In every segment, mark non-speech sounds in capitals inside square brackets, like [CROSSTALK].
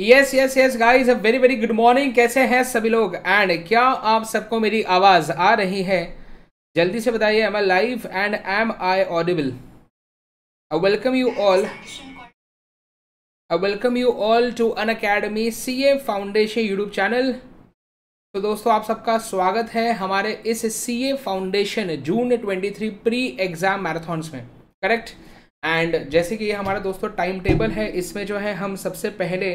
Yes yes yes guys a very very good morning कैसे हैं सभी लोग एंड क्या आप सबको मेरी आवाज़ आ रही है जल्दी से बताइए am I live and am I audible I welcome you all I welcome you all to Unacademy C A foundation YouTube channel तो दोस्तों आप सबका स्वागत है हमारे इस C A foundation June twenty three pre exam marathons में correct and जैसे कि ये हमारा दोस्तों टाइम टेबल है इसमें जो है हम सबसे पहले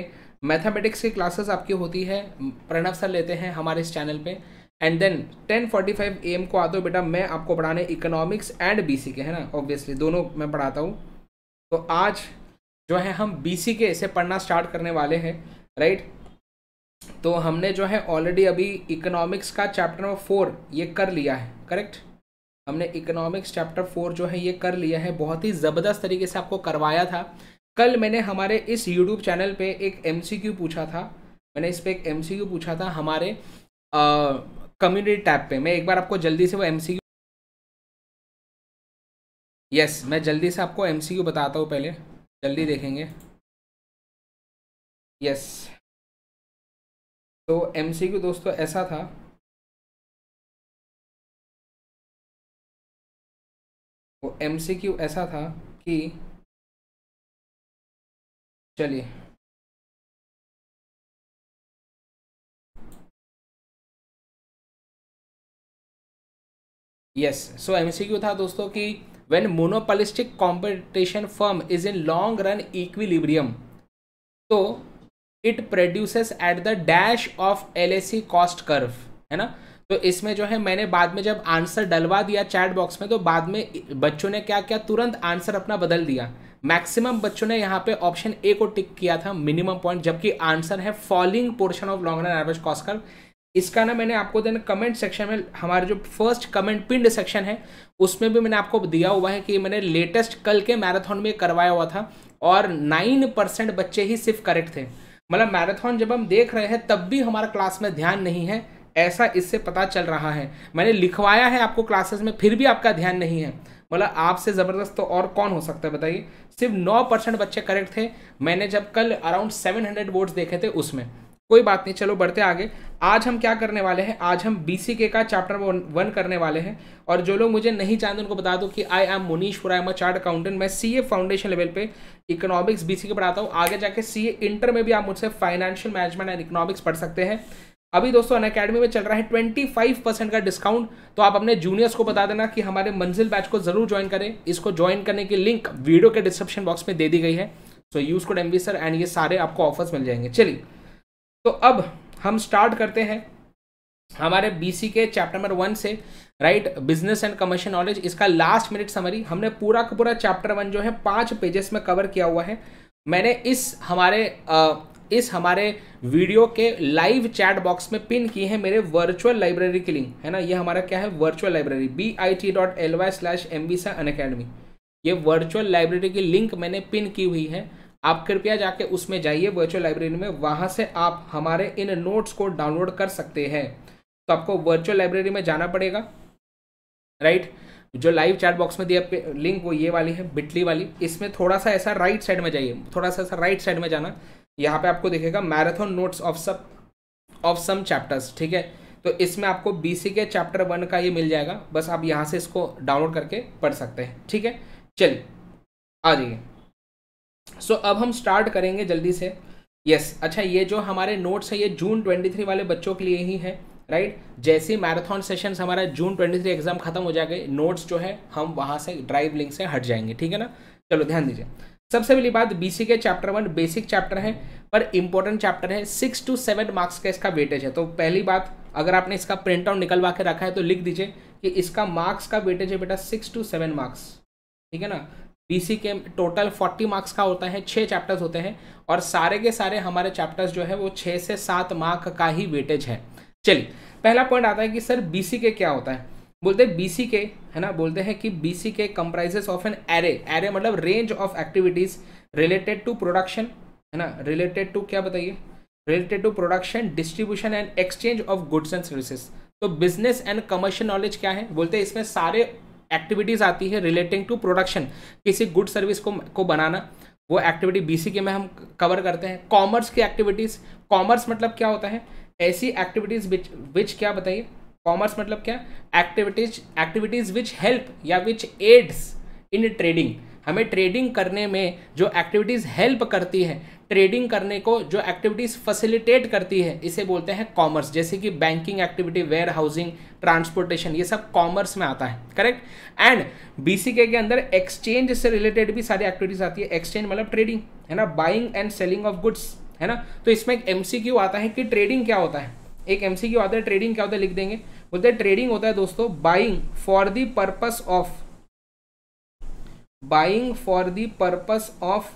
मैथमेटिक्स की क्लासेस आपकी होती है प्रणव सर लेते हैं हमारे इस चैनल पे एंड देन 10:45 एम को आते हो बेटा मैं आपको पढ़ाने इकोनॉमिक्स एंड बीसी के है ना ऑब्वियसली दोनों मैं पढ़ाता हूँ तो आज जो है हम बीसी के से पढ़ना स्टार्ट करने वाले हैं राइट तो हमने जो है ऑलरेडी अभी इकोनॉमिक्स का चैप्टर नंबर फोर ये कर लिया है करेक्ट हमने इकोनॉमिक्स चैप्टर फोर जो है ये कर लिया है बहुत ही ज़बरदस्त तरीके से आपको करवाया था कल मैंने हमारे इस यूट्यूब चैनल पे एक एम पूछा था मैंने इस पर एक एम पूछा था हमारे कम्युनिटी टैब पे मैं एक बार आपको जल्दी से वो एम यस मैं जल्दी से आपको एम बताता हूँ पहले जल्दी देखेंगे यस तो एम दोस्तों ऐसा था वो एम ऐसा था कि चलिए यस सो एमसीक्यू था दोस्तों कि when monopolistic competition firm is in long run equilibrium तो it produces at the dash of LAC cost curve है ना तो इसमें जो है मैंने बाद में जब आंसर डलवा दिया चैट बॉक्स में तो बाद में बच्चों ने क्या किया तुरंत आंसर अपना बदल दिया मैक्सिमम बच्चों ने यहाँ पे ऑप्शन ए को टिक किया था मिनिमम पॉइंट जबकि आंसर है following portion of long run average cost इसका ना मैंने आपको देना कमेंट सेक्शन में हमारे जो फर्स्ट कमेंट पिंड सेक्शन है उसमें भी मैंने आपको दिया हुआ है कि मैंने लेटेस्ट कल के मैराथन में करवाया हुआ था और नाइन परसेंट बच्चे ही सिर्फ करेक्ट थे मतलब मैराथन जब हम देख रहे हैं तब भी हमारा क्लास में ध्यान नहीं है ऐसा इससे पता चल रहा है मैंने लिखवाया है आपको क्लासेस में फिर भी आपका ध्यान नहीं है मतलब आपसे ज़बरदस्त तो और कौन हो सकता है बताइए सिर्फ नौ परसेंट बच्चे करेक्ट थे मैंने जब कल अराउंड सेवन हंड्रेड वोट्स देखे थे उसमें कोई बात नहीं चलो बढ़ते आगे आज हम क्या करने वाले हैं आज हम बी सी के का चैप्टर वन, करने वाले हैं और जो लोग मुझे नहीं जानते उनको बता दो कि I am Munish I am chart accountant मैं सी ए फाउंडेशन लेवल पे इकोनॉमिक्स बी सी के पढ़ाता हूँ आगे जाके सी ए इंटर में भी आप मुझसे फाइनेंशियल मैनेजमेंट एंड इकोनॉमिक्स पढ़ सकते हैं अभी दोस्तों अन अकेडमी में चल रहा है ट्वेंटी फाइव परसेंट का डिस्काउंट तो आप अपने जूनियर्स को बता देना कि हमारे मंजिल बैच को जरूर ज्वाइन करें इसको ज्वाइन करने की लिंक वीडियो के डिस्क्रिप्शन बॉक्स में दे दी गई है so use code M sir and ये सारे आपको ऑफर्स मिल जाएंगे चलिए तो अब हम स्टार्ट करते हैं हमारे C K chapter number one से right business and commercial knowledge इसका लास्ट मिनट समरी हमने पूरा का पूरा चैप्टर वन जो है पाँच पेजेस में कवर किया हुआ है मैंने इस हमारे इस हमारे वीडियो के लाइव चैट बॉक्स में पिन की है मेरे वर्चुअल लाइब्रेरी की लिंक है ना ये हमारा क्या है virtual library B I T dot L Y slash M B सा अन अकेडमी ये वर्चुअल लाइब्रेरी की लिंक मैंने पिन की हुई है आप कृपया जाके उसमें जाइए वर्चुअल लाइब्रेरी में वहाँ से आप हमारे इन नोट्स को डाउनलोड कर सकते हैं तो आपको वर्चुअल लाइब्रेरी में जाना पड़ेगा राइट जो लाइव चैट बॉक्स में दिया लिंक वो ये वाली है बिटली वाली इसमें थोड़ा सा ऐसा राइट साइड में जाइए थोड़ा सा ऐसा राइट साइड में जाना यहाँ पे आपको देखेगा मैराथन नोट्स ऑफ सब ऑफ सम चैप्टर्स ठीक है तो इसमें आपको बीसी के चैप्टर वन का ये मिल जाएगा बस आप यहाँ से इसको डाउनलोड करके पढ़ सकते हैं ठीक है चलिए आ जाइए सो अब हम स्टार्ट करेंगे जल्दी से यस yes, अच्छा ये जो हमारे नोट्स है ये जून 23 वाले बच्चों के लिए ही है राइट जैसे मैराथन सेशन हमारा जून 23 एग्जाम खत्म हो जाएगा नोट्स जो है हम वहाँ से ड्राइव लिंक से हट जाएंगे ठीक है ना चलो ध्यान दीजिए सबसे पहली बात बीसी के चैप्टर वन बेसिक चैप्टर है पर इंपॉर्टेंट चैप्टर है सिक्स टू सेवन मार्क्स का इसका वेटेज है तो पहली बात अगर आपने इसका प्रिंट आउट निकलवा के रखा है तो लिख दीजिए कि इसका मार्क्स का वेटेज है बेटा सिक्स टू सेवन मार्क्स ठीक है ना बीसी के टोटल फोर्टी मार्क्स का होता है छः चैप्टर्स होते हैं और सारे के सारे हमारे चैप्टर्स जो है वो छः से सात मार्क का ही वेटेज है चलिए पहला पॉइंट आता है कि सर बीसी के क्या होता है बोलते हैं बी के है ना बोलते हैं कि B C K comprises of an array array मतलब range of activities related to production है ना रिलेटेड टू क्या बताइए related to production distribution and exchange of goods and services तो बिजनेस एंड कमर्शियल नॉलेज क्या है बोलते हैं इसमें सारे एक्टिविटीज आती है रिलेटिंग टू प्रोडक्शन किसी गुड सर्विस को को बनाना वो एक्टिविटी बी के में हम कवर करते हैं कॉमर्स की एक्टिविटीज कॉमर्स मतलब क्या होता है ऐसी एक्टिविटीज विच विच क्या बताइए कॉमर्स मतलब क्या एक्टिविटीज एक्टिविटीज़ विच हेल्प या विच एड्स इन ट्रेडिंग हमें ट्रेडिंग करने में जो एक्टिविटीज़ हेल्प करती है ट्रेडिंग करने को जो एक्टिविटीज़ फैसिलिटेट करती है इसे बोलते हैं कॉमर्स जैसे कि banking activity warehousing transportation ये सब कॉमर्स में आता है करेक्ट एंड बीसीके के अंदर एक्सचेंज से रिलेटेड भी सारी एक्टिविटीज़ आती है एक्सचेंज मतलब ट्रेडिंग है ना buying and selling of goods है ना तो इसमें एक एमसीक्यू आता है कि ट्रेडिंग क्या होता है एक एमसीक्यू आता है ट्रेडिंग क्या होता है लिख देंगे बोलते हैं ट्रेडिंग होता है दोस्तों buying for the purpose of buying for the purpose of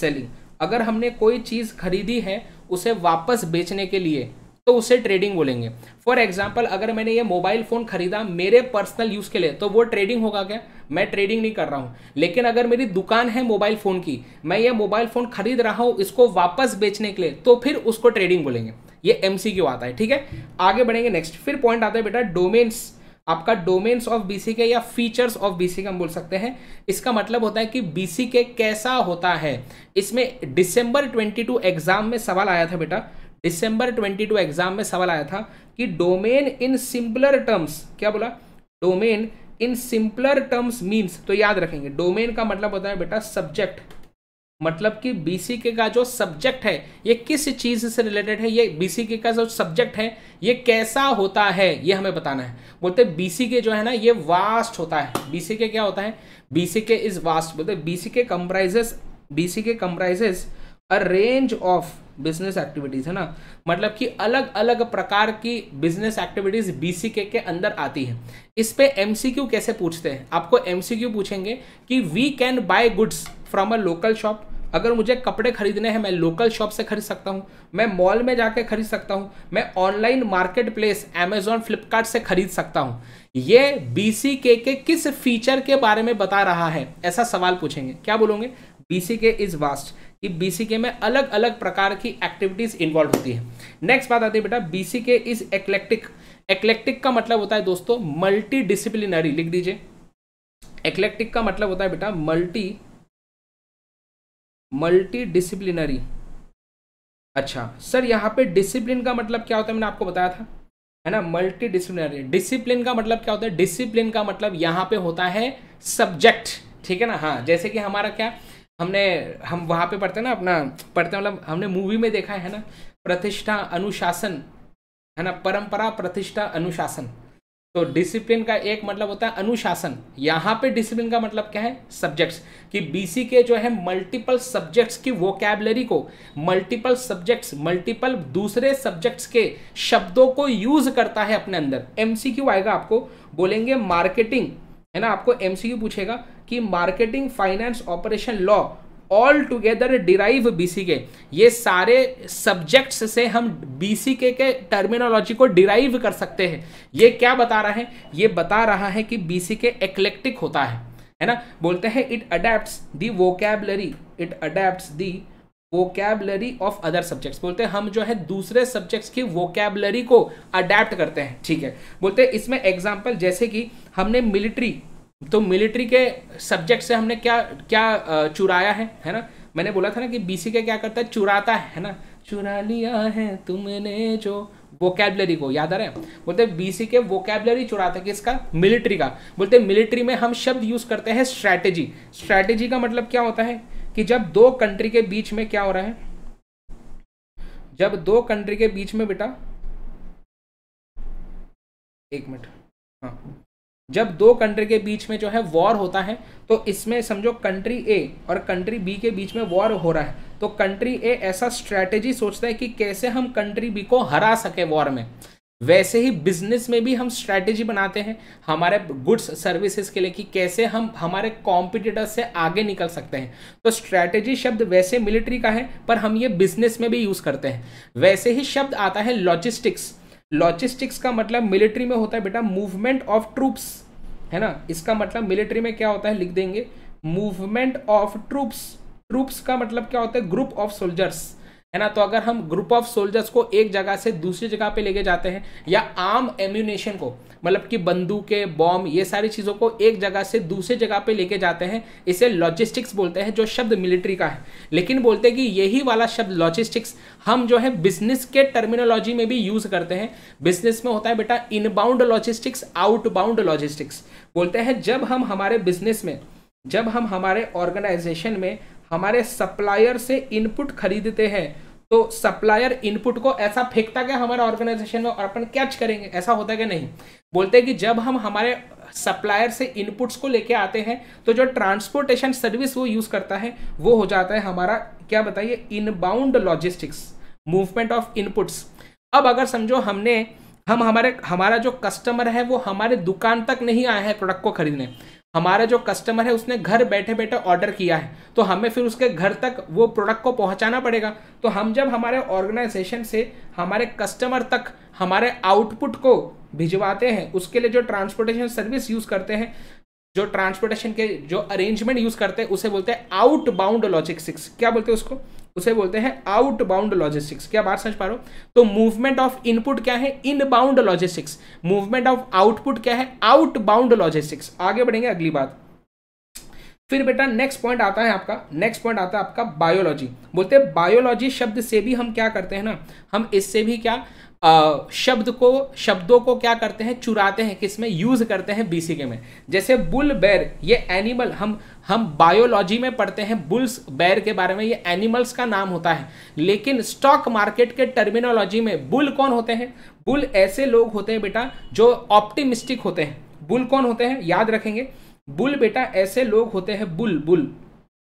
selling अगर हमने कोई चीज खरीदी है उसे वापस बेचने के लिए तो उसे ट्रेडिंग बोलेंगे फॉर एग्जाम्पल अगर मैंने ये मोबाइल फोन खरीदा मेरे पर्सनल यूज के लिए तो वो ट्रेडिंग होगा क्या मैं ट्रेडिंग नहीं कर रहा हूँ लेकिन अगर मेरी दुकान है मोबाइल फ़ोन की मैं ये मोबाइल फ़ोन खरीद रहा हूं इसको वापस बेचने के लिए तो फिर उसको ट्रेडिंग बोलेंगे ये एम आता है ठीक है आगे बढ़ेंगे नेक्स्ट फिर पॉइंट आता है बेटा डोमेन्स आपका डोमेन्स ऑफ के या फीचर्स ऑफ के हम बोल सकते हैं इसका मतलब होता है कि के कैसा होता है इसमें ट्वेंटी 22 एग्जाम में सवाल आया था बेटा ट्वेंटी 22 एग्जाम में सवाल आया था कि डोमेन इन सिंपलर टर्म्स क्या बोला domain in simpler terms means तो याद रखेंगे डोमेन का मतलब होता है बेटा सब्जेक्ट मतलब कि बीसीके का जो सब्जेक्ट है ये किस चीज से रिलेटेड है ये बीसीके का जो सब्जेक्ट है ये कैसा होता है ये हमें बताना है बोलते बीसीके जो है ना ये वास्ट होता है बीसीके क्या होता है बीसीके इज वास्ट बोलते BCK comprises BCK comprises a range of business activities है ना मतलब कि अलग अलग प्रकार की बिजनेस एक्टिविटीज बीसी के अंदर आती है इस पे एमसीक्यू कैसे पूछते हैं आपको एमसीक्यू पूछेंगे कि we can buy goods from a local shop अगर मुझे कपड़े खरीदने हैं मैं लोकल शॉप से खरीद सकता हूँ मैं मॉल में जाके खरीद सकता हूँ मैं online marketplace Amazon Flipkart से खरीद सकता हूँ ये बी के किस फीचर के बारे में बता रहा है ऐसा सवाल पूछेंगे क्या बोलोगे बी के इज वास्ट कि बीसीके में अलग अलग प्रकार की एक्टिविटीज इन्वॉल्व होती है नेक्स्ट बात आती है बेटा बीसीके इज एक्लेक्टिक एक्लेक्टिक का मतलब होता है दोस्तों मल्टी डिसिप्लिनरी लिख दीजिए एक्लेक्टिक का मतलब होता है बेटा मल्टी मल्टी डिसिप्लिनरी अच्छा सर यहां पे डिसिप्लिन का मतलब क्या होता है मैंने आपको बताया था है ना मल्टी डिसिप्लिनरी डिसिप्लिन का मतलब क्या होता है डिसिप्लिन का मतलब यहां पे होता है सब्जेक्ट ठीक है ना हाँ जैसे कि हमारा क्या हमने हम वहाँ पे पढ़ते हैं ना अपना पढ़ते मतलब हमने मूवी में देखा है ना प्रतिष्ठा अनुशासन है ना परंपरा प्रतिष्ठा अनुशासन तो डिसिप्लिन का एक मतलब होता है अनुशासन यहाँ पे डिसिप्लिन का मतलब क्या है सब्जेक्ट्स कि बीसी के जो है मल्टीपल सब्जेक्ट्स की वोकेबलरी को मल्टीपल सब्जेक्ट्स मल्टीपल दूसरे सब्जेक्ट्स के शब्दों को यूज करता है अपने अंदर एमसीक्यू आएगा आपको बोलेंगे मार्केटिंग है ना आपको एमसीक्यू पूछेगा कि marketing finance operation law all together derive BC K ये सारे सब्जेक्ट्स से हम बीसी के के टर्मिनोलॉजी को डिराइव कर सकते हैं ये क्या बता रहा है ये बता रहा है कि बीसी के एक्लेक्टिक होता है है ना बोलते हैं it adapted it adapted of other subjects बोलते हैं हम जो है दूसरे सब्जेक्ट्स की वोकैबलरी को अडेप्ट करते हैं ठीक है बोलते हैं इसमें एग्जाम्पल जैसे कि हमने मिलिट्री तो मिलिट्री के सब्जेक्ट से हमने क्या क्या चुराया है है ना मैंने बोला था ना कि बीसी का क्या करता है चुराता है है ना चुरा लिया है तुमने जो वोकेबलरी को याद आ रहा है बोलते बीसी के वोकेबलरी चुराता है किसका मिलिट्री का बोलते मिलिट्री में हम शब्द यूज करते हैं स्ट्रैटेजी स्ट्रैटेजी का मतलब क्या होता है कि जब दो कंट्री के बीच में क्या हो रहा है जब दो कंट्री के बीच में बेटा एक मिनट हाँ जब दो कंट्री के बीच में जो है वॉर होता है तो इसमें समझो कंट्री ए और कंट्री बी के बीच में वॉर हो रहा है तो कंट्री ए ऐसा स्ट्रैटेजी सोचता है कि कैसे हम कंट्री बी को हरा सके वॉर में वैसे ही बिजनेस में भी हम स्ट्रैटेजी बनाते हैं हमारे गुड्स सर्विसेज के लिए कि कैसे हम हमारे कॉम्पिटिटर से आगे निकल सकते हैं तो स्ट्रैटेजी शब्द वैसे मिलिट्री का है पर हम ये बिजनेस में भी यूज़ करते हैं वैसे ही शब्द आता है लॉजिस्टिक्स लॉजिस्टिक्स का मतलब मिलिट्री में होता है बेटा मूवमेंट ऑफ ट्रूप्स है ना इसका मतलब मिलिट्री में क्या होता है लिख देंगे मूवमेंट ऑफ ट्रूप्स ट्रूप्स का मतलब क्या होता है ग्रुप ऑफ सोल्जर्स है ना तो अगर हम ग्रुप ऑफ सोल्जर्स को एक जगह से दूसरी जगह पे लेके जाते हैं या आर्म एम्यूनेशन को मतलब कि बंदूकें बॉम्ब ये सारी चीज़ों को एक जगह से दूसरी जगह पे लेके जाते हैं इसे लॉजिस्टिक्स बोलते हैं जो शब्द मिलिट्री का है लेकिन बोलते हैं कि यही वाला शब्द लॉजिस्टिक्स हम जो है बिजनेस के टर्मिनोलॉजी में भी यूज़ करते हैं बिजनेस में होता है बेटा इनबाउंड लॉजिस्टिक्स आउटबाउंड लॉजिस्टिक्स बोलते हैं जब हम हमारे बिजनेस में जब हम हमारे ऑर्गेनाइजेशन में हमारे सप्लायर से इनपुट खरीदते हैं तो सप्लायर इनपुट को ऐसा फेंकता क्या हमारे ऑर्गेनाइजेशन में और अपन कैच करेंगे ऐसा होता क्या नहीं बोलते हैं कि जब हम हमारे सप्लायर से इनपुट्स को लेके आते हैं तो जो ट्रांसपोर्टेशन सर्विस वो यूज़ करता है वो हो जाता है हमारा क्या बताइए inbound logistics movement of inputs अब अगर समझो हमने हम हमारे हमारा जो कस्टमर है वो हमारे दुकान तक नहीं आया है प्रोडक्ट को खरीदने हमारा जो कस्टमर है उसने घर बैठे बैठे ऑर्डर किया है तो हमें फिर उसके घर तक वो प्रोडक्ट को पहुंचाना पड़ेगा तो हम जब हमारे ऑर्गेनाइजेशन से हमारे कस्टमर तक हमारे आउटपुट को भिजवाते हैं उसके लिए जो ट्रांसपोर्टेशन सर्विस यूज़ करते हैं जो ट्रांसपोर्टेशन के जो अरेंजमेंट यूज़ करते हैं उसे बोलते हैं आउट बाउंड लॉजिस्टिक्स क्या बोलते हैं उसको उसे बोलते हैं आउट बाउंड लॉजिस्टिक्स क्या बात समझ पा रहे हो तो मूवमेंट ऑफ इनपुट क्या है inbound logistics movement of output क्या है आउट बाउंड लॉजिस्टिक्स आगे बढ़ेंगे अगली बात फिर बेटा नेक्स्ट पॉइंट आता है आपका नेक्स्ट पॉइंट आता है आपका बायोलॉजी बोलते हैं बायोलॉजी शब्द से भी हम क्या करते हैं ना हम इससे भी क्या आ, शब्द को शब्दों को क्या करते हैं चुराते हैं किस में यूज करते हैं बीसीके में जैसे बुल बैर ये एनिमल हम हम बायोलॉजी में पढ़ते हैं बुल्स बैर के बारे में ये एनिमल्स का नाम होता है लेकिन स्टॉक मार्केट के टर्मिनोलॉजी में बुल कौन होते हैं बुल ऐसे लोग होते हैं बेटा जो ऑप्टिमिस्टिक होते हैं बुल कौन होते हैं याद रखेंगे बुल बेटा ऐसे लोग होते हैं बुल बुल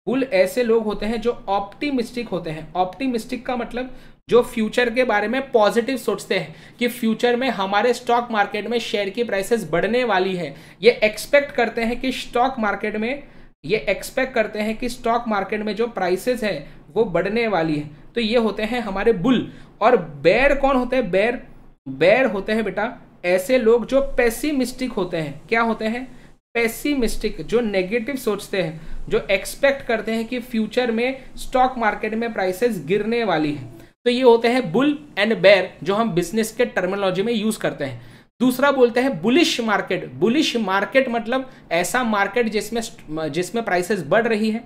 बुल ऐसे लोग होते हैं जो ऑप्टिमिस्टिक होते हैं ऑप्टिमिस्टिक का मतलब जो फ्यूचर के बारे में पॉजिटिव सोचते हैं कि फ्यूचर में हमारे स्टॉक मार्केट में शेयर की प्राइसेस बढ़ने वाली है ये एक्सपेक्ट करते हैं कि स्टॉक मार्केट में ये एक्सपेक्ट करते हैं कि स्टॉक मार्केट में जो प्राइसेस है वो बढ़ने वाली है तो ये होते हैं हमारे बुल और बैर कौन होते हैं बैर बैर होते हैं बेटा ऐसे लोग जो पेसिमिस्टिक होते हैं क्या होते हैं पेसिमिस्टिक जो नेगेटिव सोचते हैं जो एक्सपेक्ट करते हैं कि फ्यूचर में स्टॉक मार्केट में प्राइसेस गिरने वाली है तो ये होते हैं बुल एंड बेर जो हम बिजनेस के टर्मिनोलॉजी में यूज करते हैं दूसरा बोलते हैं बुलिश मार्केट बुलिश मार्केट मतलब ऐसा मार्केट जिसमें जिसमें प्राइसेस बढ़ रही है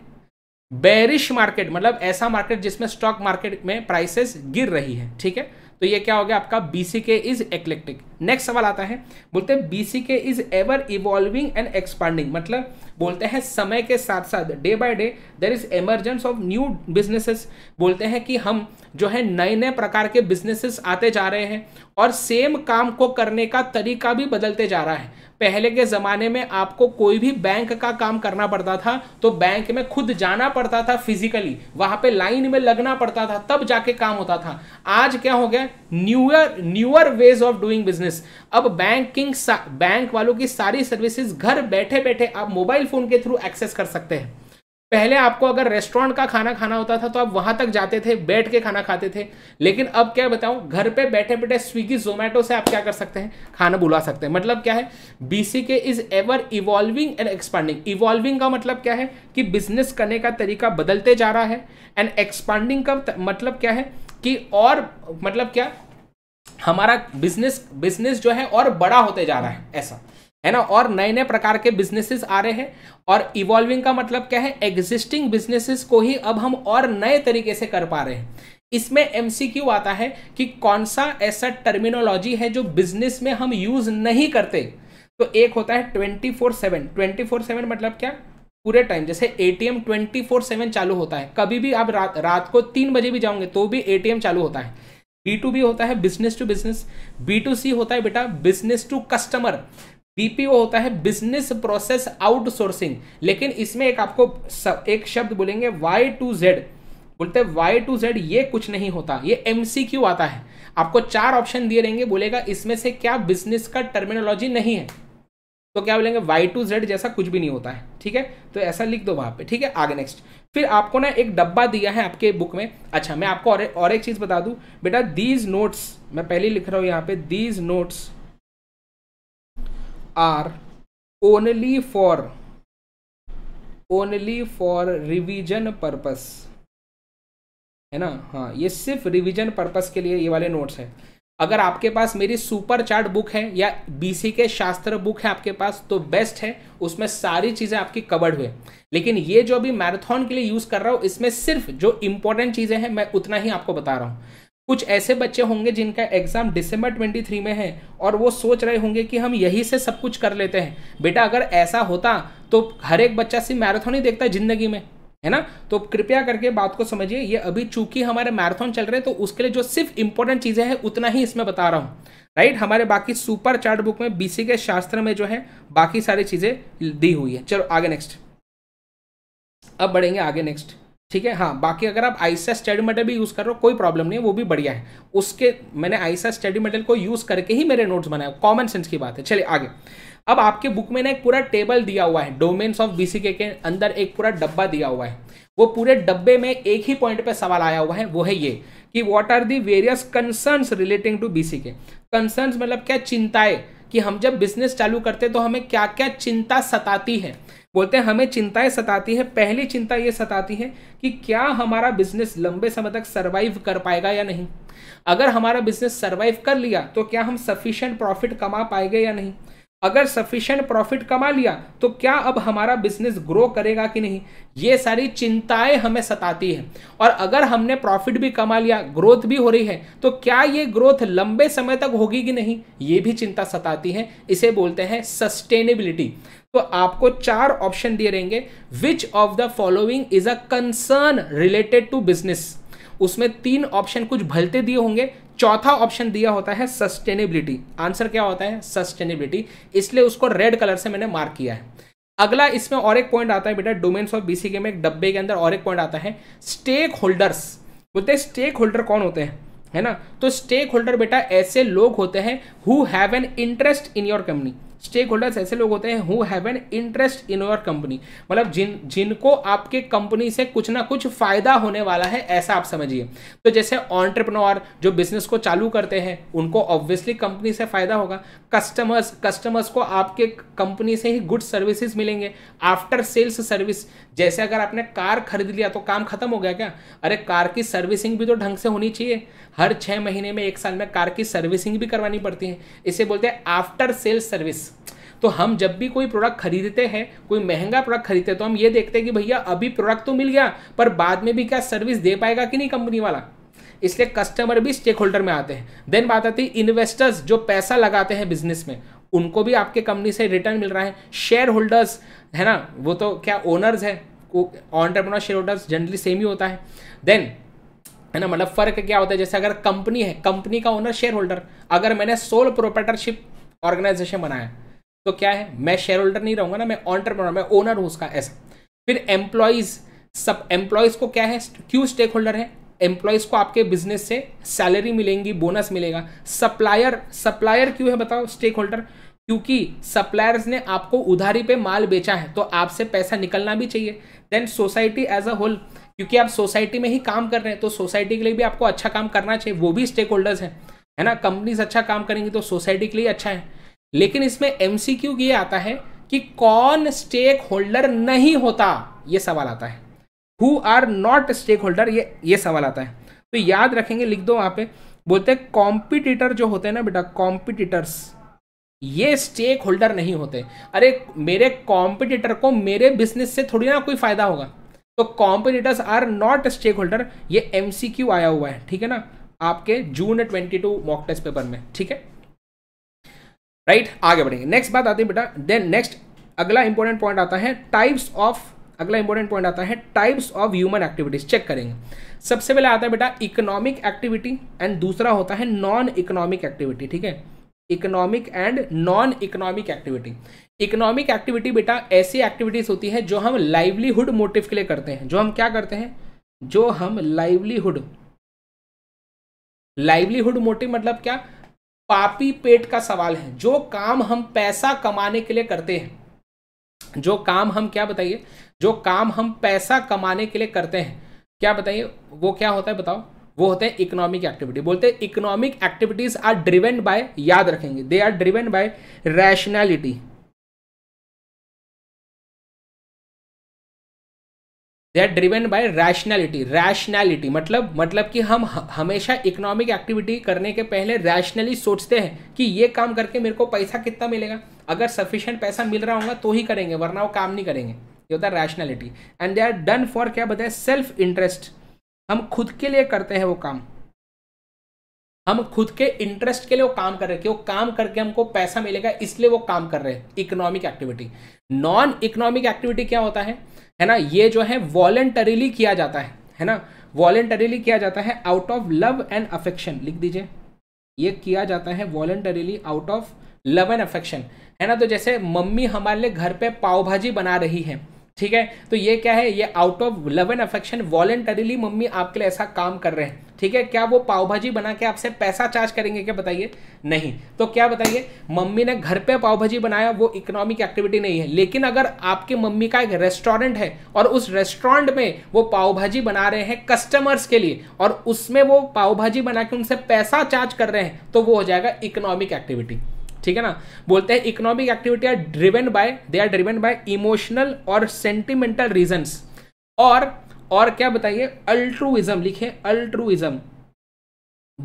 बेरिश मार्केट मतलब ऐसा मार्केट जिसमें स्टॉक मार्केट में प्राइसेस गिर रही है ठीक है तो ये क्या हो गया आपका BC K is eclectic next सवाल आता है बोलते हैं BCK is ever evolving and expanding मतलब बोलते हैं समय के साथ साथ day by day there is emergence of new businesses बोलते हैं कि हम जो है नए नए प्रकार के बिजनेसेस आते जा रहे हैं और सेम काम को करने का तरीका भी बदलते जा रहा है पहले के ज़माने में आपको कोई भी बैंक का काम करना पड़ता था तो बैंक में खुद जाना पड़ता था फिजिकली वहाँ पे लाइन में लगना पड़ता था तब जाके काम होता था आज क्या हो गया newer newer ways of doing business business अब बैंकिंग बैंक वालों की सारी सर्विसेज घर बैठे बैठे आप मोबाइल फोन के थ्रू एक्सेस कर सकते हैं पहले आपको अगर रेस्टोरेंट का खाना खाना होता था तो आप वहां तक जाते थे बैठ के खाना खाते थे लेकिन अब क्या बताऊं घर पे बैठे बैठे स्विगी जोमेटो से आप क्या कर सकते हैं खाना बुला सकते हैं मतलब क्या है BC K is ever evolving and expanding evolving का मतलब क्या है कि बिजनेस करने का तरीका बदलते जा रहा है एंड एक्सपांडिंग का मतलब क्या है कि और मतलब क्या हमारा बिजनेस बिजनेस जो है और बड़ा होते जा रहा है ऐसा है ना और नए नए प्रकार के बिजनेसेस आ रहे हैं और इवॉल्विंग का मतलब क्या है एग्जिस्टिंग बिजनेसेस को ही अब हम और नए तरीके से कर पा रहे हैं इसमें एमसीक्यू आता है कि कौन सा ऐसा टर्मिनोलॉजी है जो बिजनेस में हम यूज नहीं करते तो एक होता है twenty four seven twenty four seven मतलब क्या पूरे टाइम जैसे एटीएम ट्वेंटी फोर सेवन चालू होता है कभी भी आप रात रात को तीन बजे भी जाओगे तो भी एटीएम चालू होता है बी टू बी होता है business to business B to C होता है बेटा बिजनेस टू कस्टमर बीपीओ होता है बिजनेस प्रोसेस आउटसोर्सिंग लेकिन इसमें एक आपको सब, एक शब्द बोलेंगे वाई टू जेड बोलते वाई टू जेड ये कुछ नहीं होता ये एम आता है आपको चार ऑप्शन दिए रहेंगे बोलेगा इसमें से क्या बिजनेस का टर्मिनोलॉजी नहीं है तो क्या बोलेंगे वाई टू जेड जैसा कुछ भी नहीं होता है ठीक है तो ऐसा लिख दो वहां पे ठीक है आगे नेक्स्ट फिर आपको ना एक डब्बा दिया है आपके बुक में अच्छा मैं आपको और, और एक चीज़ बता दू बेटा दीज नोट्स मैं पहले लिख रहा हूं यहां पे these notes are only for only for revision purpose है ना हाँ ये सिर्फ रिविजन पर्पस के लिए ये वाले नोट्स हैं अगर आपके पास मेरी सुपर चार्ट बुक है या बीसी के शास्त्र बुक है आपके पास तो बेस्ट है उसमें सारी चीज़ें आपकी कवर्ड हुए लेकिन ये जो अभी मैराथन के लिए यूज़ कर रहा हूँ इसमें सिर्फ जो इंपॉर्टेंट चीज़ें हैं मैं उतना ही आपको बता रहा हूँ कुछ ऐसे बच्चे होंगे जिनका एग्जाम दिसंबर थ्री में है और वो सोच रहे होंगे कि हम यही से सब कुछ कर लेते हैं बेटा अगर ऐसा होता तो हर एक बच्चा सिर्फ मैराथन ही देखता है जिंदगी में है ना तो कृपया करके बात को समझिए ये अभी चूंकि हमारे मैराथन चल रहे हैं तो उसके लिए जो सिर्फ इंपॉर्टेंट चीज़ें हैं उतना ही इसमें बता रहा हूं राइट हमारे बाकी सुपर चार्ट बुक में बीसी के शास्त्र में जो है बाकी सारी चीज़ें दी हुई है चलो आगे नेक्स्ट अब बढ़ेंगे आगे नेक्स्ट ठीक है हाँ बाकी अगर आप आइसा स्टडी मेटल भी यूज़ कर रहे हो कोई प्रॉब्लम नहीं है वो भी बढ़िया है उसके मैंने आइसा स्टडी मेटल को यूज़ करके ही मेरे नोट्स बनाए कॉमन सेंस की बात है चलिए आगे अब आपके बुक में ना एक पूरा टेबल दिया हुआ है डोमेन्स ऑफ बी के अंदर एक पूरा डब्बा दिया हुआ है वो पूरे डब्बे में एक ही पॉइंट पे सवाल आया हुआ है वो है ये कि what are the various concerns relating to के कंसर्न्स मतलब क्या चिंताएं कि हम जब बिजनेस चालू करते तो हमें क्या क्या चिंता सताती है बोलते हैं हमें चिंताएं सताती है पहली चिंता ये सताती है कि क्या हमारा बिजनेस लंबे समय तक सरवाइव कर पाएगा या नहीं अगर हमारा बिजनेस सर्वाइव कर लिया तो क्या हम सफिशियंट प्रॉफिट कमा पाएंगे या नहीं अगर सफिशेंट प्रॉफिट कमा लिया तो क्या अब हमारा बिजनेस ग्रो करेगा कि नहीं ये सारी चिंताएं हमें सताती हैं और अगर हमने प्रॉफिट भी कमा लिया ग्रोथ भी हो रही है तो क्या ये ग्रोथ लंबे समय तक होगी कि नहीं ये भी चिंता सताती है इसे बोलते हैं सस्टेनेबिलिटी तो आपको चार ऑप्शन दिए रहेंगे which of the following is a concern related to business उसमें तीन ऑप्शन कुछ भलते दिए होंगे चौथा ऑप्शन दिया होता है सस्टेनेबिलिटी आंसर क्या होता है सस्टेनेबिलिटी इसलिए उसको रेड कलर से मैंने मार्क किया है अगला इसमें और एक पॉइंट आता है बेटा डोमेन्स ऑफ के में एक डब्बे के अंदर और एक पॉइंट आता है स्टेक होल्डर्स बोलते हैं स्टेक होल्डर कौन होते हैं है ना तो स्टेक होल्डर बेटा ऐसे लोग होते हैं who have an interest in your company stakeholders ऐसे लोग होते हैं who have an interest in your company मतलब जिन जिनको आपके कंपनी से कुछ ना कुछ फायदा होने वाला है ऐसा आप समझिए तो जैसे ऑन्टरप्रनोर जो बिजनेस को चालू करते हैं उनको ऑब्वियसली कंपनी से फायदा होगा कस्टमर्स कस्टमर्स को आपके कंपनी से ही गुड सर्विसेज मिलेंगे आफ्टर सेल्स सर्विस जैसे अगर आपने कार खरीद लिया तो काम खत्म हो गया क्या अरे कार की सर्विसिंग भी तो ढंग से होनी चाहिए हर छः महीने में एक साल में कार की सर्विसिंग भी करवानी पड़ती है इसे बोलते हैं आफ्टर सेल सर्विस तो हम जब भी कोई प्रोडक्ट खरीदते हैं कोई महंगा प्रोडक्ट खरीदते हैं तो हम ये देखते हैं कि भैया अभी प्रोडक्ट तो मिल गया पर बाद में भी क्या सर्विस दे पाएगा कि नहीं कंपनी वाला इसलिए कस्टमर भी स्टेक होल्डर में आते हैं देन बात आती है इन्वेस्टर्स जो पैसा लगाते हैं बिजनेस में उनको भी आपके कंपनी से रिटर्न मिल रहा है शेयर होल्डर्स है ना वो तो क्या ओनर्स है entrepreneur shareholders generally same ही होता है देन है ना मतलब फ़र्क क्या होता है जैसे अगर कंपनी है कंपनी का ओनर शेयर होल्डर अगर मैंने सोल प्रोपरेटरशिप ऑर्गेनाइजेशन बनाया तो क्या है मैं शेयर होल्डर नहीं रहूंगा ना मैं ऑन्टरप्रनर मैं ओनर हूँ उसका ऐसा फिर एम्प्लॉयज़ सब एम्प्लॉयज़ को क्या है क्यों स्टेक होल्डर है एम्प्लॉयज़ को आपके बिजनेस से सैलरी मिलेंगी बोनस मिलेगा सप्लायर सप्लायर क्यों है बताओ स्टेक होल्डर क्योंकि सप्लायर्स ने आपको उधारी पे माल बेचा है तो आपसे पैसा निकलना भी चाहिए then society as a whole क्योंकि आप सोसाइटी में ही काम कर रहे हैं तो सोसाइटी के लिए भी आपको अच्छा काम करना चाहिए वो भी स्टेक होल्डर्स हैं है ना कंपनीज अच्छा काम करेंगी तो सोसाइटी के लिए अच्छा है लेकिन इसमें एम ये आता है कि कौन स्टेक होल्डर नहीं होता ये सवाल आता है who are not stakeholder ये ये सवाल आता है तो याद रखेंगे लिख दो वहाँ पे बोलते हैं कॉम्पिटिटर जो होते हैं ना बेटा कॉम्पिटिटर्स ये स्टेक होल्डर नहीं होते अरे मेरे कॉम्पिटिटर को मेरे बिजनेस से थोड़ी ना कोई फायदा होगा तो competitors are not stakeholder ये एम आया हुआ है ठीक है ना आपके June twenty two mock test paper में ठीक है राइट right, आगे बढ़ेंगे नेक्स्ट बात आती है बेटा देन नेक्स्ट अगला इंपॉर्टेंट पॉइंट आता है टाइप्स ऑफ अगला इंपॉर्टेंट पॉइंट आता है types of human activities check करेंगे सबसे पहले आता है बेटा इकोनॉमिक एक्टिविटी एंड दूसरा होता है नॉन इकोनॉमिक एक्टिविटी ठीक है economic and non economic activity economic activity बेटा ऐसी एक्टिविटीज होती है जो हम लाइवलीहुड मोटिव के लिए करते हैं जो हम क्या करते हैं जो हम लाइवलीहुड लाइवलीहुड मोटिव मतलब क्या पापी पेट का सवाल है जो काम हम पैसा कमाने के लिए करते हैं जो काम हम क्या बताइए जो काम हम पैसा कमाने के लिए करते हैं क्या बताइए वो क्या होता है बताओ वो होते हैं इकोनॉमिक एक्टिविटी बोलते हैं economic activities are driven by याद रखेंगे they are driven by rationality they are driven by rationality rationality मतलब मतलब कि हम हमेशा इकोनॉमिक एक्टिविटी करने के पहले रैशनली सोचते हैं कि ये काम करके मेरे को पैसा कितना मिलेगा अगर सफिशियंट पैसा मिल रहा होगा तो ही करेंगे वरना वो काम नहीं करेंगे ये होता है rationality and they are done for क्या बताए सेल्फ इंटरेस्ट हम खुद के लिए करते हैं वो काम हम खुद के इंटरेस्ट के लिए वो काम कर रहे हैं कि वो काम करके हमको पैसा मिलेगा इसलिए वो काम कर रहे हैं economic activity non economic activity क्या होता है है ना ये जो है वॉलेंटरीली किया जाता है है ना वॉलेंटरीली किया जाता है out of love and affection लिख दीजिए ये किया जाता है voluntarily out of love and affection है ना तो जैसे मम्मी हमारे लिए घर पे पाव भाजी बना रही है ठीक है तो ये क्या है ये out of love and affection voluntarily mummy आपके लिए ऐसा काम कर रहे हैं ठीक है क्या वो पाव भाजी बना के आपसे पैसा चार्ज करेंगे क्या बताइए नहीं तो क्या बताइए मम्मी ने घर पे पाव भाजी बनाया वो इकोनॉमिक एक्टिविटी नहीं है लेकिन अगर आपके मम्मी का एक रेस्टोरेंट है और उस रेस्टोरेंट में वो पाव भाजी बना रहे हैं कस्टमर्स के लिए और उसमें वो पाव भाजी बना के उनसे पैसा चार्ज कर रहे हैं तो वो हो जाएगा इकोनॉमिक एक्टिविटी ठीक है ना बोलते हैं economic activity are driven by they are driven by emotional और सेंटिमेंटल रीजन और और क्या बताइए अल्ट्रूइज्म लिखे अल्ट्रूइज्म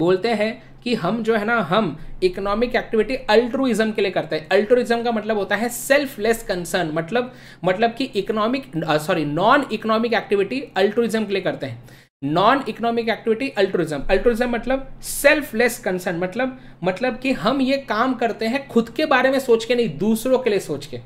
बोलते हैं कि हम जो है ना हम इकोनॉमिक एक्टिविटी अल्ट्रूइज्म के लिए करते हैं अल्ट्रूइज्म का मतलब होता है सेल्फलेस कंसर्न मतलब मतलब कि economic sorry non economic activity altruism के लिए करते हैं non economic activity altruism altruism मतलब सेल्फलेस कंसर्न मतलब मतलब कि हम ये काम करते हैं खुद के बारे में सोच के नहीं दूसरों के लिए सोच के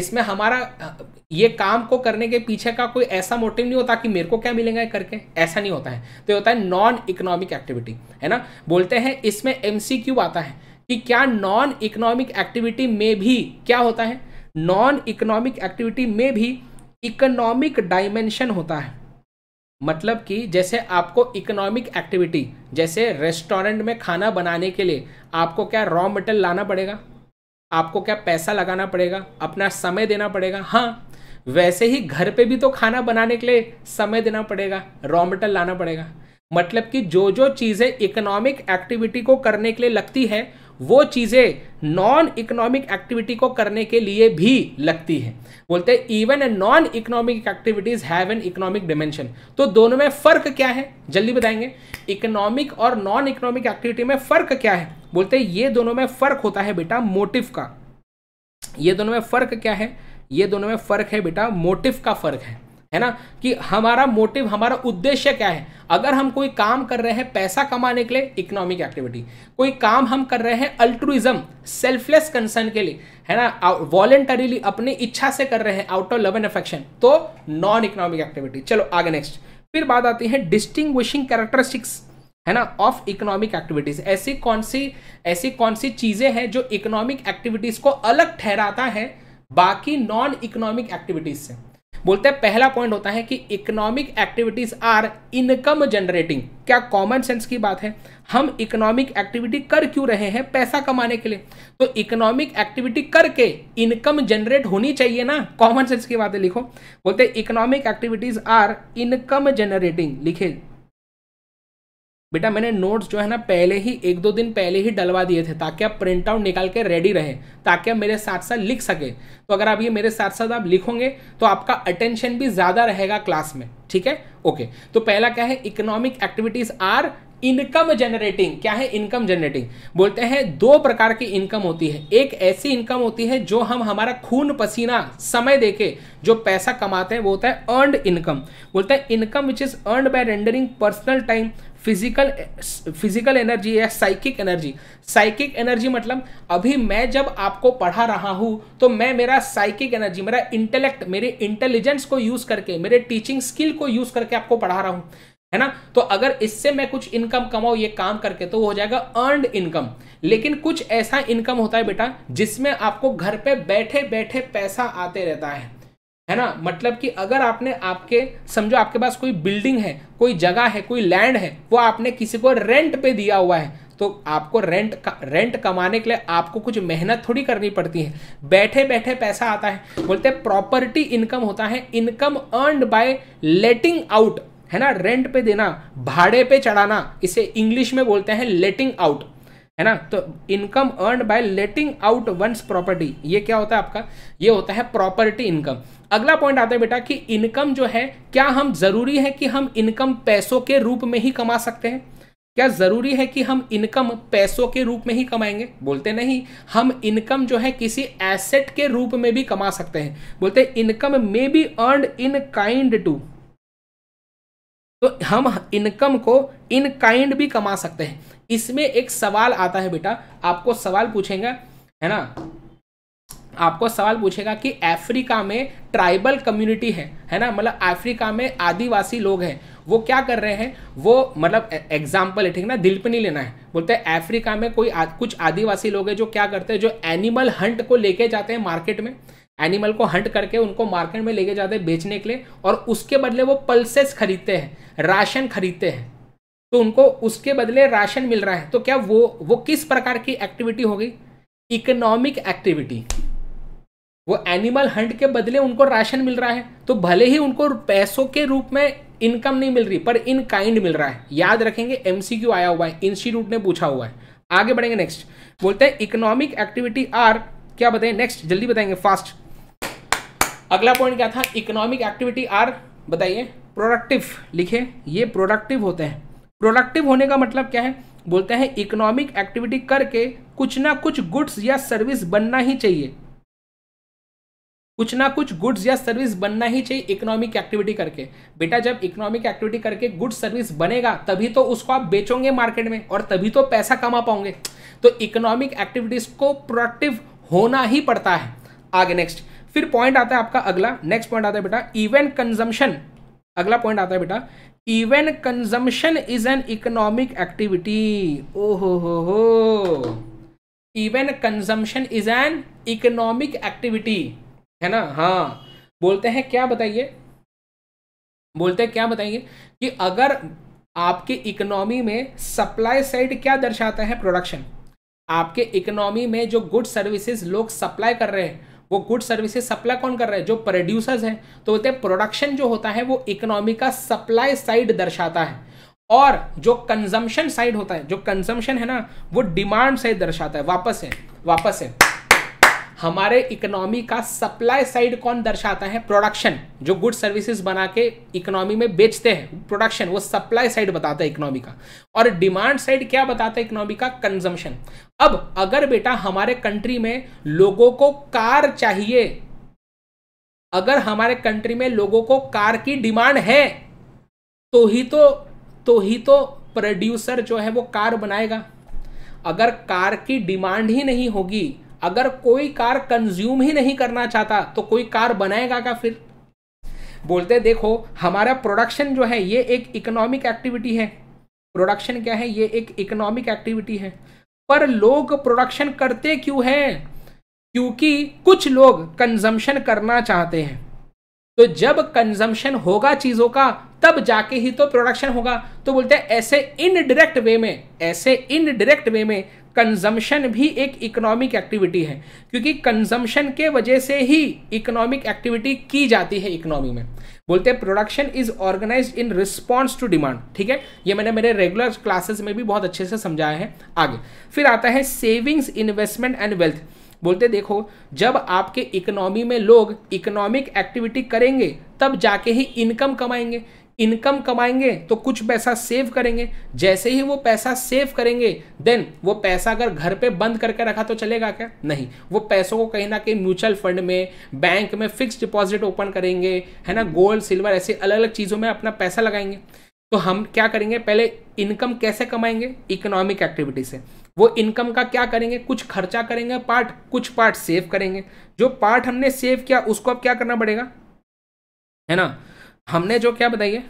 इसमें हमारा ये काम को करने के पीछे का कोई ऐसा मोटिव नहीं होता कि मेरे को क्या मिलेगा करके ऐसा नहीं होता है तो ये होता है नॉन इकोनॉमिक एक्टिविटी है ना बोलते हैं इसमें एम आता है कि क्या नॉन इकोनॉमिक एक्टिविटी में भी क्या होता है नॉन इकोनॉमिक एक्टिविटी में भी इकोनॉमिक डायमेंशन होता है मतलब कि जैसे आपको इकोनॉमिक एक्टिविटी जैसे रेस्टोरेंट में खाना बनाने के लिए आपको क्या रॉ मटेरियल लाना पड़ेगा आपको क्या पैसा लगाना पड़ेगा अपना समय देना पड़ेगा हाँ वैसे ही घर पे भी तो खाना बनाने के लिए समय देना पड़ेगा रॉ मटेरियल लाना पड़ेगा मतलब कि जो जो चीज़ें इकोनॉमिक एक्टिविटी को करने के लिए लगती है वो चीज़ें नॉन इकोनॉमिक एक्टिविटी को करने के लिए भी लगती है बोलते हैं even a non economic activities have an economic dimension तो दोनों में फ़र्क क्या है जल्दी बताएंगे इकोनॉमिक और नॉन इकोनॉमिक एक्टिविटी में फ़र्क क्या है बोलते हैं ये दोनों में फ़र्क होता है बेटा मोटिव का ये दोनों में फ़र्क क्या है ये दोनों में फ़र्क है बेटा मोटिव का फ़र्क है है ना कि हमारा मोटिव हमारा उद्देश्य क्या है अगर हम कोई काम कर रहे हैं पैसा कमाने के लिए इकोनॉमिक एक्टिविटी कोई काम हम कर रहे हैं अल्ट्रुइज्म सेल्फलेस कंसर्न के लिए है ना वॉलेंटरीली अपनी इच्छा से कर रहे हैं out of love and affection तो नॉन इकोनॉमिक एक्टिविटी चलो आगे नेक्स्ट फिर बात आती है डिस्टिंग कैरेक्टरिस्टिक्स है ना ऑफ इकोनॉमिक एक्टिविटीज ऐसी कौन सी ऐसी कौन सी चीजें हैं जो इकोनॉमिक एक्टिविटीज को अलग ठहराता है बाकी नॉन इकोनॉमिक एक्टिविटीज से बोलते हैं पहला पॉइंट होता है कि economic activities are income generating क्या कॉमन सेंस की बात है हम इकोनॉमिक एक्टिविटी कर क्यों रहे हैं पैसा कमाने के लिए तो इकोनॉमिक एक्टिविटी करके इनकम जनरेट होनी चाहिए ना कॉमन सेंस की बात है लिखो बोलते economic activities are income generating लिखे बेटा मैंने नोट्स जो है ना पहले ही एक दो दिन पहले ही डलवा दिए थे ताकि आप प्रिंट आउट निकाल के रेडी रहें ताकि आप मेरे साथ साथ लिख सके तो अगर आप ये मेरे साथ साथ आप लिखोगे तो आपका अटेंशन भी ज़्यादा रहेगा क्लास में ठीक है ओके तो पहला क्या है economic activities are income generating क्या है इनकम जनरेटिंग बोलते हैं दो प्रकार की इनकम होती है एक ऐसी इनकम होती है जो हम हमारा खून पसीना समय देके जो पैसा कमाते हैं वो होता है अर्नड इनकम बोलते हैं income which is earned by rendering personal time physical physical energy या साइकिक एनर्जी साइकिक एनर्जी मतलब अभी मैं जब आपको पढ़ा रहा हूँ तो मैं मेरा साइकिक एनर्जी मेरा इंटेलेक्ट मेरे इंटेलिजेंस को यूज़ करके मेरे टीचिंग स्किल को यूज़ करके आपको पढ़ा रहा हूँ है ना तो अगर इससे मैं कुछ इनकम कमाऊ ये काम करके तो वो हो जाएगा अर्नड इनकम लेकिन कुछ ऐसा इनकम होता है बेटा जिसमें आपको घर पे बैठे बैठे पैसा आते रहता है है ना मतलब कि अगर आपने आपके समझो आपके पास कोई बिल्डिंग है कोई जगह है कोई लैंड है वो आपने किसी को रेंट पे दिया हुआ है तो आपको रेंट रेंट कमाने के लिए आपको कुछ मेहनत थोड़ी करनी पड़ती है बैठे बैठे पैसा आता है बोलते हैं प्रॉपर्टी इनकम होता है income earn by letting out है ना रेंट पे देना भाड़े पे चढ़ाना इसे इंग्लिश में बोलते हैं लेटिंग आउट है ना तो income earn by letting out once property ये क्या होता है आपका ये होता है प्रॉपर्टी इनकम अगला पॉइंट आता है बेटा कि इनकम जो है क्या हम जरूरी है कि हम इनकम पैसों के रूप में ही कमा सकते हैं क्या जरूरी है कि हम इनकम पैसों के रूप में ही कमाएंगे बोलते नहीं हम इनकम जो है किसी एसेट के रूप में भी कमा सकते हैं बोलते income may be earn in kind too तो हम इनकम को इन काइंड भी कमा सकते हैं इसमें एक सवाल आता है बेटा आपको सवाल पूछेगा है ना आपको सवाल पूछेगा कि अफ्रीका में ट्राइबल कम्युनिटी है है ना मतलब अफ्रीका में आदिवासी लोग हैं वो क्या कर रहे हैं वो मतलब एग्जाम्पल है ठीक ना दिल पे नहीं लेना है बोलते हैं अफ्रीका में कोई आ, कुछ आदिवासी लोग हैं जो क्या करते हैं जो एनिमल हंट को लेके जाते हैं मार्केट में एनिमल को हंट करके उनको मार्केट में लेके जाते हैं बेचने के लिए और उसके बदले वो पल्सेस खरीदते हैं राशन खरीदते हैं तो उनको उसके बदले राशन मिल रहा है तो क्या वो वो किस प्रकार की एक्टिविटी हो गई इकोनॉमिक एक्टिविटी वो एनिमल हंट के बदले उनको राशन मिल रहा है तो भले ही उनको पैसों के रूप में इनकम नहीं मिल रही पर इन काइंड मिल रहा है याद रखेंगे एमसीक्यू आया हुआ है इंस्टीट्यूट ने पूछा हुआ है आगे बढ़ेंगे नेक्स्ट बोलते हैं इकोनॉमिक एक्टिविटी आर क्या बताएं नेक्स्ट जल्दी बताएंगे फास्ट अगला पॉइंट क्या था इकोनॉमिक एक्टिविटी आर बताइए प्रोडक्टिव लिखे ये प्रोडक्टिव होते हैं प्रोडक्टिव होने का मतलब क्या है बोलते हैं इकोनॉमिक एक्टिविटी करके कुछ ना कुछ गुड्स या सर्विस बनना ही चाहिए कुछ ना कुछ गुड्स या सर्विस बनना ही चाहिए इकोनॉमिक एक्टिविटी करके बेटा जब इकोनॉमिक एक्टिविटी करके गुड्स सर्विस बनेगा तभी तो उसको आप बेचोगे मार्केट में और तभी तो पैसा कमा पाओगे तो इकोनॉमिक एक्टिविटीज को प्रोडक्टिव होना ही पड़ता है आगे नेक्स्ट फिर पॉइंट आता है आपका अगला नेक्स्ट पॉइंट आता है बेटा इवेंट कंजम्पशन अगला पॉइंट आता है बेटा even consumption is an economic activity ओ हो हो हो even consumption is an economic activity है ना हाँ बोलते हैं क्या बताइए बोलते हैं क्या बताइए कि अगर आपके इकोनॉमी में सप्लाई साइड क्या दर्शाता है प्रोडक्शन आपके इकोनॉमी में जो गुड सर्विसेज लोग सप्लाई कर रहे हैं वो गुड सर्विसेज सप्लाई कौन कर रहा है जो प्रोड्यूसर्स हैं तो बोलते हैं प्रोडक्शन जो होता है वो इकोनॉमी का सप्लाई साइड दर्शाता है और जो कंजम्पशन साइड होता है जो कंजम्पशन है ना वो डिमांड साइड दर्शाता है वापस है वापस है हमारे इकोनॉमी का सप्लाई साइड कौन दर्शाता है प्रोडक्शन जो गुड सर्विसेज बना के इकोनॉमी में बेचते हैं प्रोडक्शन वो सप्लाई साइड बताता है इकोनॉमी का और डिमांड साइड क्या बताता है इकोनॉमी का कंजम्पशन अब अगर बेटा हमारे कंट्री में लोगों को कार चाहिए अगर हमारे कंट्री में लोगों को कार की डिमांड है तो ही तो तो ही तो प्रोड्यूसर जो है वो कार बनाएगा अगर कार की डिमांड ही नहीं होगी अगर कोई कार कंज्यूम ही नहीं करना चाहता तो कोई कार बनाएगा क्या फिर बोलते देखो हमारा प्रोडक्शन जो है ये एक इकोनॉमिक एक्टिविटी है प्रोडक्शन क्या है ये एक इकोनॉमिक एक्टिविटी है पर लोग प्रोडक्शन करते क्यों हैं क्योंकि कुछ लोग कंजम्पशन करना चाहते हैं तो जब कंजम्पशन होगा चीज़ों का तब जाके ही तो प्रोडक्शन होगा तो बोलते हैं ऐसे इनडायरेक्ट वे में ऐसे इनडायरेक्ट वे में कंजम्पशन भी एक इकोनॉमिक एक्टिविटी है क्योंकि कंजम्पशन के वजह से ही इकोनॉमिक एक्टिविटी की जाती है इकोनॉमी में बोलते हैं production is organise in response to demand ठीक है ये मैंने मेरे रेगुलर क्लासेस में भी बहुत अच्छे से समझाया है आगे फिर आता है सेविंग्स इन्वेस्टमेंट एंड वेल्थ बोलते देखो जब आपके इकोनॉमी में लोग इकोनॉमिक एक्टिविटी करेंगे तब जाके ही इनकम कमाएंगे इनकम कमाएंगे तो कुछ पैसा सेव करेंगे जैसे ही वो पैसा सेव करेंगे देन वो पैसा अगर घर पे बंद करके रखा तो चलेगा क्या नहीं वो पैसों को कहीं ना कहीं म्यूचुअल फंड में बैंक में फिक्स डिपॉजिट ओपन करेंगे है ना गोल्ड सिल्वर ऐसे अलग अलग चीज़ों में अपना पैसा लगाएंगे तो हम क्या करेंगे पहले इनकम कैसे कमाएंगे इकोनॉमिक एक्टिविटी से वो इनकम का क्या करेंगे कुछ खर्चा करेंगे पार्ट कुछ पार्ट सेव करेंगे जो पार्ट हमने सेव किया उसको अब क्या करना पड़ेगा है ना हमने जो क्या बताइए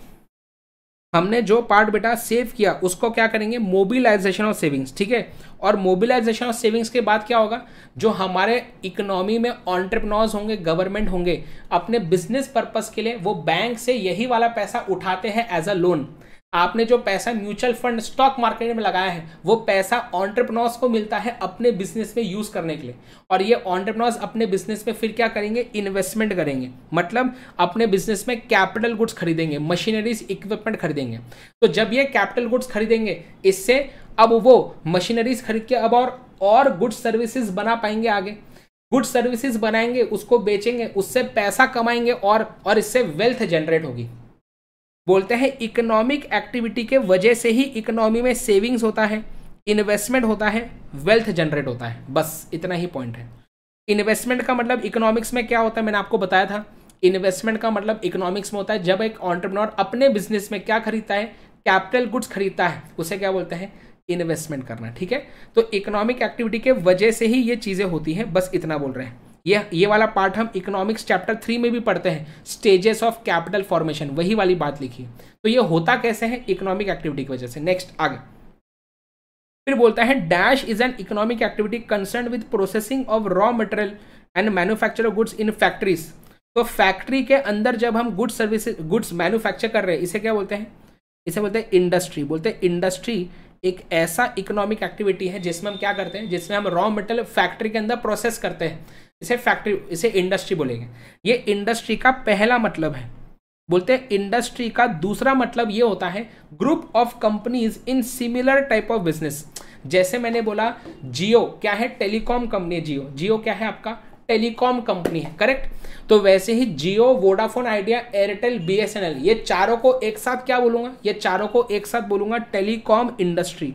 हमने जो पार्ट बेटा सेव किया उसको क्या करेंगे मोबिलाइजेशन ऑफ सेविंग्स ठीक है और मोबिलाइजेशन ऑफ सेविंग्स के बाद क्या होगा जो हमारे इकोनॉमी में ऑन्टरप्रनोर्स होंगे गवर्नमेंट होंगे अपने बिजनेस पर्पस के लिए वो बैंक से यही वाला पैसा उठाते हैं एज अ लोन आपने जो पैसा म्यूचुअल फंड स्टॉक मार्केट में लगाया है वो पैसा ऑन्टरप्रनोर्स को मिलता है अपने बिजनेस में यूज़ करने के लिए और ये ऑन्टरप्रनोर्स अपने बिजनेस में फिर क्या करेंगे इन्वेस्टमेंट करेंगे मतलब अपने बिजनेस में कैपिटल गुड्स खरीदेंगे मशीनरीज इक्विपमेंट खरीदेंगे तो जब ये कैपिटल गुड्स खरीदेंगे इससे अब वो मशीनरीज खरीद के अब और, और गुड्स सर्विसेज बना पाएंगे आगे गुड सर्विसेज बनाएंगे उसको बेचेंगे उससे पैसा कमाएंगे और और इससे वेल्थ जनरेट होगी बोलते हैं इकोनॉमिक एक्टिविटी के वजह से ही इकोनॉमी में सेविंग्स होता है इन्वेस्टमेंट होता है वेल्थ जनरेट होता है बस इतना ही पॉइंट है इन्वेस्टमेंट का मतलब इकोनॉमिक्स में क्या होता है मैंने आपको बताया था इन्वेस्टमेंट का मतलब इकोनॉमिक्स में होता है जब एक ऑन्टरप्रनोर अपने बिजनेस में क्या खरीदता है कैपिटल गुड्स खरीदता है उसे क्या बोलते हैं इन्वेस्टमेंट करना ठीक है तो इकोनॉमिक एक्टिविटी के वजह से ही ये चीज़ें होती हैं बस इतना बोल रहे हैं ये ये वाला पार्ट हम इकोनॉमिक्स चैप्टर थ्री में भी पढ़ते हैं स्टेजेस ऑफ कैपिटल फॉर्मेशन वही वाली बात लिखी तो ये होता कैसे है इकोनॉमिक एक्टिविटी की वजह से नेक्स्ट आगे फिर बोलता है dash is an economic activity concern with processing of raw material and manufacture goods in factories तो फैक्ट्री के अंदर जब हम गुड्स सर्विस गुड्स मैन्युफैक्चर कर रहे हैं इसे क्या बोलते हैं इसे बोलते हैं इंडस्ट्री बोलते हैं इंडस्ट्री एक ऐसा इकोनॉमिक एक्टिविटी है जिसमें हम क्या करते हैं जिसमें हम रॉ मेटेरियल फैक्ट्री के अंदर प्रोसेस करते हैं इसे फैक्ट्री इसे इंडस्ट्री बोलेंगे ये इंडस्ट्री का पहला मतलब है बोलते हैं इंडस्ट्री का दूसरा मतलब ये होता है group of companies in similar type of business जैसे मैंने बोला जियो क्या है टेलीकॉम कंपनी जियो जियो क्या है आपका टेलीकॉम कंपनी है करेक्ट तो वैसे ही Jio Vodafone Idea Airtel BSNL ये चारों को एक साथ क्या बोलूंगा ये चारों को एक साथ बोलूंगा telecom industry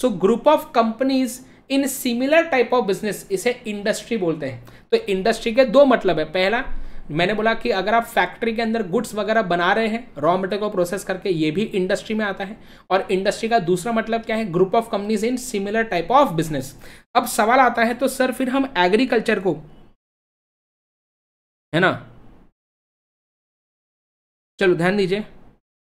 so group of companies in similar type of business इसे इंडस्ट्री बोलते हैं तो इंडस्ट्री के दो मतलब है पहला मैंने बोला कि अगर आप फैक्ट्री के अंदर गुड्स वगैरह बना रहे हैं रॉ मटेरियल को प्रोसेस करके ये भी इंडस्ट्री में आता है और इंडस्ट्री का दूसरा मतलब क्या है group of companies in similar type of business अब सवाल आता है तो सर फिर हम एग्रीकल्चर को है ना चलो ध्यान दीजिए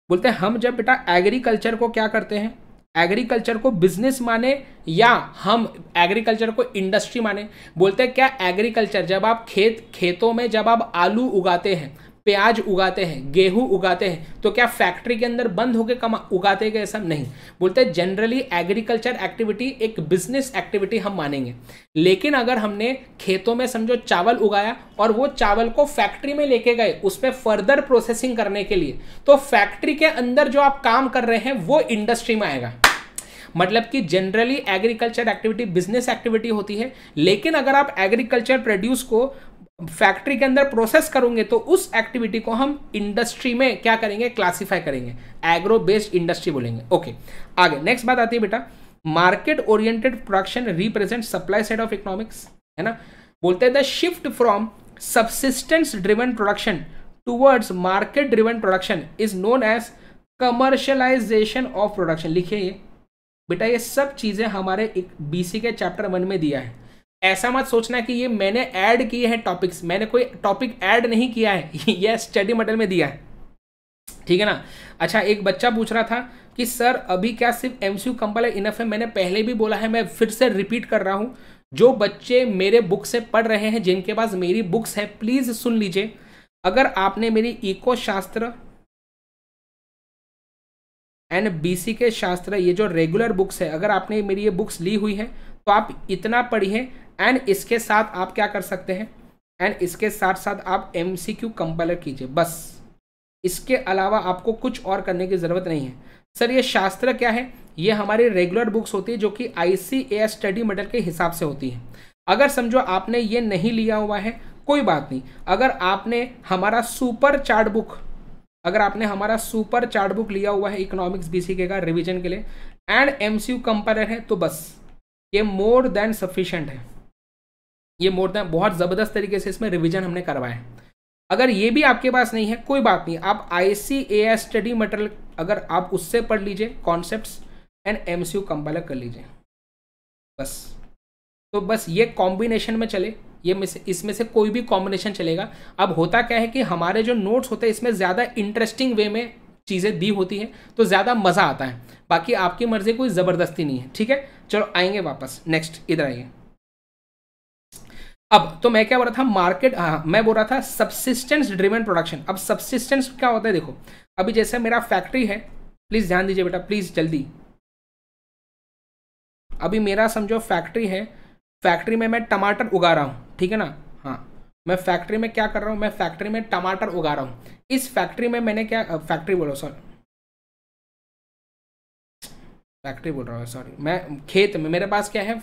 बोलते हैं हम जब बेटा एग्रीकल्चर को क्या करते हैं एग्रीकल्चर को बिजनेस माने या हम एग्रीकल्चर को इंडस्ट्री माने बोलते हैं क्या एग्रीकल्चर जब आप खेत खेतों में जब आप आलू उगाते हैं प्याज उगाते हैं गेहूं उगाते हैं तो क्या फैक्ट्री के अंदर बंद होकर कमा उगाते गए सब नहीं बोलते हैं जनरली एग्रीकल्चर एक्टिविटी एक बिजनेस एक्टिविटी हम मानेंगे लेकिन अगर हमने खेतों में समझो चावल उगाया और वो चावल को फैक्ट्री में लेके गए उसमें फर्दर प्रोसेसिंग करने के लिए तो फैक्ट्री के अंदर जो आप काम कर रहे हैं वो इंडस्ट्री में आएगा मतलब कि generally agriculture activity business activity होती है लेकिन अगर आप एग्रीकल्चर प्रोड्यूस को फैक्ट्री के अंदर प्रोसेस करूंगे तो उस एक्टिविटी को हम इंडस्ट्री में क्या करेंगे क्लासिफाई करेंगे एग्रो बेस्ड इंडस्ट्री बोलेंगे ओके आगे नेक्स्ट बात आती है बेटा market oriented production represent supply side of economics है ना बोलते हैं the shift from subsistence driven production towards market driven production is known as commercialisation of production लिखिए ये बेटा ये सब चीज़ें हमारे बीसी के चैप्टर वन में दिया है ऐसा मत सोचना कि ये मैंने ऐड किए हैं टॉपिक्स मैंने कोई टॉपिक ऐड नहीं किया है यह स्टडी मटेरियल में दिया है ठीक है ना अच्छा एक बच्चा पूछ रहा था कि सर अभी क्या सिर्फ एम सी कंपल इनफ है मैंने पहले भी बोला है मैं फिर से रिपीट कर रहा हूँ जो बच्चे मेरे बुक से पढ़ रहे हैं जिनके पास मेरी बुक्स है प्लीज़ सुन लीजिए अगर आपने मेरी इको शास्त्र एंड बीसी के शास्त्र ये जो रेगुलर बुक्स है अगर आपने मेरी ये बुक्स ली हुई है तो आप इतना पढ़िए एंड इसके साथ आप क्या कर सकते हैं एंड इसके साथ साथ आप एम सी क्यू कंपाइलर कीजिए बस इसके अलावा आपको कुछ और करने की ज़रूरत नहीं है सर ये शास्त्र क्या है ये हमारी रेगुलर बुक्स होती है जो कि आई सी ए स्टडी मेडल के हिसाब से होती है अगर समझो आपने ये नहीं लिया हुआ है कोई बात नहीं अगर आपने हमारा सुपर चार्ट बुक अगर आपने हमारा सुपर चार्ट बुक लिया हुआ है इकोनॉमिक्स के का रिविजन के लिए एंड यू कंपेयर है तो बस ये मोर देन सफिशेंट है ये मोड़ते हैं बहुत ज़बरदस्त तरीके से इसमें रिविजन हमने करवाया है अगर ये भी आपके पास नहीं है कोई बात नहीं आप आई सी ए स्टडी मटेरियल अगर आप उससे पढ़ लीजिए concept and M C U compiler कर लीजिए बस तो बस ये कॉम्बिनेशन में चले ये इसमें से कोई भी कॉम्बिनेशन चलेगा अब होता क्या है कि हमारे जो नोट्स होते हैं इसमें ज़्यादा इंटरेस्टिंग वे में चीज़ें दी होती हैं तो ज़्यादा मज़ा आता है बाकी आपकी मर्ज़ी कोई ज़बरदस्ती नहीं है ठीक है चलो आएंगे वापस नेक्स्ट इधर आइए अब तो मैं क्या बोल रहा था मार्केट हाँ मैं बोल रहा था सब्सिस्टेंस ड्रिवन प्रोडक्शन अब सब्सिस्टेंस क्या होता है देखो अभी जैसे मेरा फैक्ट्री है प्लीज़ ध्यान दीजिए बेटा प्लीज़ जल्दी अभी मेरा समझो फैक्ट्री है फैक्ट्री में मैं टमाटर उगा रहा हूँ ठीक है ना हाँ मैं फैक्ट्री में क्या कर रहा हूँ मैं फैक्ट्री में टमाटर उगा रहा हूँ इस फैक्ट्री में मैंने क्या फैक्ट्री बोलो सॉरी फैक्ट्री बोल रहा हूँ सॉरी मैं खेत में मेरे पास क्या है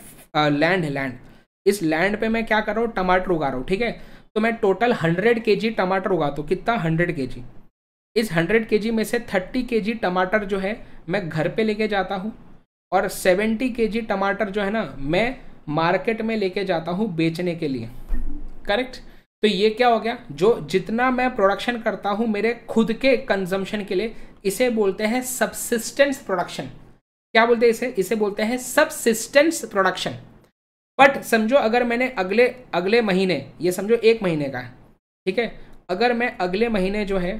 लैंड है लैंड इस लैंड पे मैं क्या कर रहा हूँ टमाटर उगा रहा हूँ ठीक है तो मैं टोटल हंड्रेड के जी टमाटर उगा तो कितना हंड्रेड के जी इस हंड्रेड के जी में से थर्टी के जी टमाटर जो है मैं घर पे लेके जाता हूँ और सेवेंटी के जी टमाटर जो है ना मैं मार्केट में लेके जाता हूँ बेचने के लिए करेक्ट तो ये क्या हो गया जो जितना मैं प्रोडक्शन करता हूँ मेरे खुद के कंजम्पशन के लिए इसे बोलते हैं सबसिस्टेंस प्रोडक्शन क्या बोलते हैं इसे इसे बोलते हैं सबसिस्टेंस प्रोडक्शन बट समझो अगर मैंने अगले अगले महीने ये समझो एक महीने का है ठीक है अगर मैं अगले महीने जो है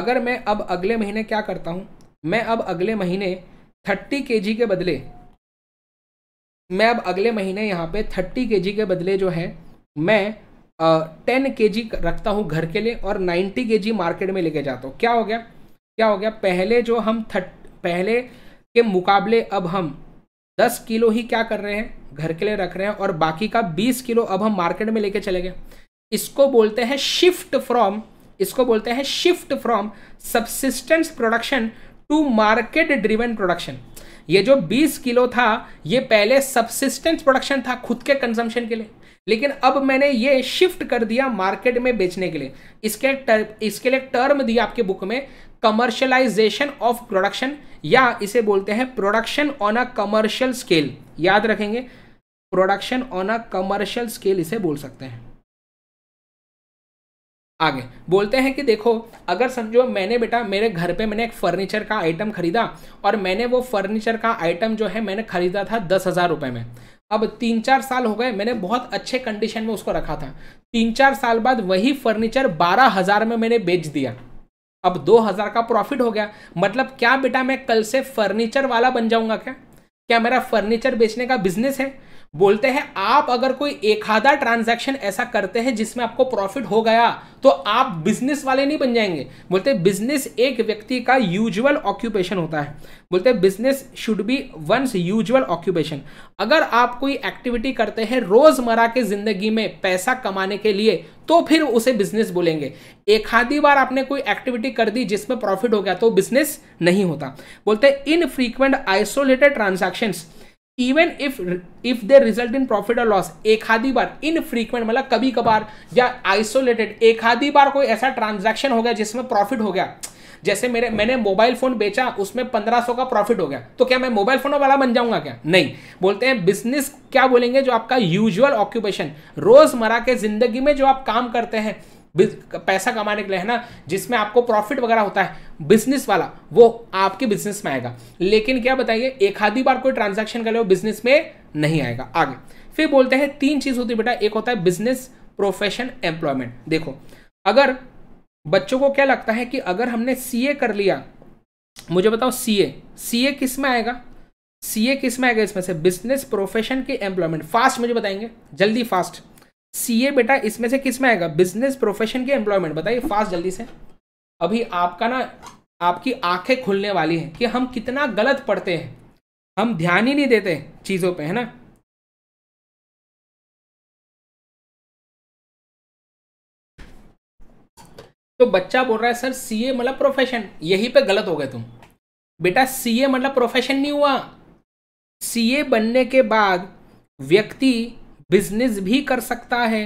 अगर मैं अब अगले महीने क्या करता हूँ मैं अब अगले महीने थर्टी के के बदले मैं अब अगले महीने यहाँ पे थर्टी के के बदले जो है मैं टेन के जी रखता हूँ घर के लिए और नाइन्टी के जी मार्केट में लेके जाता हूँ क्या हो गया क्या हो गया पहले जो हम थर्ट पहले के मुकाबले अब हम दस किलो ही क्या कर रहे हैं घर के लिए रख रहे हैं और बाकी का बीस किलो अब हम मार्केट में लेके चले गए इसको बोलते हैं शिफ्ट फ्रॉम इसको बोलते हैं shift from subsistence production to market driven production ये जो 20 किलो था ये पहले सबसिस्टेंस प्रोडक्शन था खुद के कंजम्पशन के लिए लेकिन अब मैंने ये शिफ्ट कर दिया मार्केट में बेचने के लिए इसके टर, इसके लिए टर्म दिया आपके बुक में कमर्शलाइजेशन ऑफ प्रोडक्शन या इसे बोलते हैं production on a commercial scale याद रखेंगे production on a commercial scale इसे बोल सकते हैं आगे बोलते हैं कि देखो अगर समझो मैंने बेटा मेरे घर पे मैंने एक फर्नीचर का आइटम खरीदा और मैंने वो फर्नीचर का आइटम जो है मैंने खरीदा था दस हज़ार रुपये में अब तीन चार साल हो गए मैंने बहुत अच्छे कंडीशन में उसको रखा था तीन चार साल बाद वही फर्नीचर बारह हज़ार में मैंने बेच दिया अब दो हज़ार का प्रॉफिट हो गया मतलब क्या बेटा मैं कल से फर्नीचर वाला बन जाऊंगा क्या क्या मेरा फर्नीचर बेचने का बिजनेस है बोलते हैं आप अगर कोई एक आधा ट्रांजेक्शन ऐसा करते हैं जिसमें आपको प्रॉफिट हो गया तो आप बिजनेस वाले नहीं बन जाएंगे बोलते बिजनेस एक व्यक्ति का यूजुअल ऑक्यूपेशन होता है बोलते business should be once usual occupation अगर आप कोई एक्टिविटी करते हैं रोजमर्रा के जिंदगी में पैसा कमाने के लिए तो फिर उसे बिजनेस बोलेंगे एक आधी बार आपने कोई एक्टिविटी कर दी जिसमें प्रॉफिट हो गया तो बिजनेस नहीं होता बोलते frequent isolated transactions even if if they result in profit और लॉस एक आधी बार इन फ्रीक्वेंट मतलब कभी कभार या आइसोलेटेड एक आधी बार कोई ऐसा ट्रांजैक्शन हो गया जिसमें प्रॉफिट हो गया जैसे मेरे मैंने मोबाइल फोन बेचा उसमें पंद्रह सौ का प्रॉफिट हो गया तो क्या मैं मोबाइल फोन वाला बन जाऊंगा क्या नहीं बोलते हैं बिजनेस क्या बोलेंगे जो आपका यूजुअल ऑक्यूपेशन रोजमर्रा के जिंदगी में जो आप काम करते हैं पैसा कमाने के लिए है ना जिसमें आपको प्रॉफिट वगैरह होता है बिजनेस वाला वो आपके बिजनेस में आएगा लेकिन क्या बताइए एक आधी बार कोई ट्रांजेक्शन कर ले वो बिजनेस में नहीं आएगा आगे फिर बोलते हैं तीन चीज होती है बेटा एक होता है बिजनेस प्रोफेशन एम्प्लॉयमेंट देखो अगर बच्चों को क्या लगता है कि अगर हमने सी कर लिया मुझे बताओ सीए सीए किस में आएगा सीए किस में आएगा इसमें से बिजनेस प्रोफेशन के एम्प्लॉयमेंट फास्ट मुझे बताएंगे जल्दी फास्ट सीए बेटा इसमें से किस में आएगा बिजनेस प्रोफेशन के एम्प्लॉयमेंट बताइए फास्ट जल्दी से अभी आपका ना आपकी आंखें खुलने वाली हैं कि हम कितना गलत पढ़ते हैं हम ध्यान ही नहीं देते चीज़ों पे है ना तो बच्चा बोल रहा है सर सीए मतलब प्रोफेशन यही पे गलत हो गए तुम बेटा सीए मतलब प्रोफेशन नहीं हुआ सीए बनने के बाद व्यक्ति बिजनेस भी कर सकता है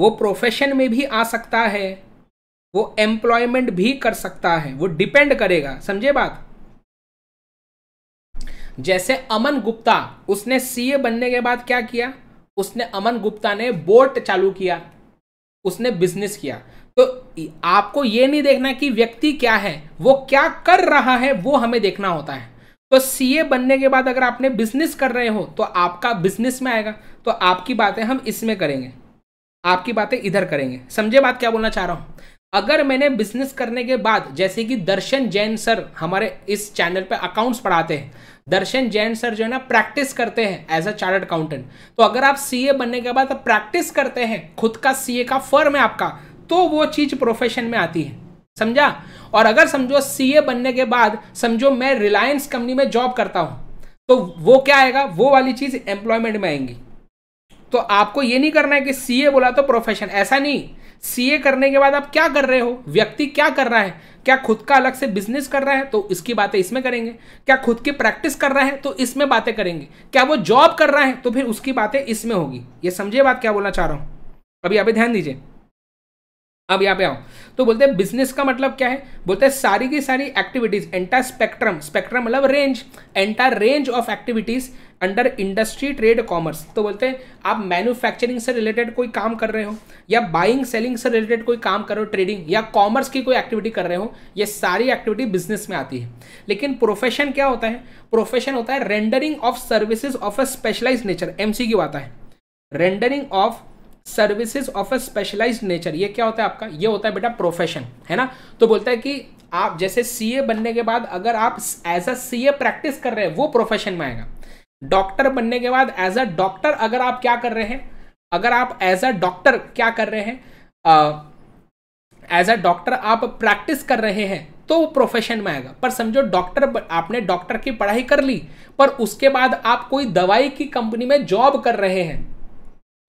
वो प्रोफेशन में भी आ सकता है वो एम्प्लॉयमेंट भी कर सकता है वो डिपेंड करेगा समझे बात जैसे अमन गुप्ता उसने सीए बनने के बाद क्या किया उसने अमन गुप्ता ने बोट चालू किया उसने बिजनेस किया तो आपको ये नहीं देखना कि व्यक्ति क्या है वो क्या कर रहा है वो हमें देखना होता है तो सीए बनने के बाद अगर आपने बिजनेस कर रहे हो तो आपका बिजनेस में आएगा तो आपकी बातें हम इसमें करेंगे आपकी बातें इधर करेंगे समझे बात क्या बोलना चाह रहा हूं अगर मैंने बिजनेस करने के बाद जैसे कि दर्शन जैन सर हमारे इस चैनल पे अकाउंट्स पढ़ाते हैं दर्शन जैन सर जो है ना प्रैक्टिस करते हैं एज अ चार्टर्ड अकाउंटेंट तो अगर आप सीए बनने के बाद प्रैक्टिस करते हैं खुद का सीए का फर्म है आपका तो वो चीज़ प्रोफेशन में आती है समझा और अगर समझो सीए बनने के बाद समझो मैं रिलायंस कंपनी में जॉब करता हूं तो वो क्या आएगा वो वाली चीज एम्प्लॉयमेंट में आएंगी तो आपको ये नहीं करना है कि सीए बोला तो प्रोफेशन ऐसा नहीं सीए करने के बाद आप क्या कर रहे हो व्यक्ति क्या कर रहा है क्या खुद का अलग से बिजनेस कर रहा है तो इसकी बातें इसमें करेंगे क्या खुद की प्रैक्टिस कर रहा है तो इसमें बातें करेंगे क्या वो जॉब कर रहा है तो फिर उसकी बातें इसमें होगी ये समझिए बात क्या बोलना चाह रहा हूं अभी अभी ध्यान दीजिए अब यहाँ पे आओ तो बोलते हैं बिजनेस का मतलब क्या है बोलते हैं सारी की सारी एक्टिविटीज एंटा स्पेक्ट्रम स्पेक्ट्रम मतलब range entire range of activities under industry trade commerce तो बोलते हैं आप मैन्युफैक्चरिंग से रिलेटेड कोई काम कर रहे हो या बाइंग सेलिंग से रिलेटेड कोई काम कर रहे हो ट्रेडिंग या कॉमर्स की कोई एक्टिविटी कर रहे हो ये सारी एक्टिविटी बिजनेस में आती है लेकिन प्रोफेशन क्या होता है प्रोफेशन होता है rendering of services of a specialise nature एम आता है rendering of services of a specialised nature ये क्या होता है आपका ये होता है बेटा प्रोफेशन है ना तो बोलता है कि आप जैसे सीए बनने के बाद अगर आप एज अ सीए प्रैक्टिस कर रहे हैं वो प्रोफेशन में आएगा डॉक्टर बनने के बाद एज अ डॉक्टर अगर आप क्या कर रहे हैं अगर आप एज अ डॉक्टर क्या कर रहे हैं एज अ डॉक्टर आप प्रैक्टिस कर रहे हैं तो प्रोफेशन में आएगा पर समझो डॉक्टर आपने डॉक्टर की पढ़ाई कर ली पर उसके बाद आप कोई दवाई की कंपनी में जॉब कर रहे हैं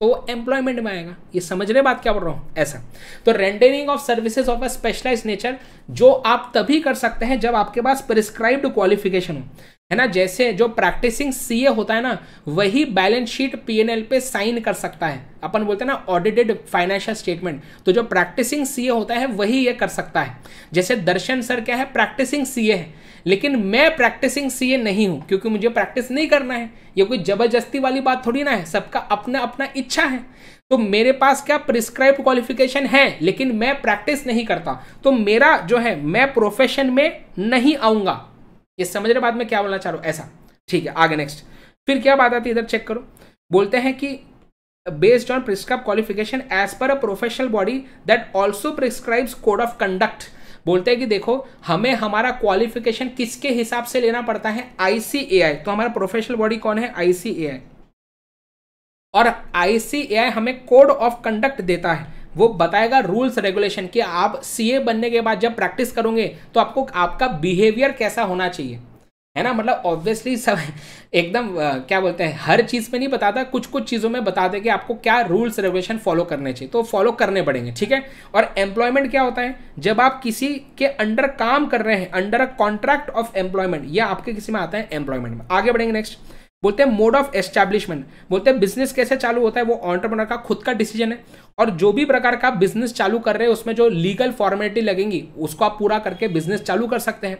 तो वो एम्प्लॉयमेंट में आएगा ये समझ रहे बात क्या बोल रहा हूँ ऐसा तो rendering of services of a specialise nature जो आप तभी कर सकते हैं जब आपके पास प्रिस्क्राइब्ड क्वालिफिकेशन हो है ना जैसे जो प्रैक्टिसिंग सीए होता है ना वही बैलेंस शीट पीएनएल पे साइन कर सकता है अपन बोलते हैं ना ऑडिटेड फाइनेंशियल स्टेटमेंट तो जो प्रैक्टिसिंग सीए होता है वही ये कर सकता है जैसे दर्शन सर क्या है प्रैक्टिसिंग सीए है लेकिन मैं प्रैक्टिसिंग सीए नहीं हूँ क्योंकि मुझे प्रैक्टिस नहीं करना है ये कोई जबरदस्ती वाली बात थोड़ी ना है सबका अपना अपना इच्छा है तो मेरे पास क्या प्रिस्क्राइब क्वालिफिकेशन है लेकिन मैं प्रैक्टिस नहीं करता तो मेरा जो है मैं प्रोफेशन में नहीं आऊंगा ये समझ रहे बाद में क्या बोलना चाह रहा हूँ ऐसा ठीक है आगे नेक्स्ट फिर क्या बात आती है इधर चेक करो बोलते हैं कि based on prescribe qualification as per a professional body that also prescribes code of conduct बोलते हैं कि देखो हमें हमारा क्वालिफिकेशन किसके हिसाब से लेना पड़ता है आईसीएआई तो हमारा प्रोफेशनल बॉडी कौन है आईसीएआई और आईसीएआई हमें कोड ऑफ कंडक्ट देता है वो बताएगा रूल्स रेगुलेशन कि आप सीए बनने के बाद जब प्रैक्टिस करोगे तो आपको आपका बिहेवियर कैसा होना चाहिए है ना मतलब ऑब्वियसली सब एकदम क्या बोलते हैं हर चीज़ में नहीं बताता कुछ कुछ चीज़ों में बता दे कि आपको क्या रूल्स रेगुलेशन फॉलो करने चाहिए तो फॉलो करने पड़ेंगे ठीक है और एम्प्लॉयमेंट क्या होता है जब आप किसी के अंडर काम कर रहे हैं under a contract of employment या आपके किसी में आता है एम्प्लॉयमेंट में आगे बढ़ेंगे नेक्स्ट बोलते हैं मोड ऑफ एस्टैब्लिशमेंट बोलते हैं बिजनेस कैसे चालू होता है वो ऑन्टरप्रनर का खुद का डिसीजन है और जो भी प्रकार का बिजनेस चालू कर रहे हैं उसमें जो लीगल फॉर्मेलिटी लगेंगी उसको आप पूरा करके बिजनेस चालू कर सकते हैं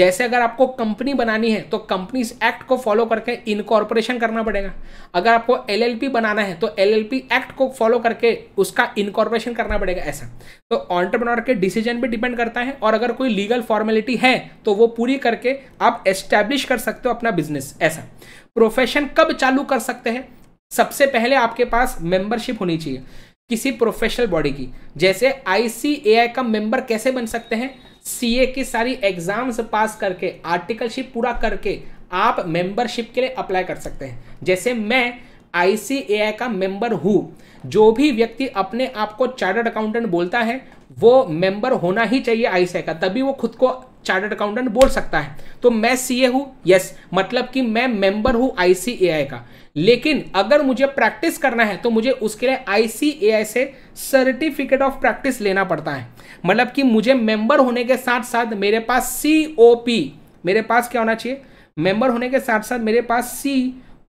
जैसे अगर आपको कंपनी बनानी है तो कंपनीज एक्ट को फॉलो करके इनकॉर्पोरेशन करना पड़ेगा अगर आपको एल बनाना है तो एल एक्ट को फॉलो करके उसका इनकॉर्पोरेशन करना पड़ेगा ऐसा तो ऑन्टरप्रनर के डिसीजन भी डिपेंड करता है और अगर कोई लीगल फॉर्मेलिटी है तो वो पूरी करके आप एस्टैब्लिश कर सकते हो अपना बिजनेस ऐसा प्रोफेशन कब चालू कर सकते हैं सबसे पहले आपके पास मेंबरशिप होनी चाहिए किसी प्रोफेशनल बॉडी की जैसे आईसीएआई का मेंबर कैसे बन सकते हैं सीए की सारी एग्जाम्स पास करके आर्टिकलशिप पूरा करके आप मेंबरशिप के लिए अप्लाई कर सकते हैं जैसे मैं आईसीएआई का मेंबर हूं जो भी व्यक्ति अपने आप को चार्टर्ड अकाउंटेंट बोलता है वो मेंबर होना ही चाहिए आईसीआई का तभी वो खुद को चार्टर्ड अकाउंटेंट बोल सकता है तो मैं सी ए हूं यस मतलब कि मैं मेंबर हूं आईसीएआई का लेकिन अगर मुझे प्रैक्टिस करना है तो मुझे उसके लिए आईसीएआई से सर्टिफिकेट ऑफ प्रैक्टिस लेना पड़ता है मतलब कि मुझे मेंबर होने के साथ साथ मेरे पास सीओपी मेरे पास क्या होना चाहिए मेंबर होने के साथ साथ मेरे पास C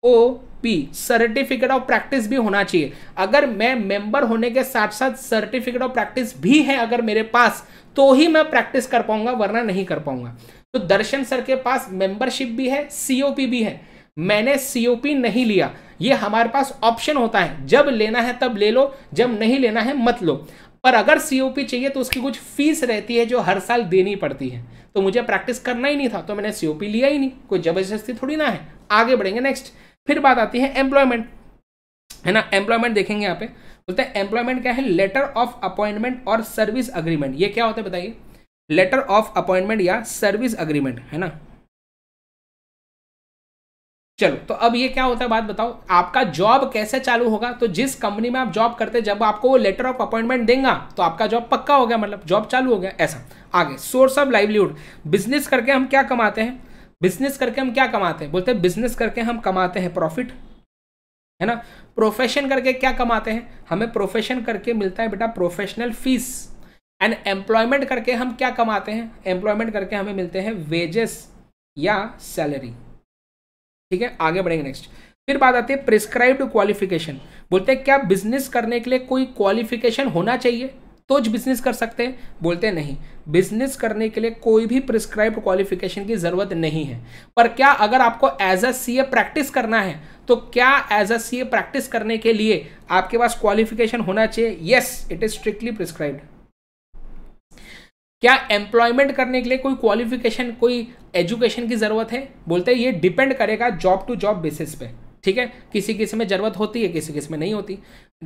O P certificate of practice भी होना चाहिए अगर मैं मेंबर होने के साथ साथ सर्टिफिकेट ऑफ प्रैक्टिस भी है अगर मेरे पास तो ही मैं प्रैक्टिस कर पाऊंगा वरना नहीं कर पाऊंगा तो दर्शन सर के पास मेंबरशिप भी है सीओपी भी है मैंने सीओपी नहीं लिया ये हमारे पास ऑप्शन होता है जब लेना है तब ले लो जब नहीं लेना है मत लो पर अगर सीओपी चाहिए तो उसकी कुछ फीस रहती है जो हर साल देनी पड़ती है तो मुझे प्रैक्टिस करना ही नहीं था तो मैंने सीओपी लिया ही नहीं कोई जबरदस्ती थोड़ी ना है आगे बढ़ेंगे नेक्स्ट फिर बात आती है एम्प्लॉयमेंट है ना एम्प्लॉयमेंट देखेंगे यहाँ पे बोलते हैं एम्प्लॉयमेंट क्या है लेटर ऑफ अपॉइंटमेंट और सर्विस अग्रीमेंट ये क्या होता है बताइए लेटर ऑफ अपॉइंटमेंट या सर्विस अग्रीमेंट है ना चलो तो अब ये क्या होता है बात बताओ आपका जॉब कैसे चालू होगा तो जिस कंपनी में आप जॉब करते जब आपको वो लेटर ऑफ अपॉइंटमेंट देगा तो आपका जॉब पक्का हो गया मतलब जॉब चालू हो गया ऐसा आगे सोर्स ऑफ लाइवलीहुड बिजनेस करके हम क्या कमाते हैं बिजनेस करके हम क्या कमाते हैं बोलते हैं बिजनेस करके हम कमाते हैं प्रॉफिट है ना प्रोफेशन करके क्या कमाते हैं हमें प्रोफेशन करके मिलता है बेटा प्रोफेशनल फीस एंड एम्प्लॉयमेंट करके हम क्या कमाते हैं एम्प्लॉयमेंट करके हमें मिलते हैं वेजेस या सैलरी ठीक है आगे बढ़ेंगे नेक्स्ट फिर बात आती है प्रिस्क्राइब्ड क्वालिफिकेशन बोलते हैं क्या बिजनेस करने के लिए कोई क्वालिफिकेशन होना चाहिए तो बिजनेस कर सकते हैं बोलते हैं नहीं बिजनेस करने के लिए कोई भी प्रिस्क्राइब्ड क्वालिफिकेशन की ज़रूरत नहीं है पर क्या अगर आपको एज अ सी प्रैक्टिस करना है तो क्या एज अ सी प्रैक्टिस करने के लिए आपके पास क्वालिफिकेशन होना चाहिए yes it is strictly prescribed क्या एम्प्लॉयमेंट करने के लिए कोई क्वालिफिकेशन कोई एजुकेशन की ज़रूरत है बोलते हैं ये डिपेंड करेगा जॉब टू जॉब बेसिस पे ठीक है किसी किसी में ज़रूरत होती है किसी किसी में नहीं होती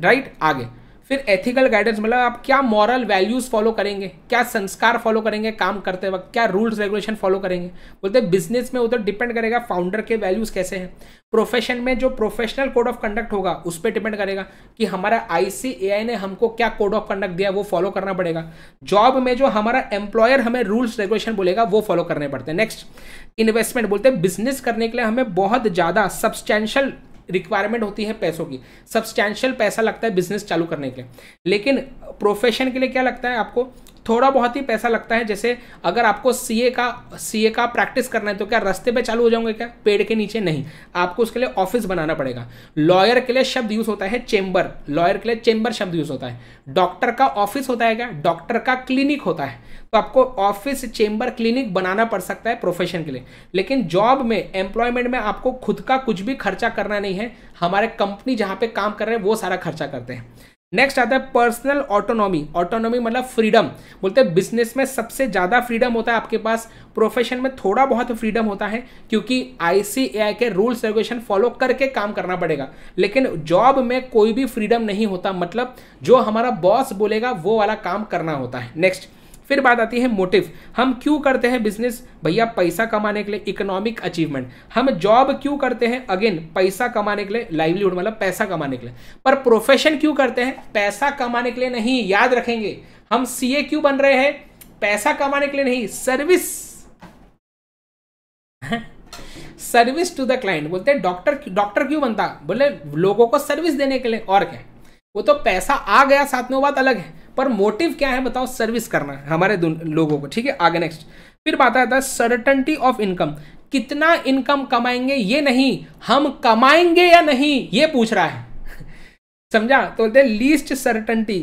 राइट आगे फिर एथिकल गाइडेंस मतलब आप क्या मॉरल वैल्यूज़ फॉलो करेंगे क्या संस्कार फॉलो करेंगे काम करते वक्त क्या रूल्स रेगुलेशन फॉलो करेंगे बोलते हैं बिजनेस में उधर डिपेंड करेगा फाउंडर के वैल्यूज़ कैसे हैं प्रोफेशन में जो प्रोफेशनल कोड ऑफ कंडक्ट होगा उस पर डिपेंड करेगा कि हमारा आई ने हमको क्या कोड ऑफ कंडक्ट दिया वो फॉलो करना पड़ेगा जॉब में जो हमारा एम्प्लॉयर हमें रूल्स रेगुलेशन बोलेगा वो फॉलो करने पड़ते हैं नेक्स्ट इन्वेस्टमेंट बोलते हैं बिजनेस करने के लिए हमें बहुत ज़्यादा सब्सटैंशियल रिक्वायरमेंट होती है पैसों की सब्सटैंशियल पैसा लगता है बिजनेस चालू करने के लिए लेकिन प्रोफेशन के लिए क्या लगता है आपको थोड़ा बहुत ही पैसा लगता है जैसे अगर आपको सीए का सीए का प्रैक्टिस करना है तो क्या रस्ते पे चालू हो जाओगे क्या पेड़ के नीचे नहीं आपको उसके लिए ऑफिस बनाना पड़ेगा लॉयर के लिए शब्द यूज होता है चेंबर लॉयर के लिए चेंबर शब्द यूज होता है डॉक्टर का ऑफिस होता है क्या डॉक्टर का क्लिनिक होता है तो आपको ऑफिस चेंबर क्लिनिक बनाना पड़ सकता है प्रोफेशन के लिए लेकिन जॉब में एम्प्लॉयमेंट में आपको खुद का कुछ भी खर्चा करना नहीं है हमारे कंपनी जहां पे काम कर रहे हैं वो सारा खर्चा करते हैं नेक्स्ट आता है पर्सनल ऑटोनॉमी ऑटोनॉमी मतलब फ्रीडम बोलते हैं बिजनेस में सबसे ज़्यादा फ्रीडम होता है आपके पास प्रोफेशन में थोड़ा बहुत फ्रीडम होता है क्योंकि आईसीएआई के रूल्स रेगुलेशन फॉलो करके काम करना पड़ेगा लेकिन जॉब में कोई भी फ्रीडम नहीं होता मतलब जो हमारा बॉस बोलेगा वो वाला काम करना होता है नेक्स्ट फिर बात आती है मोटिव हम क्यों करते हैं बिजनेस भैया पैसा कमाने के लिए इकोनॉमिक अचीवमेंट हम जॉब क्यों करते हैं अगेन पैसा कमाने के लिए लाइवलीहुड मतलब पैसा कमाने के लिए पर प्रोफेशन क्यों करते हैं पैसा कमाने के लिए नहीं याद रखेंगे हम ए क्यों बन रहे हैं पैसा कमाने के लिए नहीं service service to the client बोलते हैं डॉक्टर डॉक्टर क्यों बनता बोले लोगों को सर्विस देने के लिए और क्या वो तो पैसा आ गया साथ में वो बात अलग है पर मोटिव क्या है बताओ सर्विस करना है हमारे लोगों को ठीक है आगे नेक्स्ट फिर बात आता है सर्टनटी ऑफ इनकम कितना इनकम कमाएंगे ये नहीं हम कमाएंगे या नहीं ये पूछ रहा है [LAUGHS] समझा तो बोलते हैं लीस्ट सर्टनटी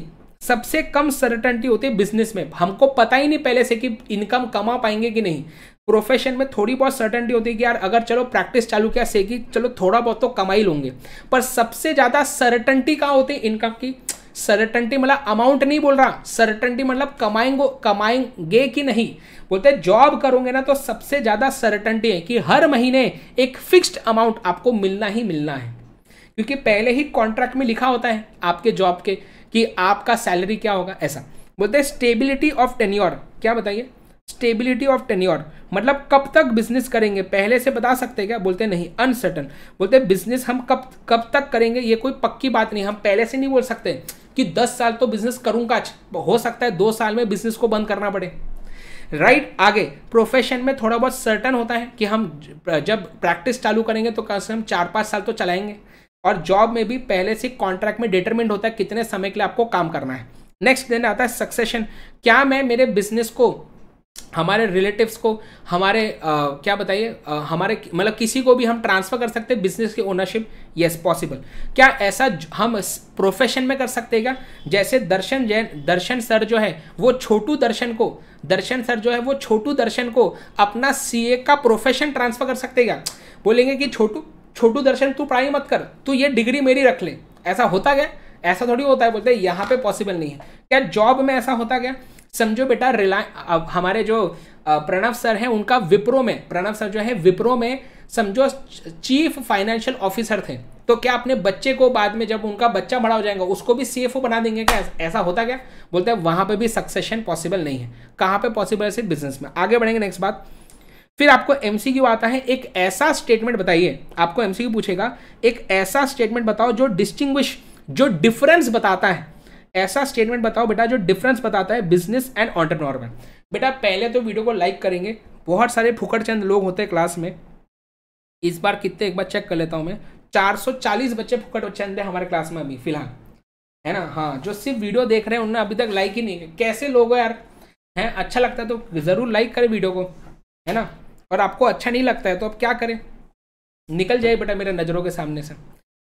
सबसे कम सर्टेनिटी होती है बिजनेस में हमको पता ही नहीं पहले से कि इनकम कमा पाएंगे कि नहीं प्रोफेशन में थोड़ी बहुत सर्टनटी होती है कि यार अगर चलो प्रैक्टिस चालू किया से कि चलो थोड़ा बहुत तो कमा ही लूंगे पर सबसे ज़्यादा सर्टनटी कहाँ होती है इनकम की सर्टेनिटी मतलब अमाउंट नहीं बोल रहा सर्टनटी मतलब कमाएंगे कमाएंगे कि नहीं बोलते जॉब करोगे ना तो सबसे ज़्यादा सर्टनटी है कि हर महीने एक फिक्स्ड अमाउंट आपको मिलना ही मिलना है क्योंकि पहले ही कॉन्ट्रैक्ट में लिखा होता है आपके जॉब के कि आपका सैलरी क्या होगा ऐसा बोलते हैं स्टेबिलिटी ऑफ टेन्योर क्या बताइए स्टेबिलिटी ऑफ टेन्योर मतलब कब तक बिजनेस करेंगे पहले से बता सकते क्या बोलते नहीं अनसर्टन बोलते बिजनेस हम कब कब तक करेंगे ये कोई पक्की बात नहीं हम पहले से नहीं बोल सकते कि दस साल तो बिजनेस करूंगा हो सकता है दो साल में बिजनेस को बंद करना पड़े राइट right, आगे प्रोफेशन में थोड़ा बहुत सर्टन होता है कि हम जब प्रैक्टिस चालू करेंगे तो कम से कम चार पाँच साल तो चलाएंगे और जॉब में भी पहले से कॉन्ट्रैक्ट में डिटरमिंट होता है कितने समय के लिए आपको काम करना है नेक्स्ट देन आता है सक्सेशन क्या मैं मेरे बिजनेस को हमारे रिलेटिव्स को हमारे आ, क्या बताइए हमारे मतलब किसी को भी हम ट्रांसफ़र कर सकते हैं बिजनेस की ओनरशिप यस पॉसिबल क्या ऐसा हम प्रोफेशन में कर सकते हैं क्या जैसे दर्शन जैन दर्शन सर जो है वो छोटू दर्शन को दर्शन सर जो है वो छोटू दर्शन को अपना सीए का प्रोफेशन ट्रांसफ़र कर सकते क्या बोलेंगे कि छोटू छोटू दर्शन तू पढ़ाई मत कर तू ये डिग्री मेरी रख ले ऐसा होता गया ऐसा थोड़ी होता है बोलते हैं यहाँ पे पॉसिबल नहीं है क्या जॉब में ऐसा होता गया समझो बेटा रिलाय हमारे जो प्रणव सर हैं उनका विप्रो में प्रणव सर जो है विप्रो में समझो चीफ फाइनेंशियल ऑफिसर थे तो क्या अपने बच्चे को बाद में जब उनका बच्चा बड़ा हो जाएगा उसको भी सी बना देंगे क्या ऐसा होता क्या बोलते हैं वहाँ पर भी सक्सेशन पॉसिबल नहीं है कहाँ पर पॉसिबल है सिर्फ बिजनेस में आगे बढ़ेंगे नेक्स्ट बात फिर आपको एमसीक्यू आता है एक ऐसा स्टेटमेंट बताइए आपको एमसीक्यू पूछेगा एक ऐसा स्टेटमेंट बताओ जो डिस्टिंग्विश जो डिफरेंस बताता है ऐसा स्टेटमेंट बताओ बेटा जो डिफरेंस बताता है बिजनेस एंड ऑन्टरप्रनोर में बेटा पहले तो वीडियो को लाइक करेंगे बहुत सारे फुकट चंद लोग होते हैं क्लास में इस बार कितने एक बार चेक कर लेता हूँ मैं 440 बच्चे फुकट चंद हैं हमारे क्लास में अभी फिलहाल है ना हाँ जो सिर्फ वीडियो देख रहे हैं उन्होंने अभी तक लाइक ही नहीं कैसे लोग हो यार हैं अच्छा लगता है तो ज़रूर लाइक करें वीडियो को है ना और आपको अच्छा नहीं लगता है तो आप क्या करें निकल जाए बेटा मेरे नज़रों के सामने से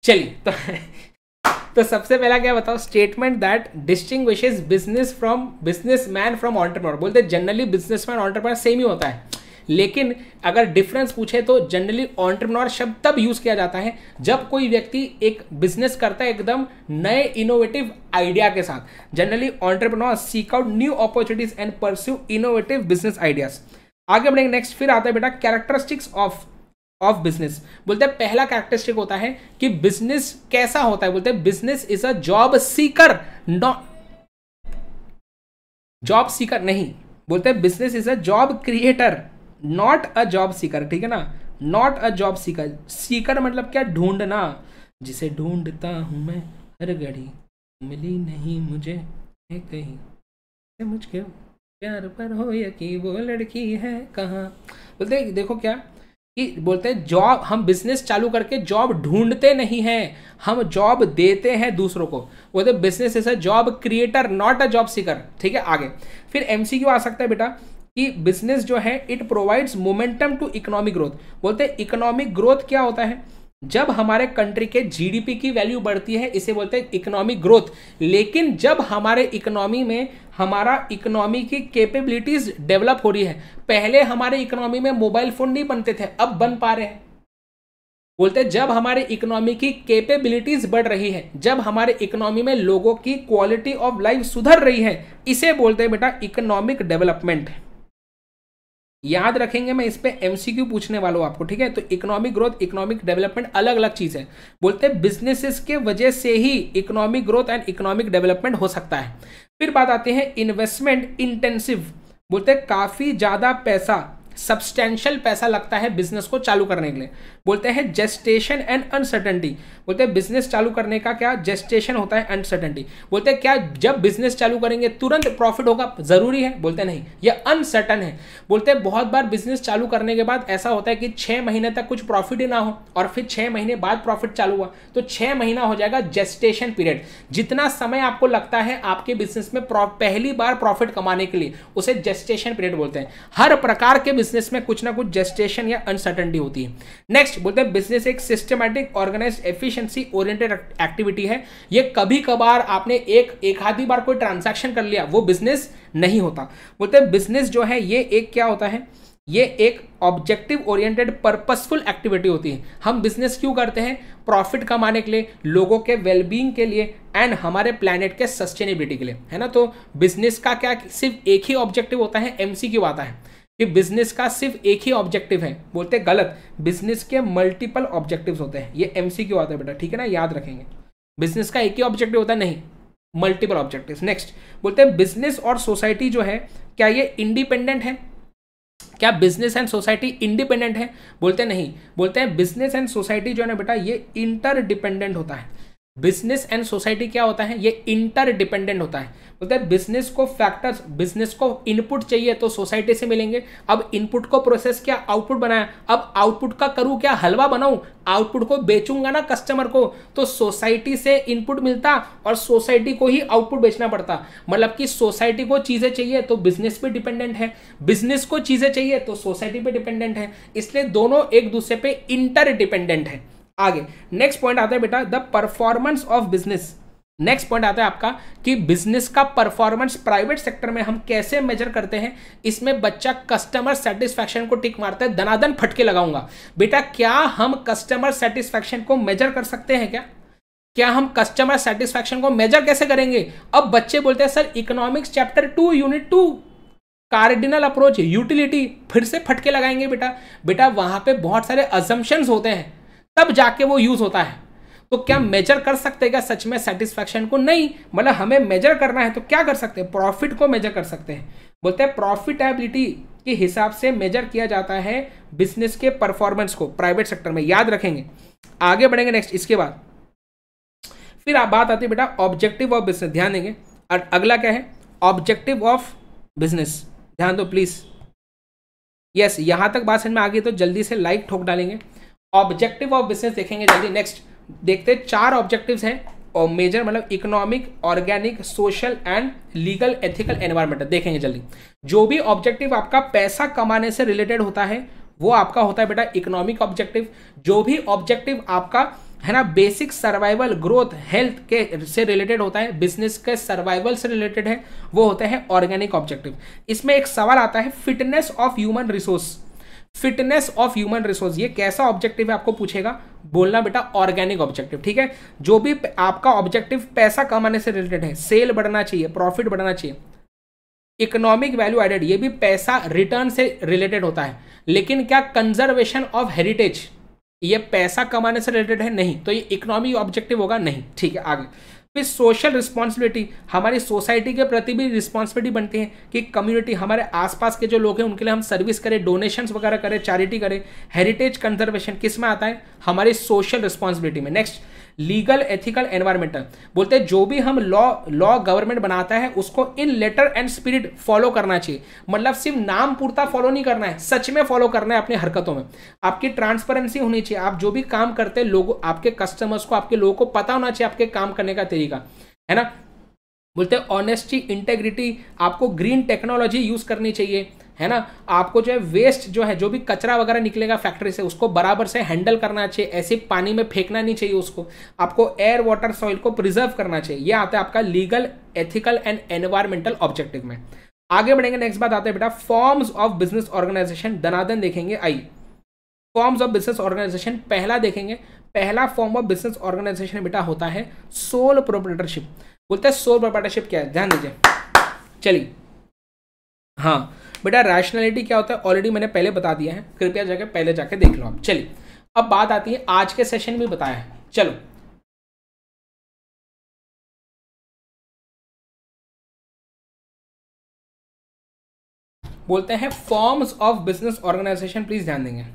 चलिए तो [LAUGHS] तो सबसे पहला क्या बताओ statement that distinguish business from business man from entrepreneur बोलते generally business man entrepreneur same ही होता है लेकिन अगर डिफरेंस पूछे तो जनरली ऑन्टरप्रनर शब्द तब यूज किया जाता है जब कोई व्यक्ति एक बिजनेस करता है एकदम नए इनोवेटिव आइडिया के साथ generally entrepreneur seek out new opportunities and pursue innovative business ideas आगे बढ़ेंगे नेक्स्ट फिर आता है बेटा कैरेक्टरिस्टिक्स ऑफ ऑफ बिजनेस बोलते हैं पहला कैरेक्टरिस्टिक होता है कि बिजनेस कैसा होता है बोलते हैं business is a job seeker not job seeker नहीं बोलते हैं business is a job creator not a job seeker ठीक है ना not a job seeker seeker मतलब क्या ढूंढना जिसे ढूंढता हूं मैं हर घड़ी मिली नहीं मुझे कहीं मुझके प्यार पर हो यकी वो लड़की है कहाँ बोलते हैं देखो क्या कि बोलते हैं जॉब हम बिजनेस चालू करके जॉब ढूंढते नहीं हैं हम जॉब देते हैं दूसरों को बोलते business is a job creator not a job seeker ठीक है आगे फिर क्यू आ सकता है बेटा कि बिजनेस जो है it provides momentum to economic growth बोलते हैं इकोनॉमिक ग्रोथ क्या होता है जब हमारे कंट्री के जीडीपी की वैल्यू बढ़ती है इसे बोलते हैं इकोनॉमिक ग्रोथ लेकिन जब हमारे इकोनॉमी में हमारा इकोनॉमी की कैपेबिलिटीज डेवलप हो रही है पहले हमारे इकोनॉमी में मोबाइल फोन नहीं बनते थे अब बन पा रहे हैं बोलते हैं जब हमारे इकोनॉमी की कैपेबिलिटीज बढ़ रही है जब हमारे इकोनॉमी में लोगों की क्वालिटी ऑफ लाइफ सुधर रही है इसे बोलते हैं बेटा इकोनॉमिक डेवलपमेंट याद रखेंगे मैं इस पर एमसीक्यू पूछने वाला हूं आपको ठीक है तो इकोनॉमिक ग्रोथ इकोनॉमिक डेवलपमेंट अलग अलग चीज़ है बोलते हैं बिजनेसेस के वजह से ही economic growth and economic development हो सकता है फिर बात आती है इन्वेस्टमेंट इंटेंसिव बोलते हैं काफ़ी ज़्यादा पैसा सब्सटैंशियल पैसा लगता है बिजनेस को चालू करने के लिए बोलते हैं जेस्टेशन एंड अनसर्टनटी बोलते हैं बिजनेस चालू करने का क्या जेस्टेशन होता है अनसर्टनटी बोलते हैं क्या जब बिजनेस चालू करेंगे तुरंत प्रॉफिट होगा जरूरी है बोलते नहीं यह अनसर्टन है बोलते हैं बहुत बार बिजनेस चालू करने के बाद ऐसा होता है कि छः महीने तक कुछ प्रॉफिट ही ना हो और फिर छः महीने बाद प्रॉफिट चालू हुआ तो छः महीना हो जाएगा जेस्टेशन पीरियड जितना समय आपको लगता है आपके बिजनेस में पहली बार प्रॉफिट कमाने के लिए उसे जेस्टेशन पीरियड बोलते हैं हर प्रकार के बिजनेस में कुछ ना कुछ जेस्टेशन या अनसर्टनटी होती है नेक्स्ट बोलते हैं बिजनेस एक systematic organise efficiency oriented activity है ये कभी कभार आपने एक एक आधी बार कोई ट्रांजैक्शन कर लिया वो बिजनेस नहीं होता बोलते हैं बिजनेस जो है ये एक क्या होता है ये एक ऑब्जेक्टिव ओरिएंटेड पर्पसफुल एक्टिविटी होती है हम बिजनेस क्यों करते हैं प्रॉफिट कमाने के लिए लोगों के वेलबींग के लिए एंड हमारे प्लानट के सस्टेनेबिलिटी के लिए है ना तो बिजनेस का क्या सिर्फ एक ही ऑब्जेक्टिव होता है एमसीक्यू आता है कि बिजनेस का सिर्फ एक ही ऑब्जेक्टिव है बोलते हैं गलत बिजनेस के मल्टीपल ऑब्जेक्टिव्स होते हैं ये एम सी क्यू आता है बेटा ठीक है ना याद रखेंगे बिजनेस का एक ही ऑब्जेक्टिव होता है नहीं मल्टीपल ऑब्जेक्टिव नेक्स्ट बोलते हैं बिजनेस और सोसाइटी जो है क्या ये इंडिपेंडेंट है क्या बिजनेस एंड सोसाइटी इंडिपेंडेंट है बोलते नहीं बोलते हैं बिजनेस एंड सोसाइटी जो है ना बेटा ये इंटरडिपेंडेंट होता है बिजनेस एंड सोसाइटी क्या होता है ये इंटरडिपेंडेंट होता है बोलते हैं बिजनेस को फैक्टर्स बिजनेस को इनपुट चाहिए तो सोसाइटी से मिलेंगे अब इनपुट को प्रोसेस किया आउटपुट बनाया अब आउटपुट का करूँ क्या हलवा बनाऊँ आउटपुट को बेचूंगा ना कस्टमर को तो सोसाइटी से इनपुट मिलता और सोसाइटी को ही आउटपुट बेचना पड़ता मतलब कि सोसाइटी को चीज़ें चाहिए तो बिजनेस पे डिपेंडेंट है बिजनेस को चीज़ें चाहिए तो सोसाइटी पे डिपेंडेंट है इसलिए दोनों एक दूसरे पे इंटरडिपेंडेंट है आगे नेक्स्ट पॉइंट आता है बेटा the performance of business next point आता है आपका कि बिजनेस का परफॉर्मेंस प्राइवेट सेक्टर में हम कैसे मेजर करते हैं इसमें बच्चा कस्टमर सेटिस्फैक्शन को टिक मारता है धनादन फटके लगाऊंगा बेटा क्या हम कस्टमर सेटिस्फैक्शन को मेजर कर सकते हैं क्या क्या हम कस्टमर सेटिस्फैक्शन को मेजर कैसे करेंगे अब बच्चे बोलते हैं sir economics chapter two unit two cardinal approach utility फिर से फटके लगाएंगे बेटा बेटा वहां पे बहुत सारे अजम्पन्स होते हैं तब जाके वो यूज होता है तो क्या मेजर कर सकते हैं क्या सच में सेटिस्फैक्शन को नहीं मतलब हमें मेजर करना है तो क्या कर सकते हैं प्रॉफिट को मेजर कर सकते हैं बोलते हैं प्रॉफिटेबिलिटी के हिसाब से मेजर किया जाता है बिजनेस के परफॉर्मेंस को प्राइवेट सेक्टर में याद रखेंगे आगे बढ़ेंगे नेक्स्ट इसके बाद फिर आप बात आती है बेटा ऑब्जेक्टिव ऑफ बिजनेस ध्यान देंगे और अगला क्या है ऑब्जेक्टिव ऑफ बिजनेस ध्यान दो प्लीज यस यहां तक बात समझ में आ गई तो जल्दी से लाइक ठोक डालेंगे ऑब्जेक्टिव ऑफ बिजनेस देखेंगे जल्दी नेक्स्ट देखते चार ऑब्जेक्टिव्स हैं और मेजर मतलब economic organic social and legal ethical environment देखेंगे जल्दी जो भी ऑब्जेक्टिव आपका पैसा कमाने से रिलेटेड होता है वो आपका होता है बेटा इकोनॉमिक ऑब्जेक्टिव जो भी ऑब्जेक्टिव आपका है ना बेसिक सर्वाइवल ग्रोथ हेल्थ के से रिलेटेड होता है बिजनेस के सर्वाइवल से रिलेटेड है वो होता है ऑर्गेनिक ऑब्जेक्टिव इसमें एक सवाल आता है fitness of human resource fitness of human resource ये कैसा ऑब्जेक्टिव है आपको पूछेगा बोलना बेटा ऑर्गेनिक ऑब्जेक्टिव ठीक है जो भी आपका ऑब्जेक्टिव पैसा कमाने से रिलेटेड है सेल बढ़ना चाहिए प्रॉफिट बढ़ना चाहिए इकोनॉमिक वैल्यू एडेड ये भी पैसा रिटर्न से रिलेटेड होता है लेकिन क्या कंजर्वेशन ऑफ हेरिटेज ये पैसा कमाने से रिलेटेड है नहीं तो ये इकोनॉमिक ऑब्जेक्टिव होगा नहीं ठीक है आगे फिर सोशल रिस्पॉन्सिबिलिटी हमारी सोसाइटी के प्रति भी रिस्पॉन्सिबिलिटी बनती है कि कम्युनिटी हमारे आसपास के जो लोग हैं उनके लिए हम सर्विस करें डोनेशन वगैरह करें चैरिटी करें हेरिटेज कंजर्वेशन किस में आता है हमारी सोशल रिस्पॉन्सिबिलिटी में नेक्स्ट लीगल एथिकल एनवायरमेंटल बोलते हैं जो भी हम लॉ लॉ गवर्नमेंट बनाता है उसको in letter and spirit follow करना चाहिए मतलब सिर्फ नाम पूर्ता फॉलो नहीं करना है सच में फॉलो करना है अपनी हरकतों में आपकी ट्रांसपेरेंसी होनी चाहिए आप जो भी काम करते हैं लोगों आपके कस्टमर्स को आपके लोगों को पता होना चाहिए आपके काम करने का तरीका है ना बोलते हैं ऑनेस्टी इंटेग्रिटी आपको ग्रीन टेक्नोलॉजी यूज करनी चाहिए है ना आपको जो है वेस्ट जो है जो भी कचरा वगैरह निकलेगा फैक्ट्री से उसको बराबर से हैंडल करना चाहिए ऐसे पानी में फेंकना नहीं चाहिए उसको आपको एयर वाटर सॉइल को प्रिजर्व करना चाहिए ये आता है आपका legal ethical and environmental objective में आगे बढ़ेंगे नेक्स्ट बात आता है बेटा फॉर्म्स ऑफ बिजनेस ऑर्गेनाइजेशन दनादन देखेंगे आई फॉर्म्स ऑफ बिजनेस ऑर्गेनाइजेशन पहला देखेंगे पहला फॉर्म ऑफ बिजनेस ऑर्गेनाइजेशन बेटा होता है सोल प्रोपरेटरशिप बोलते हैं सोल प्रोपरेटरशिप क्या है ध्यान दीजिए चलिए हाँ बेटा रैशनैलिटी क्या होता है ऑलरेडी मैंने पहले बता दिया है कृपया जाकर पहले जाके देख लो आप चलिए अब बात आती है आज के सेशन में बताया है चलो बोलते हैं forms of business organisation please ध्यान देंगे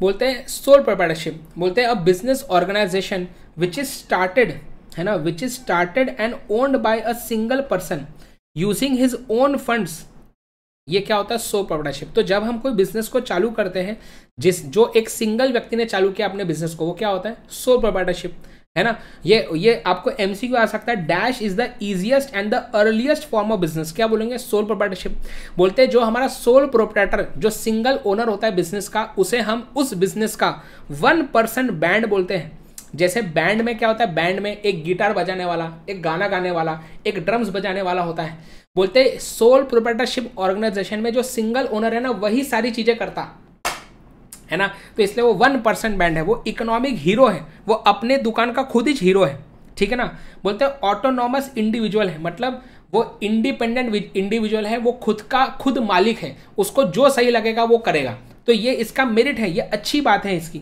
बोलते हैं सोल प्रोप्राइटरशिप बोलते हैं a business organisation which is started है ना which is started and owned by a single person using his own funds ये क्या होता है सो प्रोपर्टरशिप तो जब हम कोई बिजनेस को चालू करते हैं जिस जो एक सिंगल व्यक्ति ने चालू किया अपने बिजनेस को वो क्या होता है सो प्रॉपर्टरशिप है ना ये ये आपको एमसीक्यू आ सकता है dash is the easiest and the earliest form of business क्या बोलेंगे सोल प्रोपर्टरशिप बोलते हैं जो हमारा सोल प्रोपरेटर जो सिंगल ओनर होता है बिजनेस का उसे हम उस बिजनेस का वन परसेंट बैंड बोलते हैं जैसे बैंड में क्या होता है बैंड में एक गिटार बजाने वाला एक गाना गाने वाला एक ड्रम्स बजाने वाला होता है बोलते सोल प्रोप्रेटरशिप ऑर्गेनाइजेशन में जो सिंगल ओनर है ना वही सारी चीज़ें करता है ना तो इसलिए वो वन परसेंट बैंड है वो इकोनॉमिक हीरो है वो अपने दुकान का खुद ही हीरो है ठीक है ना बोलते हैं ऑटोनॉमस इंडिविजुअल है मतलब वो इंडिपेंडेंट इंडिविजुअल है वो खुद का खुद मालिक है उसको जो सही लगेगा वो करेगा तो ये इसका मेरिट है ये अच्छी बात है इसकी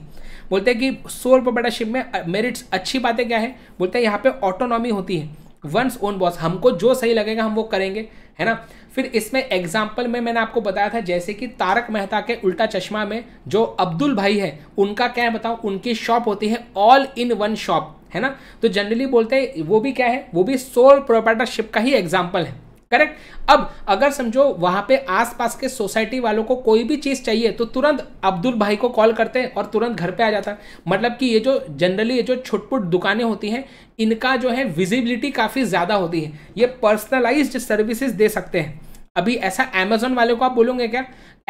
बोलते हैं कि सोल प्रोपरेटरशिप में मेरिट्स अच्छी बातें क्या है बोलते हैं यहाँ पे ऑटोनॉमी होती है वंस ओन बॉस हमको जो सही लगेगा हम वो करेंगे है ना फिर इसमें एग्जाम्पल में मैंने आपको बताया था जैसे कि तारक मेहता के उल्टा चश्मा में जो अब्दुल भाई है उनका क्या है बताऊँ उनकी शॉप होती है ऑल इन वन शॉप है ना तो जनरली बोलते हैं वो भी क्या है वो भी सोल प्रोपरेटरशिप का ही एग्जाम्पल है करेक्ट अब अगर समझो वहां पे आसपास के सोसाइटी वालों को कोई भी चीज चाहिए तो तुरंत अब्दुल भाई को कॉल करते हैं और तुरंत घर पे आ जाता है मतलब कि ये जो जनरली ये जो छुटपुट दुकानें होती हैं इनका जो है विजिबिलिटी काफी ज्यादा होती है ये पर्सनलाइज्ड सर्विसेज दे सकते हैं अभी ऐसा अमेजोन वाले को आप बोलोगे क्या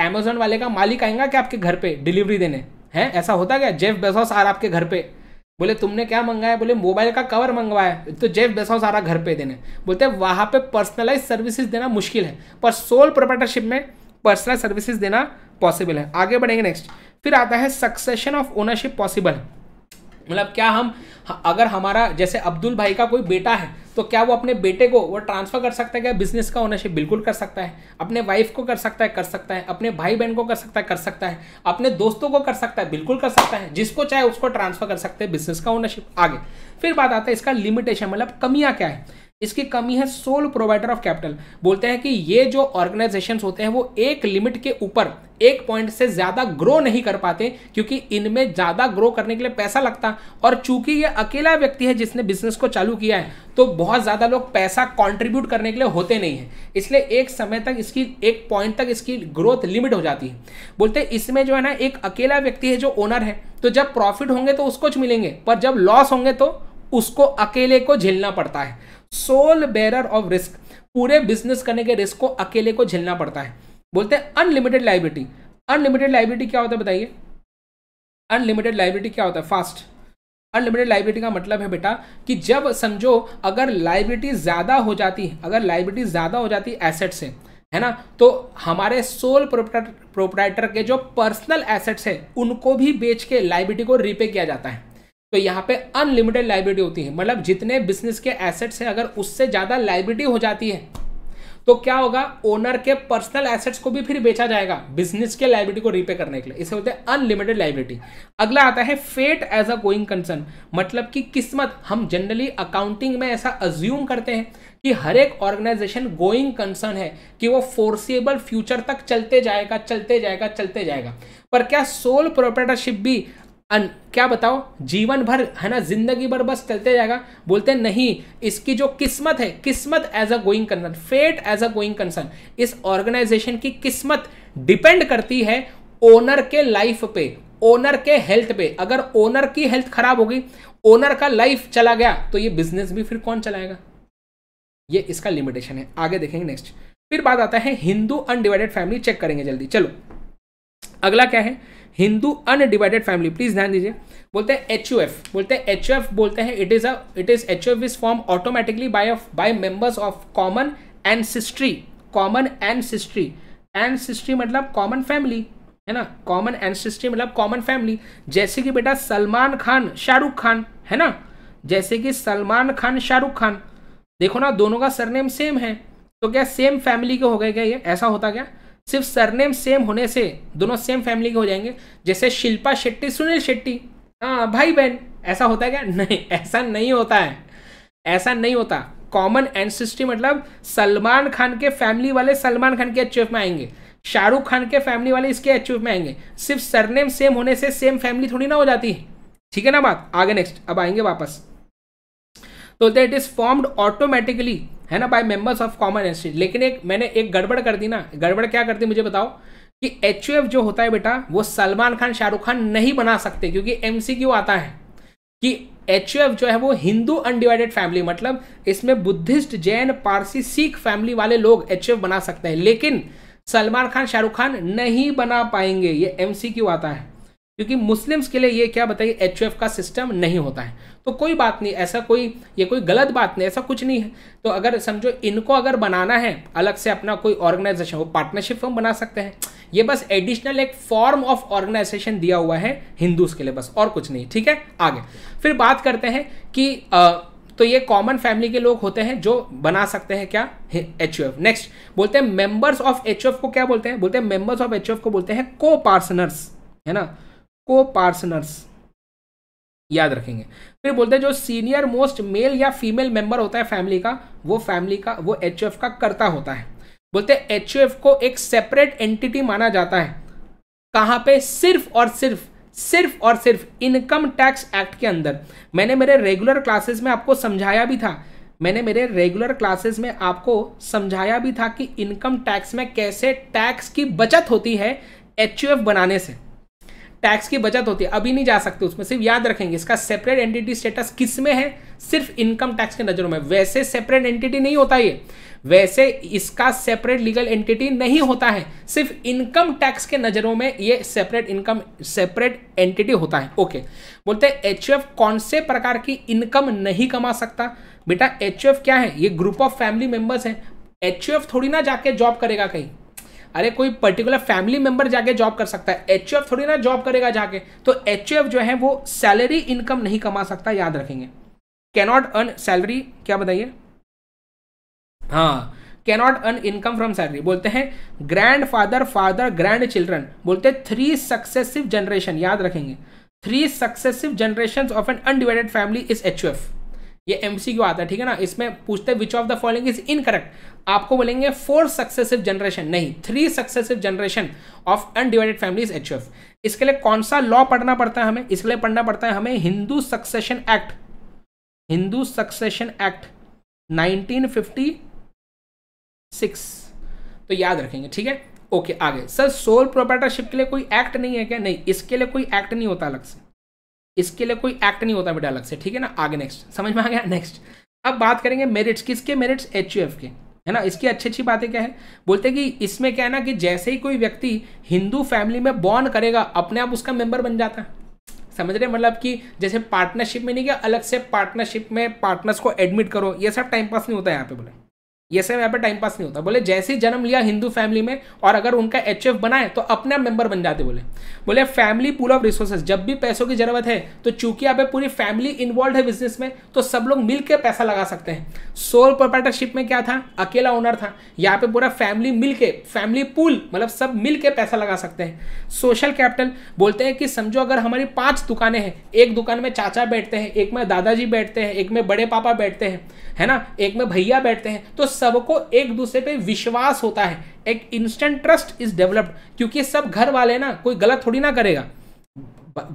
अमेजोन वाले का मालिक आएगा क्या आपके घर पे डिलीवरी देने हैं ऐसा होता क्या जेफ बेजोस आर आपके घर पे बोले तुमने क्या मंगाया बोले मोबाइल का कवर मंगवाया तो जेफ बेसॉस सारा घर पे देने बोलते हैं वहाँ पे पर्सनलाइज सर्विसेज देना मुश्किल है पर सोल प्रोपर्टरशिप में पर्सनल सर्विसेज देना पॉसिबल है आगे बढ़ेंगे नेक्स्ट फिर आता है सक्सेशन ऑफ ओनरशिप पॉसिबल मतलब क्या हम अगर हमारा जैसे अब्दुल भाई का कोई बेटा है तो क्या वो अपने बेटे को वो ट्रांसफर कर सकता है क्या बिजनेस का ओनरशिप बिल्कुल कर सकता है अपने वाइफ को कर सकता है कर सकता है अपने भाई बहन को कर सकता है कर सकता है अपने दोस्तों को कर सकता है बिल्कुल कर सकता है जिसको चाहे उसको ट्रांसफर कर सकते हैं बिजनेस का ओनरशिप आगे फिर बात आता है इसका लिमिटेशन मतलब कमियां क्या है इसकी कमी है सोल प्रोवाइडर ऑफ कैपिटल बोलते हैं कि ये जो ऑर्गेनाइजेशन होते हैं वो एक लिमिट के ऊपर एक पॉइंट से ज़्यादा ग्रो नहीं कर पाते क्योंकि इनमें ज़्यादा ग्रो करने के लिए पैसा लगता और चूंकि ये अकेला व्यक्ति है जिसने बिजनेस को चालू किया है तो बहुत ज़्यादा लोग पैसा कॉन्ट्रीब्यूट करने के लिए होते नहीं है इसलिए एक समय तक इसकी एक पॉइंट तक इसकी ग्रोथ लिमिट हो जाती है बोलते हैं इसमें जो है ना एक अकेला व्यक्ति है जो ओनर है तो जब प्रॉफिट होंगे तो उसको मिलेंगे पर जब लॉस होंगे तो उसको अकेले को झेलना पड़ता है सोल बेरर ऑफ रिस्क पूरे बिजनेस करने के रिस्क को अकेले को झेलना पड़ता है बोलते हैं अनलिमिटेड लाइबिलिटी अनलिमिटेड लाइबिलिटी क्या होता है बताइए अनलिमिटेड लाइबिलिटी क्या होता है फास्ट अनलिमिटेड लाइबिलिटी का मतलब है बेटा कि जब समझो अगर लाइबिलिटी ज़्यादा हो जाती है अगर लाइबिलिटी ज़्यादा हो जाती है एसेट से है ना तो हमारे सोल प्रोपराइटर के जो पर्सनल एसेट्स हैं उनको भी बेच के लाइबिलिटी को रिपे किया जाता है तो यहाँ पे अनलिमिटेड लाइबिलिटी होती है मतलब जितने बिजनेस के एसेट्स हैं अगर उससे ज़्यादा लाइबिलिटी हो जाती है तो क्या होगा ओनर के पर्सनल एसेट्स को भी फिर बेचा जाएगा बिजनेस के लाइबिलिटी को रीपे करने के लिए इसे बोलते हैं अनलिमिटेड लाइबिलिटी अगला आता है fate as a going concern मतलब कि किस्मत हम जनरली अकाउंटिंग में ऐसा अज्यूम करते हैं कि हर एक ऑर्गेनाइजेशन गोइंग कंसर्न है कि वो फोर्सेबल फ्यूचर तक चलते जाएगा चलते जाएगा चलते जाएगा पर क्या सोल प्रोपरेटरशिप भी अन क्या बताओ जीवन भर है ना जिंदगी भर बस चलते जाएगा बोलते नहीं इसकी जो किस्मत है किस्मत as a going concern fate as a going concern इस ऑर्गेनाइजेशन की किस्मत डिपेंड करती है ओनर के लाइफ पे ओनर के हेल्थ पे अगर ओनर की हेल्थ खराब होगी ओनर का लाइफ चला गया तो ये बिजनेस भी फिर कौन चलाएगा ये इसका लिमिटेशन है आगे देखेंगे नेक्स्ट फिर बात आता है हिंदू अनडिवाइडेड फैमिली चेक करेंगे जल्दी चलो अगला क्या है हिंदू अनडिवाइडेड फैमिली प्लीज ध्यान दीजिए बोलते हैं एच एफ बोलते हैं एच एफ बोलते हैं it is a it is H U is form automatically by by members of common ancestry common ancestry मतलब कॉमन फैमिली है ना कॉमन एंड सिस्ट्री मतलब कॉमन फैमिली जैसे कि बेटा सलमान खान शाहरुख खान है ना जैसे कि सलमान खान शाहरुख खान देखो ना दोनों का सरनेम सेम है तो क्या सेम फैमिली के हो गए क्या ये ऐसा होता क्या सिर्फ सरनेम सेम होने से दोनों सेम फैमिली के हो जाएंगे जैसे शिल्पा शेट्टी सुनील शेट्टी हाँ भाई बहन ऐसा होता है क्या [LAUGHS] नहीं ऐसा नहीं होता है ऐसा नहीं होता कॉमन एनसिस्ट्री मतलब सलमान खान के फैमिली वाले सलमान खान के एच में आएंगे शाहरुख खान के फैमिली वाले इसके एच में आएंगे सिर्फ सरनेम सेम होने से सेम फैमिली थोड़ी ना हो जाती है ठीक है ना बात आगे नेक्स्ट अब आएंगे वापस तो इट इज फॉर्म्ड ऑटोमेटिकली है ना by members of common institute लेकिन एक मैंने एक गड़बड़ कर दी ना गड़बड़ क्या कर दी मुझे बताओ कि एच जो होता है बेटा वो सलमान खान शाहरुख खान नहीं बना सकते क्योंकि एम क्यों आता है कि एच जो है वो हिंदू अनडिवाइडेड फैमिली मतलब इसमें बुद्धिस्ट जैन पारसी सिख फैमिली वाले लोग एच बना सकते हैं लेकिन सलमान खान शाहरुख खान नहीं बना पाएंगे ये एम क्यों आता है क्योंकि मुस्लिम्स के लिए ये क्या बताइए एच का सिस्टम नहीं होता है तो कोई बात नहीं ऐसा कोई ये कोई गलत बात नहीं ऐसा कुछ नहीं है तो अगर समझो इनको अगर बनाना है अलग से अपना कोई ऑर्गेनाइजेशन वो पार्टनरशिप फॉर्म बना सकते हैं ये बस एडिशनल एक फॉर्म ऑफ ऑर्गेनाइजेशन दिया हुआ है हिंदूज के लिए बस और कुछ नहीं ठीक है आगे फिर बात करते हैं कि आ, तो ये कॉमन फैमिली के लोग होते हैं जो बना सकते हैं क्या एच नेक्स्ट बोलते हैं मेंबर्स ऑफ एच को क्या बोलते हैं बोलते हैं मेंबर्स ऑफ एच को बोलते हैं को पार्सनर्स है ना को पार्सनर्स याद रखेंगे फिर तो बोलते हैं जो सीनियर मोस्ट मेल या फीमेल मेंबर होता है फैमिली का वो फैमिली का वो एच का करता होता है बोलते हैं एच को एक सेपरेट एंटिटी माना जाता है कहाँ पे सिर्फ और सिर्फ सिर्फ और सिर्फ इनकम टैक्स एक्ट के अंदर मैंने मेरे रेगुलर क्लासेस में आपको समझाया भी था मैंने मेरे रेगुलर क्लासेस में आपको समझाया भी था कि इनकम टैक्स में कैसे टैक्स की बचत होती है एच बनाने से टैक्स की बचत होती है अभी नहीं जा सकते उसमें सिर्फ याद रखेंगे इसका सेपरेट एंटिटी स्टेटस किस में है सिर्फ इनकम टैक्स के नज़रों में वैसे सेपरेट एंटिटी नहीं होता ये वैसे इसका सेपरेट लीगल एंटिटी नहीं होता है सिर्फ इनकम टैक्स के नज़रों में ये सेपरेट इनकम सेपरेट एंटिटी होता है ओके बोलते हैं एच कौन से प्रकार की इनकम नहीं कमा सकता बेटा एच क्या है ये ग्रुप ऑफ फैमिली मेंबर्स है एच थोड़ी ना जाके जॉब करेगा कहीं अरे कोई पर्टिकुलर फैमिली मेंबर जाके जॉब कर सकता है एच थोड़ी ना जॉब करेगा जाके तो एच जो है वो सैलरी इनकम नहीं कमा सकता याद रखेंगे कैनॉट अर्न सैलरी क्या बताइए हाँ cannot earn income from salary बोलते हैं grand father father grand children बोलते हैं थ्री सक्सेसिव जनरेशन याद रखेंगे three successive generation of an undivided family is H U F ये क्यों आता है ठीक है ना इसमें पूछते हैं which of the following is incorrect आपको बोलेंगे फोर सक्सेसिव जनरेशन नहीं three successive generation of undivided family H F इसके लिए कौन सा लॉ पढ़ना पड़ता है हमें इसके लिए पढ़ना पड़ता है हमें Hindu Succession Act Hindu Succession Act 1956 तो याद रखेंगे ठीक है ओके आगे सर सोल प्रोपर्टरशिप के लिए कोई एक्ट नहीं है क्या नहीं इसके लिए कोई एक्ट नहीं होता अलग से इसके लिए कोई एक्ट नहीं होता बेटा अलग से ठीक है ना आगे नेक्स्ट समझ में आ गया नेक्स्ट अब बात करेंगे मेरिट्स किसके मेरिट्स एच के है ना इसकी अच्छी अच्छी बातें क्या है बोलते हैं कि इसमें क्या है ना कि जैसे ही कोई व्यक्ति हिंदू फैमिली में बॉर्न करेगा अपने आप उसका मेंबर बन जाता है समझ रहे मतलब कि जैसे पार्टनरशिप में नहीं क्या अलग से पार्टनरशिप में पार्टनर्स को एडमिट करो ये सब टाइम पास नहीं होता है यहाँ पे बोले ये सब यहाँ पे टाइम पास नहीं होता बोले जैसे जन्म लिया हिंदू फैमिली में और अगर उनका एच एफ बनाए तो अपने आप मेंबर बन जाते बोले बोले फैमिली पूल ऑफ रिसोर्सेज जब भी पैसों की जरूरत है तो चूंकि यहाँ पे पूरी फैमिली इन्वॉल्व है बिजनेस में तो सब लोग मिलकर पैसा लगा सकते हैं सोल प्रोपर्टरशिप में क्या था अकेला ओनर था यहाँ पे पूरा फैमिली मिल के फैमिली पूल मतलब सब मिल के पैसा लगा सकते हैं सोशल कैपिटल बोलते हैं कि समझो अगर हमारी पांच दुकानें हैं एक दुकान में चाचा बैठते हैं एक में दादाजी बैठते हैं एक में बड़े पापा बैठते हैं है ना एक में भैया बैठते हैं तो सबको एक दूसरे पे विश्वास होता है एक इंस्टेंट ट्रस्ट इज डेवलप्ड क्योंकि सब घर वाले ना कोई गलत थोड़ी ना करेगा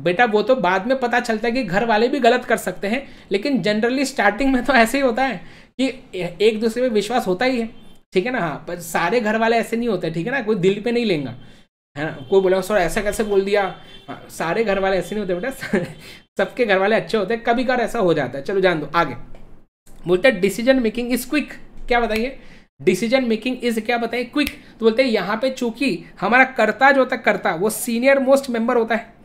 बेटा वो तो बाद में पता चलता है कि घर वाले भी गलत कर सकते हैं लेकिन जनरली स्टार्टिंग में तो ऐसे ही होता है कि एक दूसरे पे विश्वास होता ही है ठीक है ना हाँ पर सारे घर वाले ऐसे नहीं होते ठीक है ना कोई दिल पे नहीं लेंगे है ना कोई बोला सर ऐसा कैसे बोल दिया हाँ, सारे घर वाले ऐसे नहीं होते बेटा [LAUGHS] सबके घर वाले अच्छे होते हैं कभी कभार ऐसा हो जाता है चलो जान दो आगे बोलते डिसीजन मेकिंग इज क्विक क्या बताइए डिसीजन मेकिंग इज क्या बताइए क्विक तो बोलते हैं यहाँ पे चूंकि हमारा कर्ता जो होता है कर्ता वो सीनियर मोस्ट मेंबर होता है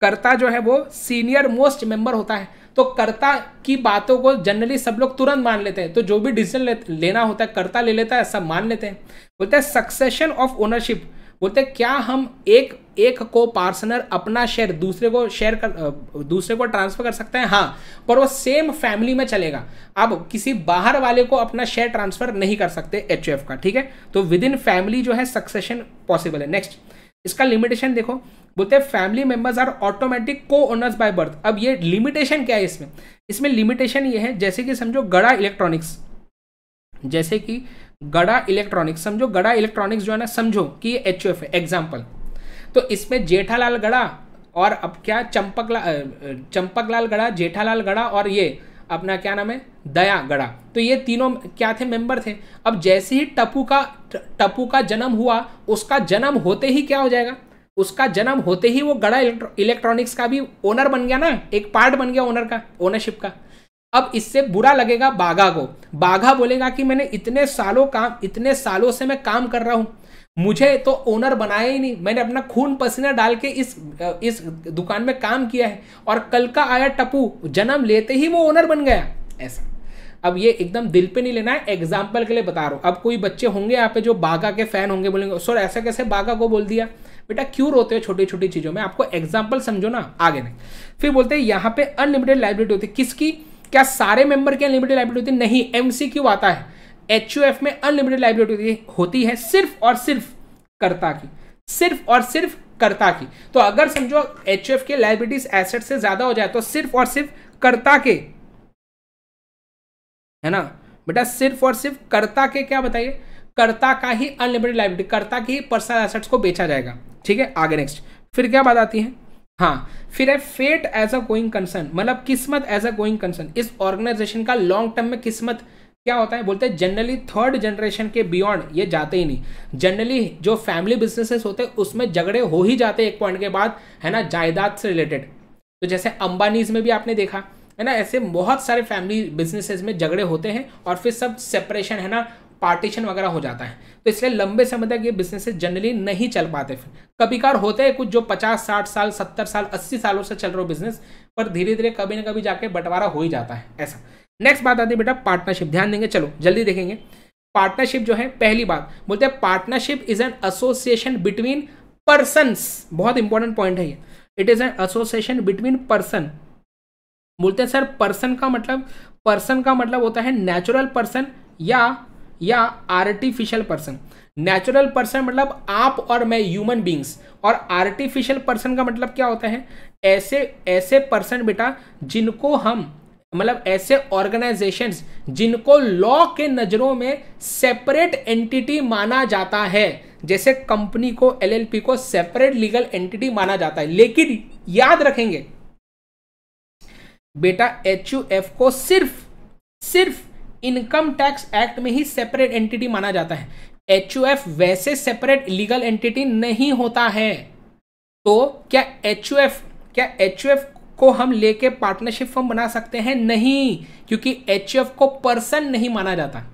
कर्ता जो है वो सीनियर मोस्ट मेंबर होता है तो कर्ता की बातों को जनरली सब लोग तुरंत मान लेते हैं तो जो भी डिसीजन ले, लेना होता है कर्ता ले लेता है सब मान लेते हैं बोलते हैं सक्सेशन ऑफ ओनरशिप बोलते हैं क्या हम एक एक को पार्सनर अपना शेयर दूसरे को शेयर कर दूसरे को ट्रांसफर कर सकते हैं हाँ पर वो सेम फैमिली में चलेगा अब किसी बाहर वाले को अपना शेयर ट्रांसफर नहीं कर सकते एच का ठीक है तो विद इन फैमिली जो है सक्सेशन पॉसिबल है नेक्स्ट इसका लिमिटेशन देखो बोलते हैं family members are automatic co-owners by birth अब ये लिमिटेशन क्या है इसमें इसमें लिमिटेशन ये है जैसे कि समझो गड़ा इलेक्ट्रॉनिक्स जैसे कि गड़ा इलेक्ट्रॉनिक्स समझो गड़ा इलेक्ट्रॉनिक्स जो है ना समझो कि ये एच है एग्जाम्पल तो इसमें जेठालाल गड़ा और अब क्या चंपकलाल चंपकलाल गड़ा जेठालाल गड़ा और ये अपना क्या नाम है दया गड़ा तो ये तीनों क्या थे मेंबर थे अब जैसे ही टपू का टपू का जन्म हुआ उसका जन्म होते ही क्या हो जाएगा उसका जन्म होते ही वो गड़ा इलेक्ट्रॉनिक्स का भी ओनर बन गया ना एक पार्ट बन गया ओनर का ओनरशिप का अब इससे बुरा लगेगा बाघा को बाघा बोलेगा कि मैंने इतने सालों काम इतने सालों से मैं काम कर रहा हूं मुझे तो ओनर बनाया ही नहीं मैंने अपना खून पसीना डाल के इस इस दुकान में काम किया है और कल का आया टपू जन्म लेते ही वो ओनर बन गया ऐसा अब ये एकदम दिल पे नहीं लेना है एग्जाम्पल के लिए बता रहा हूँ अब कोई बच्चे होंगे यहाँ पे जो बाघा के फैन होंगे बोलेंगे सर ऐसा कैसे बाघा को बोल दिया बेटा क्यों रोते हो छोटी छोटी चीज़ों में आपको एग्जाम्पल समझो ना आगे नहीं फिर बोलते हैं यहाँ पे अनलिमिटेड लाइब्रेरी होती है किसकी क्या सारे मेंबर के अनलिमिटेड लाइबिलिटी होती है नहीं एमसीक्यू आता है एच में अनलिमिटेड लाइब्रेटी होती है सिर्फ और सिर्फ कर्ता की सिर्फ और सिर्फ कर्ता की तो अगर समझो एच के लाइब्रेटीज एसेट से ज्यादा हो जाए तो सिर्फ और सिर्फ कर्ता के है ना बेटा सिर्फ और सिर्फ कर्ता के क्या बताइए कर्ता का ही अनलिमिटेड लाइब्रेटी कर्ता की ही पर्सनल एसेट्स को बेचा जाएगा ठीक है आगे नेक्स्ट फिर क्या बात आती है हाँ फिर है fate as a going concern मतलब किस्मत एज अ गोइंग कंसर्न इस ऑर्गेनाइजेशन का लॉन्ग टर्म में किस्मत क्या होता है बोलते हैं जनरली थर्ड जनरेशन के बियॉन्ड ये जाते ही नहीं जनरली जो फैमिली बिजनेसेस होते हैं उसमें झगड़े हो ही जाते एक पॉइंट के बाद है ना जायदाद से रिलेटेड तो जैसे अंबानीज में भी आपने देखा है ना ऐसे बहुत सारे फैमिली बिजनेसेस में झगड़े होते हैं और फिर सब सेपरेशन है ना पार्टीशन वगैरह हो जाता है तो इसलिए लंबे समय तक ये बिजनेस जनरली नहीं चल पाते फिर कभी कार होते हैं कुछ जो 50 60 साल 70 साल 80 सालों से चल रहे हो बिजनेस पर धीरे धीरे कभी ना कभी जाके बंटवारा हो ही जाता है ऐसा नेक्स्ट बात आती है बेटा पार्टनरशिप ध्यान देंगे चलो जल्दी देखेंगे पार्टनरशिप जो है पहली बात बोलते हैं partnership is an association between person बहुत इंपॉर्टेंट पॉइंट है ये it is an association between person बोलते हैं सर पर्सन का मतलब पर्सन का मतलब होता है नेचुरल पर्सन या या आर्टिफिशियल पर्सन नेचुरल पर्सन मतलब आप और मैं ह्यूमन बींग्स और आर्टिफिशियल पर्सन का मतलब क्या होता है ऐसे ऐसे पर्सन बेटा जिनको हम मतलब ऐसे ऑर्गेनाइजेशंस जिनको लॉ के नज़रों में सेपरेट एंटिटी माना जाता है जैसे कंपनी को एलएलपी को सेपरेट लीगल एंटिटी माना जाता है लेकिन याद रखेंगे बेटा एच को सिर्फ सिर्फ इनकम टैक्स एक्ट में ही सेपरेट एंटिटी माना जाता है एच वैसे सेपरेट लीगल एंटिटी नहीं होता है तो क्या एच क्या एच को हम लेके पार्टनरशिप फॉर्म बना सकते हैं नहीं क्योंकि एच को पर्सन नहीं माना जाता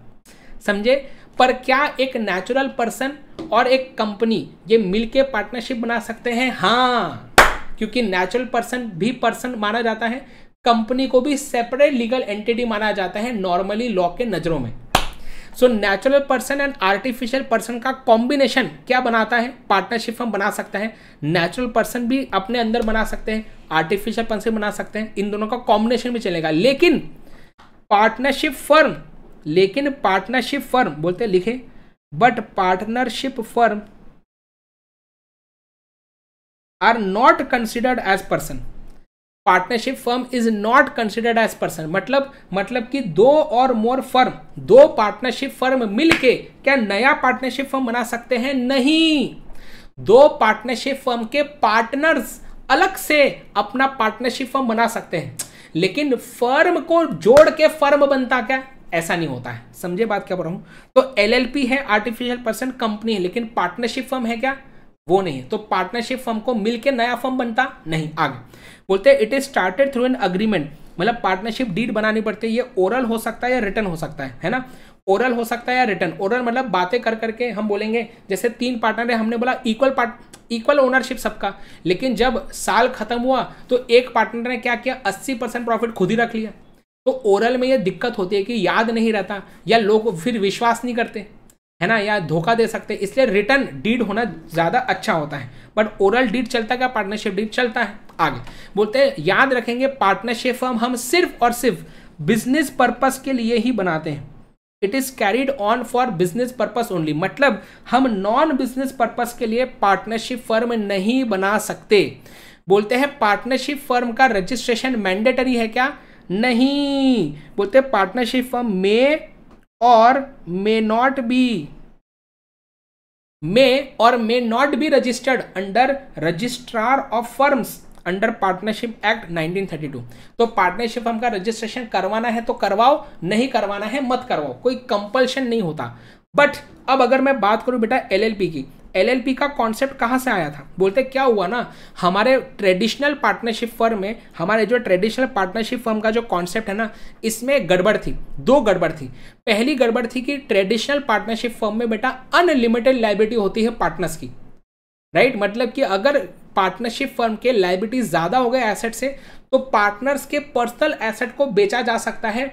समझे पर क्या एक नेचुरल पर्सन और एक कंपनी ये मिलके पार्टनरशिप बना सकते हैं हाँ क्योंकि नेचुरल पर्सन भी पर्सन माना जाता है कंपनी को भी सेपरेट लीगल एंटिटी माना जाता है नॉर्मली लॉ के नज़रों में so natural person and artificial person का कॉम्बिनेशन क्या बनाता है पार्टनरशिप हम बना सकते हैं नेचुरल पर्सन भी अपने अंदर बना सकते हैं आर्टिफिशियल पर्सन बना सकते हैं इन दोनों का कॉम्बिनेशन भी चलेगा लेकिन पार्टनरशिप फर्म लेकिन पार्टनरशिप फर्म बोलते लिखे but partnership firm are not considered as person partnership firm is not considered as person मतलब मतलब कि दो और मोर फर्म दो पार्टनरशिप फर्म मिलके क्या नया पार्टनरशिप फर्म बना सकते हैं नहीं दो पार्टनरशिप फर्म के पार्टनर्स अलग से अपना पार्टनरशिप फर्म बना सकते हैं लेकिन फर्म को जोड़ के फर्म बनता क्या ऐसा नहीं होता है समझे बात क्या बोल रहा हूं तो एलएलपी है आर्टिफिशियल पर्सन कंपनी है लेकिन पार्टनरशिप फर्म है क्या वो नहीं है तो पार्टनरशिप फर्म को मिलकर नया फर्म बनता नहीं आगे बोलते हैं it is started through an agreement मतलब पार्टनरशिप डीड बनानी पड़ती है ये ओरल हो सकता है या रिटर्न हो सकता है है ना ओरल हो सकता है या रिटर्न ओरल मतलब बातें कर करके हम बोलेंगे जैसे तीन पार्टनर है हमने बोला इक्वल पार्ट इक्वल ओनरशिप सबका लेकिन जब साल खत्म हुआ तो एक पार्टनर ने क्या किया अस्सी परसेंट प्रॉफिट खुद ही रख लिया तो ओरल में यह दिक्कत होती है कि याद नहीं रहता या लोग फिर विश्वास नहीं करते है ना या धोखा दे सकते इसलिए रिटर्न डीड होना ज़्यादा अच्छा होता है बट ओरल डीड चलता क्या पार्टनरशिप डीड चलता है आगे बोलते हैं याद रखेंगे पार्टनरशिप फर्म हम सिर्फ और सिर्फ बिजनेस पर्पस के लिए ही बनाते हैं it is carried on for business purpose only मतलब हम नॉन बिजनेस पर्पस के लिए पार्टनरशिप फर्म नहीं बना सकते बोलते हैं पार्टनरशिप फर्म का रजिस्ट्रेशन मैंडेटरी है क्या नहीं बोलते पार्टनरशिप फर्म मे और मे नॉट बी मे और may not be registered under registrar of firms under partnership act 1932 तो पार्टनरशिप हम का रजिस्ट्रेशन करवाना है तो करवाओ नहीं करवाना है मत करवाओ कोई कंपल्शन नहीं होता बट अब अगर मैं बात करूं बेटा एलएलपी की एल एल पी का कॉन्सेप्ट कहाँ से आया था बोलते क्या हुआ ना हमारे ट्रेडिशनल पार्टनरशिप फर्म में हमारे जो ट्रेडिशनल पार्टनरशिप फर्म का जो कॉन्सेप्ट है ना इसमें गड़बड़ थी दो गड़बड़ थी पहली गड़बड़ थी कि ट्रेडिशनल पार्टनरशिप फर्म में बेटा अनलिमिटेड लाइबिलिटी होती है पार्टनर्स की राइट right? मतलब कि अगर पार्टनरशिप फर्म के लाइबिलिटी ज़्यादा हो गए एसेट से तो पार्टनर्स के पर्सनल एसेट को बेचा जा सकता है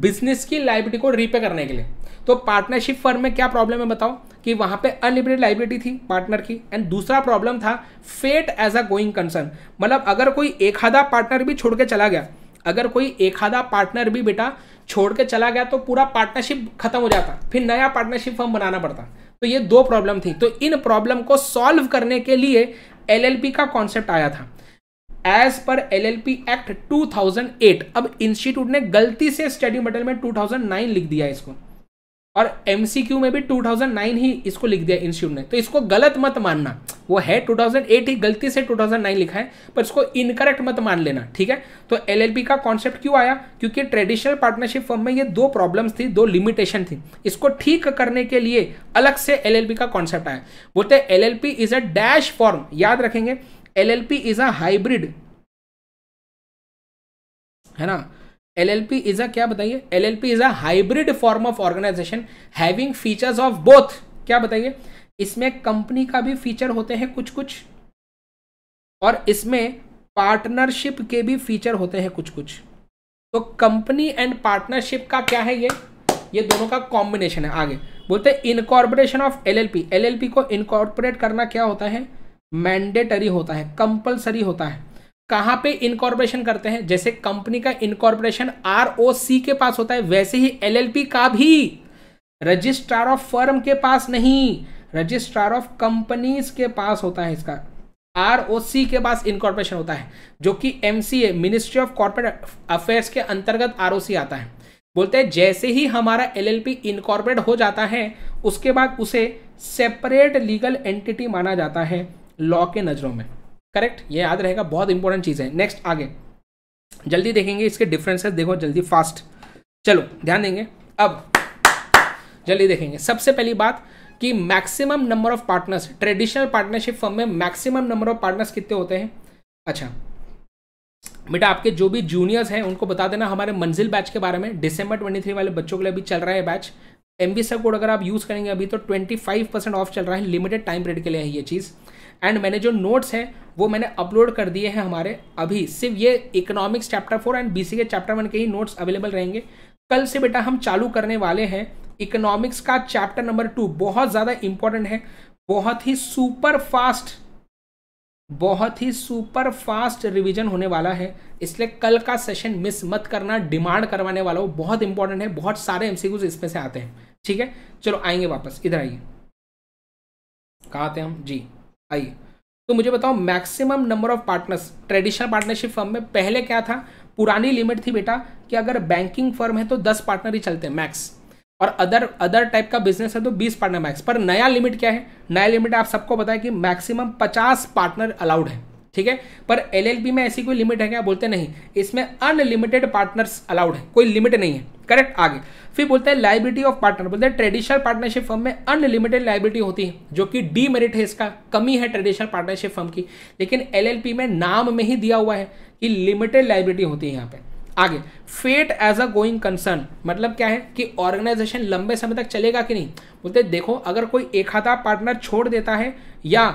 बिजनेस की लाइब्रेटी को रीपे करने के लिए तो पार्टनरशिप फर्म में क्या प्रॉब्लम है बताओ कि वहां पे अनलिमिटेड लाइबिलिटी थी पार्टनर की एंड दूसरा प्रॉब्लम था fate as a going concern मतलब अगर कोई एक आधा पार्टनर भी छोड़ के चला गया अगर कोई एक आधा पार्टनर भी बेटा छोड़ के चला गया तो पूरा पार्टनरशिप खत्म हो जाता फिर नया पार्टनरशिप फर्म बनाना पड़ता तो ये दो प्रॉब्लम थी तो इन प्रॉब्लम को सॉल्व करने के लिए एल का कॉन्सेप्ट आया था एज पर एलएलपी एक्ट 2008 अब इंस्टीट्यूट ने गलती से स्टडी मटेरियल में 2009 लिख दिया इसको और एमसीक्यू में भी 2009 ही इसको लिख दिया इंस्टीट्यूट ने तो इसको गलत मत मानना वो है 2008 ही गलती से 2009 लिखा है पर इसको इनकरेक्ट मत मान लेना ठीक है तो एलएलपी का कॉन्सेप्ट क्यों आया क्योंकि ट्रेडिशनल पार्टनरशिप फॉर्म में ये दो प्रॉब्लम्स थी दो लिमिटेशन थी इसको ठीक करने के लिए अलग से एलएलपी का कॉन्सेप्ट आया बोलते LLP is a dash form याद रखेंगे पी इज अ है ना L L P is a क्या बताइए L L P is hybrid form of organisation having features of both क्या बताइए इसमें कंपनी का भी फीचर होते हैं कुछ कुछ और इसमें पार्टनरशिप के भी फीचर होते हैं कुछ कुछ तो कंपनी एंड पार्टनरशिप का क्या है ये ये दोनों का कॉम्बिनेशन है आगे बोलते हैं इनकॉर्पोरेशन ऑफ एलएलपी एलएलपी को इनकॉर्पोरेट करना क्या होता है मैंडेटरी होता है कंपलसरी होता है कहाँ पे इनकॉर्पोरेशन करते हैं जैसे कंपनी का इनकॉर्पोरेशन आर के पास होता है वैसे ही एलएलपी का भी रजिस्ट्रार ऑफ फर्म के पास नहीं रजिस्ट्रार ऑफ कंपनीज के पास होता है इसका आर के पास इनकॉर्पोरेशन होता है जो कि M ministry of corporate affairs के अंतर्गत आर आता है बोलते हैं जैसे ही हमारा एल एल पी इनकॉर्पोरेट हो जाता है उसके बाद उसे सेपरेट लीगल एंटिटी माना जाता है लॉ के नज़रों में करेक्ट ये याद रहेगा बहुत इंपॉर्टेंट चीज़ है नेक्स्ट आगे जल्दी देखेंगे इसके डिफरेंसेस देखो जल्दी फास्ट चलो ध्यान देंगे अब जल्दी देखेंगे सबसे पहली बात कि maximum number of partners traditional partnership firm में मैक्सिमम नंबर ऑफ पार्टनर्स कितने होते हैं अच्छा बेटा आपके जो भी जूनियर्स हैं उनको बता देना हमारे मंजिल बैच के बारे में ट्वेंटी थ्री वाले बच्चों के लिए अभी चल रहा है बैच एम बी कोड अगर आप यूज़ करेंगे अभी तो फाइव परसेंट ऑफ चल रहा है लिमिटेड टाइम पीरियड के लिए है ये चीज़ एंड मैंने जो नोट्स हैं वो मैंने अपलोड कर दिए हैं हमारे अभी सिर्फ ये economics chapter four and B के चैप्टर वन के ही नोट्स अवेलेबल रहेंगे कल से बेटा हम चालू करने वाले हैं इकोनॉमिक्स का चैप्टर नंबर टू बहुत ज़्यादा इंपॉर्टेंट है बहुत ही सुपर फास्ट बहुत ही सुपर फास्ट रिवीजन होने वाला है इसलिए कल का सेशन मिस मत करना डिमांड करवाने वाला हो बहुत इंपॉर्टेंट है बहुत सारे एमसीक्यूज इसमें से आते हैं ठीक है चलो आएंगे वापस इधर आइए कहा आते हैं हम जी आइए तो मुझे बताओ maximum number of partners traditional partnership firm में पहले क्या था पुरानी लिमिट थी बेटा कि अगर बैंकिंग फर्म है तो दस पार्टनर ही चलते हैं मैक्स और अदर अदर टाइप का बिजनेस है तो बीस पार्टनर मैक्स पर नया लिमिट क्या है नया लिमिट आप सबको पता है कि मैक्सिमम पचास पार्टनर अलाउड है ठीक है पर एल में ऐसी कोई लिमिट है क्या बोलते नहीं इसमें अनलिमिटेड पार्टनर्स अलाउड है कोई लिमिट नहीं है करेक्ट आगे फिर बोलता है लाइबिलिटी ऑफ पार्टनर बोलते हैं ट्रेडिशनल पार्टनरशिप फर्म में अनलिमिटेड लाइबिलिटी होती है जो कि डी है इसका कमी है ट्रेडिशनल पार्टनरशिप फर्म की लेकिन एल में नाम में ही दिया हुआ है कि लिमिटेड लाइबिलिटी होती है यहाँ पे आगे फेट एज अ गोइंग कंसर्न मतलब क्या है कि ऑर्गेनाइजेशन लंबे समय तक चलेगा कि नहीं बोलते देखो अगर कोई एक हाथा पार्टनर छोड़ देता है या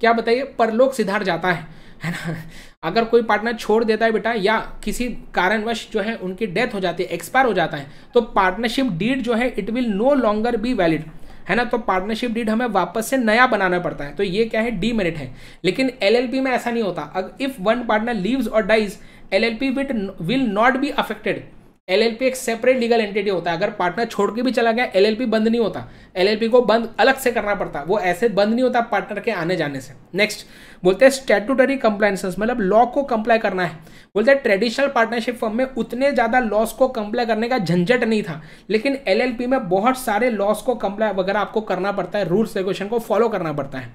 क्या बताइए परलोक सिधार जाता है है ना अगर कोई पार्टनर छोड़ देता है बेटा या किसी कारणवश जो है उनकी डेथ हो जाती है एक्सपायर हो जाता है तो पार्टनरशिप डीड जो है it will no longer be valid है ना तो पार्टनरशिप डीड हमें वापस से नया बनाना पड़ता है तो ये क्या है डी मेरिट है लेकिन एल में ऐसा नहीं होता अगर इफ़ वन पार्टनर लीव्स और dies L L P it will not be affected LLP एक सेपरेट लीगल एंटिटी होता है अगर पार्टनर छोड़ के भी चला गया एलएलपी बंद नहीं होता एलएलपी को बंद अलग से करना पड़ता वो ऐसे बंद नहीं होता पार्टनर के आने जाने से नेक्स्ट बोलते हैं स्टेटूटरी कंप्लाइंस मतलब लॉ को कंप्लाई करना है बोलते हैं ट्रेडिशनल पार्टनरशिप फॉर्म में उतने ज़्यादा लॉस को कंप्लाई करने का झंझट नहीं था लेकिन एलएलपी में बहुत सारे लॉस को कंप्लाई वगैरह आपको करना पड़ता है रूल्स रेगुलेशन को फॉलो करना पड़ता है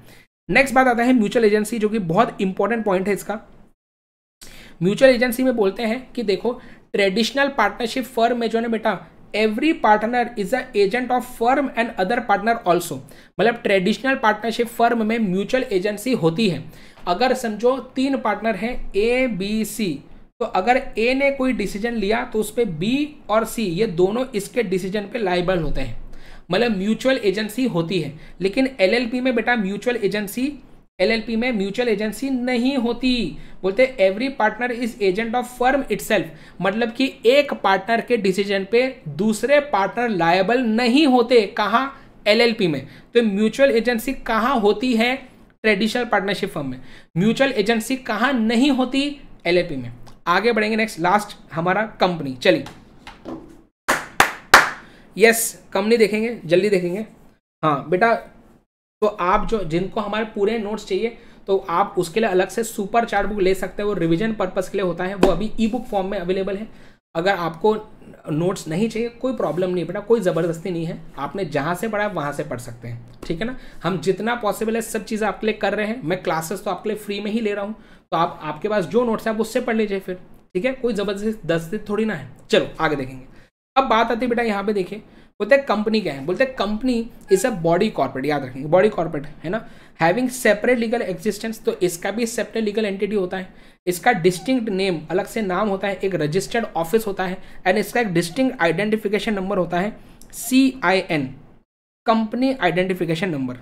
नेक्स्ट बात आता है म्यूचुअल एजेंसी जो कि बहुत इंपॉर्टेंट पॉइंट है इसका म्यूचुअल एजेंसी में बोलते हैं कि देखो ट्रेडिशनल पार्टनरशिप फर्म में जो है बेटा every partner is a agent of firm and other partner also मतलब ट्रेडिशनल पार्टनरशिप फर्म में म्यूचुअल एजेंसी होती है अगर समझो तीन पार्टनर हैं ए बी सी तो अगर ए ने कोई डिसीजन लिया तो उस पर बी और सी ये दोनों इसके डिसीजन पे लाइबल होते हैं मतलब म्यूचुअल एजेंसी होती है लेकिन एलएलपी में बेटा म्यूचुअल एजेंसी एलएलपी में म्यूचुअल एजेंसी नहीं होती बोलते every partner is agent of firm self मतलब कि एक पार्टनर के डिसीजन पे दूसरे पार्टनर लायबल नहीं होते एल एलएलपी में तो म्यूचुअल एजेंसी कहाँ होती है ट्रेडिशनल पार्टनरशिप फर्म में म्यूचुअल एजेंसी कहाँ नहीं होती एलएलपी में आगे बढ़ेंगे नेक्स्ट लास्ट हमारा कंपनी चलिए यस yes, कंपनी देखेंगे जल्दी देखेंगे हाँ बेटा तो आप जो जिनको हमारे पूरे नोट्स चाहिए तो आप उसके लिए अलग से सुपर चार्ट बुक ले सकते हो रिविजन पर्पज़ के लिए होता है वो अभी ई बुक फॉर्म में अवेलेबल है अगर आपको नोट्स नहीं चाहिए कोई प्रॉब्लम नहीं बेटा कोई ज़बरदस्ती नहीं है आपने जहाँ से पढ़ा वहाँ से पढ़ सकते हैं ठीक है ना हम जितना पॉसिबल है सब चीज़ें आपके लिए कर रहे हैं मैं क्लासेस तो आपके लिए फ्री में ही ले रहा हूँ तो आप आपके पास जो नोट्स है आप उससे पढ़ लीजिए फिर ठीक है कोई ज़बरदस्ती थोड़ी ना है चलो आगे देखेंगे अब बात आती है बेटा यहाँ पे देखिए बोलते हैं कंपनी क्या है बोलते हैं company is a body corporate याद रखेंगे बॉडी कॉर्पोरेट है ना हैविंग सेपरेट लीगल एग्जिस्टेंस तो इसका भी सेपरेट लीगल एंटिटी होता है इसका डिस्टिंक्ट नेम अलग से नाम होता है एक रजिस्टर्ड ऑफिस होता है एंड इसका एक डिस्टिंक्ट आइडेंटिफिकेशन नंबर होता है C I N company identification number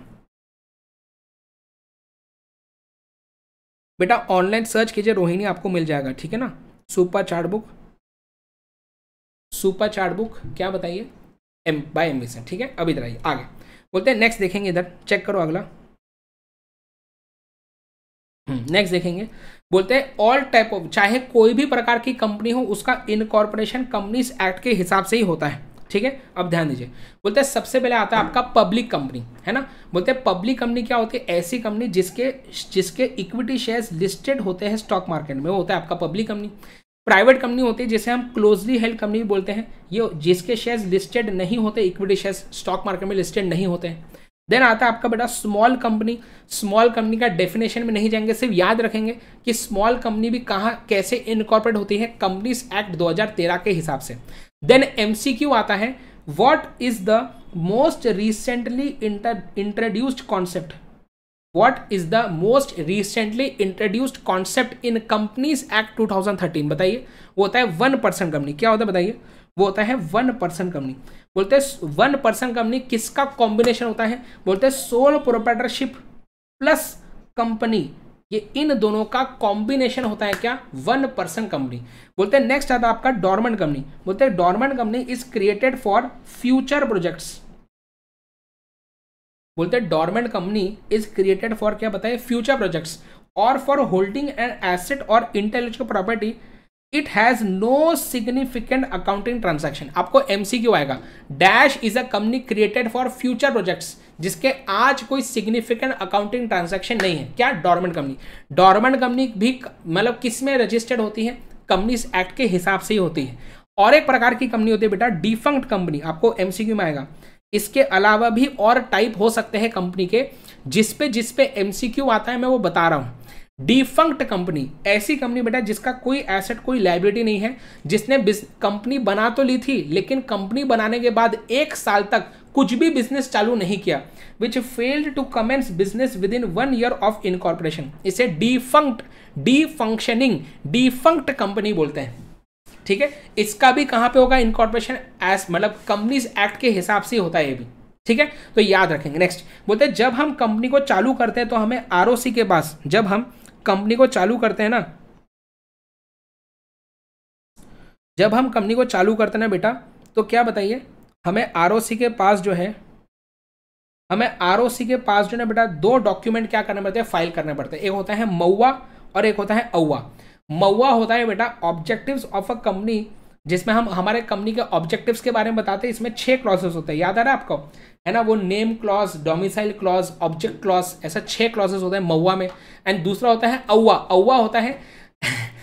बेटा ऑनलाइन सर्च कीजिए रोहिणी आपको मिल जाएगा ठीक है ना super chart book super chart book क्या बताइए एम बाय एम्बिशन ठीक है अब इधर आइए आगे बोलते हैं नेक्स्ट देखेंगे इधर चेक करो अगला नेक्स्ट हम्म, देखेंगे बोलते हैं ऑल टाइप ऑफ चाहे कोई भी प्रकार की कंपनी हो उसका इनकॉर्पोरेशन कंपनीज एक्ट के हिसाब से ही होता है ठीक है अब ध्यान दीजिए बोलते हैं सबसे पहले आता है आपका पब्लिक कंपनी है ना बोलते हैं पब्लिक कंपनी क्या होती है ऐसी कंपनी जिसके जिसके इक्विटी शेयर्स लिस्टेड होते हैं स्टॉक मार्केट में वो होता है आपका पब्लिक कंपनी प्राइवेट कंपनी होती है जिसे हम क्लोजली हेल्ड कंपनी भी बोलते हैं ये जिसके शेयर्स लिस्टेड नहीं होते इक्विटी शेयर्स स्टॉक मार्केट में लिस्टेड नहीं होते हैं देन आता है आपका बेटा स्मॉल कंपनी स्मॉल कंपनी का डेफिनेशन में नहीं जाएंगे सिर्फ याद रखेंगे कि स्मॉल कंपनी भी कहाँ कैसे इनकॉर्पोरेट होती है कंपनीज एक्ट 2013 के हिसाब से देन एम आता है what is the most recently introduced concept what is the most recently introduced concept in companies act 2013 बताइए वो होता है वन परसेंट कंपनी क्या होता है बताइए वो होता है वन परसेंट कंपनी बोलते हैं वन परसेंट कंपनी किसका कॉम्बिनेशन होता है बोलते हैं सोल प्रोपेटरशिप प्लस कंपनी ये इन दोनों का कॉम्बिनेशन होता है क्या वन पर्सन कंपनी बोलते हैं नेक्स्ट आता है आपका डॉर्मेंट कंपनी बोलते हैं dormant company is created for future projects बोलते हैं dormant company is created for क्या बताए फ्यूचर प्रोजेक्ट्स और फॉर होल्डिंग एन एसेट और intellectual property it has no significant accounting transaction आपको क्यू आएगा dash is a company created for future projects जिसके आज कोई सिग्निफिकेंट अकाउंटिंग ट्रांजेक्शन नहीं है क्या डॉर्मेंट कंपनी डॉर्मेंट कंपनी भी मतलब किस में रजिस्टर्ड होती है कंपनीज एक्ट के हिसाब से ही होती है और एक प्रकार की कंपनी होती है बेटा डिफंक्ट कंपनी आपको एमसीक्यू में आएगा इसके अलावा भी और टाइप हो सकते हैं कंपनी के जिसपे जिसपे एमसीक्यू आता है मैं वो बता रहा हूँ डिफंक्ट कंपनी ऐसी कंपनी बेटा जिसका कोई एसेट कोई लाइबिलिटी नहीं है जिसने कंपनी बना तो ली थी लेकिन कंपनी बनाने के बाद एक साल तक कुछ भी बिजनेस चालू नहीं किया which failed to commence business with in one year of incorporation इसे defunct de functioning defunct company बोलते हैं ठीक है इसका भी कहाँ पे होगा इनकॉर्पोरेशन एस मतलब कंपनीज एक्ट के हिसाब से होता है ये भी ठीक है तो याद रखेंगे नेक्स्ट बोलते हैं जब हम कंपनी को चालू करते हैं तो हमें आर के पास जब हम कंपनी को चालू करते हैं ना जब हम कंपनी को चालू करते हैं ना बेटा तो क्या बताइए हमें आर के पास जो है हमें आर के पास जो है बेटा दो डॉक्यूमेंट क्या करने पड़ते हैं फाइल करने पड़ते हैं एक होता है मऊआ और एक होता है अउआ मऊआ होता है बेटा ऑब्जेक्टिव्स ऑफ अ कंपनी जिसमें हम हमारे कंपनी के ऑब्जेक्टिव्स के बारे में बताते हैं इसमें छह क्लॉसेस होते हैं याद आ रहा है आपको है ना वो name clause domicile clause object clause ऐसा छह क्लॉसेस होते हैं मऊआ में एंड दूसरा होता है अवा अवा होता है [LAUGHS]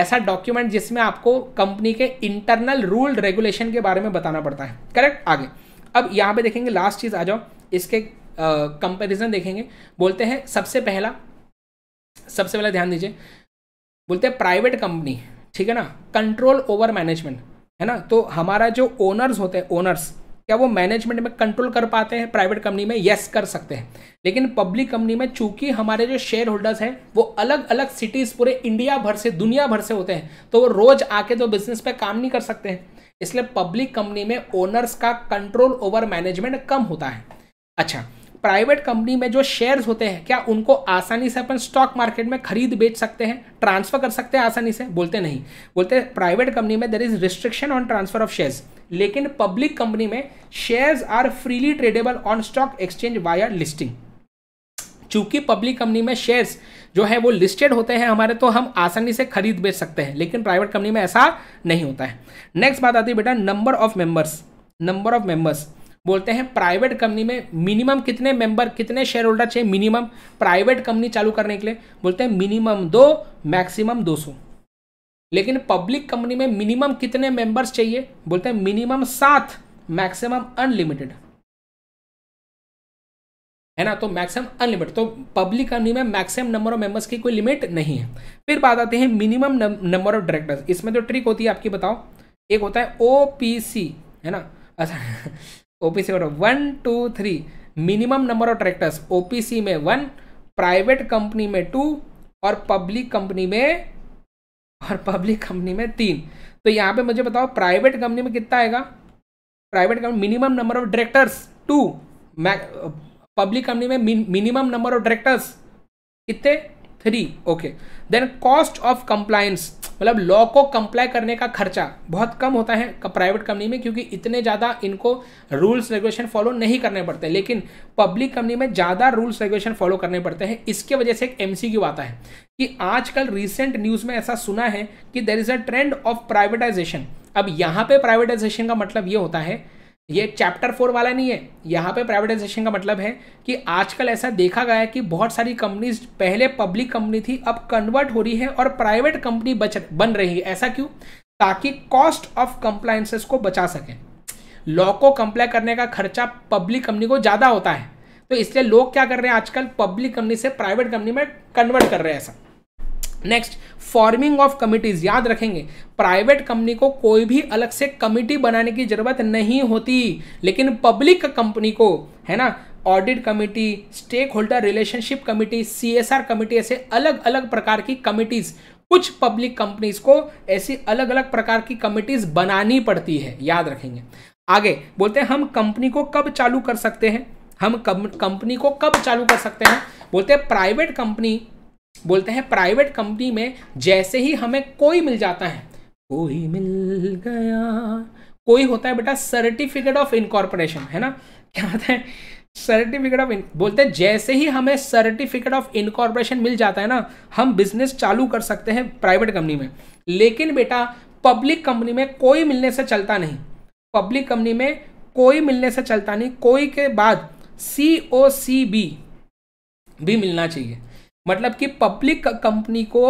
ऐसा डॉक्यूमेंट जिसमें आपको कंपनी के इंटरनल रूल रेगुलेशन के बारे में बताना पड़ता है करेक्ट आगे अब यहाँ पे देखेंगे लास्ट चीज़ आ जाओ इसके कंपेरिजन देखेंगे बोलते हैं सबसे पहला सबसे पहला ध्यान दीजिए बोलते हैं प्राइवेट कंपनी ठीक है ना कंट्रोल ओवर मैनेजमेंट है ना तो हमारा जो ओनर्स होते हैं ओनर्स क्या वो मैनेजमेंट में कंट्रोल कर पाते हैं प्राइवेट कंपनी में यस कर सकते हैं लेकिन पब्लिक कंपनी में चूंकि हमारे जो शेयर होल्डर्स हैं वो अलग अलग सिटीज़ पूरे इंडिया भर से दुनिया भर से होते हैं तो वो रोज़ आके तो बिजनेस पे काम नहीं कर सकते हैं इसलिए पब्लिक कंपनी में ओनर्स का कंट्रोल ओवर मैनेजमेंट कम होता है अच्छा प्राइवेट कंपनी में जो शेयर्स होते हैं क्या उनको आसानी से अपन स्टॉक मार्केट में खरीद बेच सकते हैं ट्रांसफर कर सकते हैं आसानी से बोलते नहीं बोलते प्राइवेट कंपनी में there is restriction on transfer of shares लेकिन पब्लिक कंपनी में shares are freely tradable on stock exchange via listing चूंकि पब्लिक कंपनी में शेयर्स जो है वो लिस्टेड होते हैं हमारे तो हम आसानी से खरीद बेच सकते हैं लेकिन प्राइवेट कंपनी में ऐसा नहीं होता है नेक्स्ट बात आती है बेटा number of members number of members बोलते हैं प्राइवेट कंपनी में मिनिमम कितने मेंबर कितने शेयर होल्डर चाहिए मिनिमम प्राइवेट कंपनी चालू करने के लिए बोलते हैं मिनिमम दो मैक्सिमम दो सौ लेकिन पब्लिक कंपनी में मिनिमम कितने मेंबर्स चाहिए बोलते हैं मिनिमम सात मैक्सिमम अनलिमिटेड है ना तो मैक्सिमम अनलिमिटेड तो पब्लिक कंपनी में मैक्सिमम नंबर ऑफ मेंबर्स की कोई लिमिट नहीं है फिर बात आते हैं मिनिमम नंबर ऑफ डायरेक्टर्स इसमें जो तो ट्रिक होती है आपकी बताओ एक होता है ओ है ना अच्छा। OPC one two three minimum number of tractors OPC में वन प्राइवेट कंपनी में टू और पब्लिक कंपनी में और पब्लिक कंपनी में तीन तो यहाँ पे मुझे बताओ प्राइवेट कंपनी में कितना आएगा private company minimum number of directors two public company में मिनिमम नंबर ऑफ डायरेक्टर्स कितने three okay then cost of compliance मतलब लॉ को कंप्लाई करने का खर्चा बहुत कम होता है प्राइवेट कंपनी में क्योंकि इतने ज़्यादा इनको रूल्स रेगुलेशन फॉलो नहीं करने पड़ते लेकिन पब्लिक कंपनी में ज़्यादा रूल्स रेगुलेशन फॉलो करने पड़ते हैं इसके वजह से एक एम आता है कि आजकल रिसेंट न्यूज़ में ऐसा सुना है कि there is a trend of privatization अब यहाँ पे प्राइवेटाइजेशन का मतलब ये होता है ये चैप्टर फोर वाला नहीं है यहाँ पे प्राइवेटाइजेशन का मतलब है कि आजकल ऐसा देखा गया है कि बहुत सारी कंपनीज पहले पब्लिक कंपनी थी अब कन्वर्ट हो रही है और प्राइवेट कंपनी बच बन रही है ऐसा क्यों ताकि कॉस्ट ऑफ कंप्लाइंसेस को बचा सकें लॉ को कंप्लाई करने का खर्चा पब्लिक कंपनी को ज़्यादा होता है तो इसलिए लोग क्या कर रहे हैं आजकल पब्लिक कंपनी से प्राइवेट कंपनी में कन्वर्ट कर रहे हैं ऐसा नेक्स्ट फॉर्मिंग ऑफ कमिटीज याद रखेंगे प्राइवेट कंपनी को कोई भी अलग से कमिटी बनाने की जरूरत नहीं होती लेकिन पब्लिक कंपनी को है ना audit committee stake holder relationship S R committee ऐसे अलग अलग प्रकार की कमिटीज कुछ पब्लिक कंपनीज को ऐसी अलग अलग प्रकार की कमिटीज बनानी पड़ती है याद रखेंगे आगे बोलते हैं हम कंपनी को कब चालू कर सकते हैं हम कंपनी को कब चालू कर सकते हैं बोलते हैं प्राइवेट कंपनी बोलते हैं प्राइवेट कंपनी में जैसे ही हमें कोई मिल जाता है कोई मिल गया कोई होता है बेटा सर्टिफिकेट ऑफ इनकॉर्पोरेशन है ना क्या होता है सर्टिफिकेट ऑफ बोलते हैं जैसे ही हमें सर्टिफिकेट ऑफ इनकॉर्पोरेशन मिल जाता है ना हम बिजनेस चालू कर सकते हैं प्राइवेट कंपनी में लेकिन बेटा पब्लिक कंपनी में कोई मिलने से चलता नहीं पब्लिक कंपनी में कोई मिलने से चलता नहीं कोई के बाद सी ओ सी बी भी मिलना चाहिए मतलब कि पब्लिक कंपनी को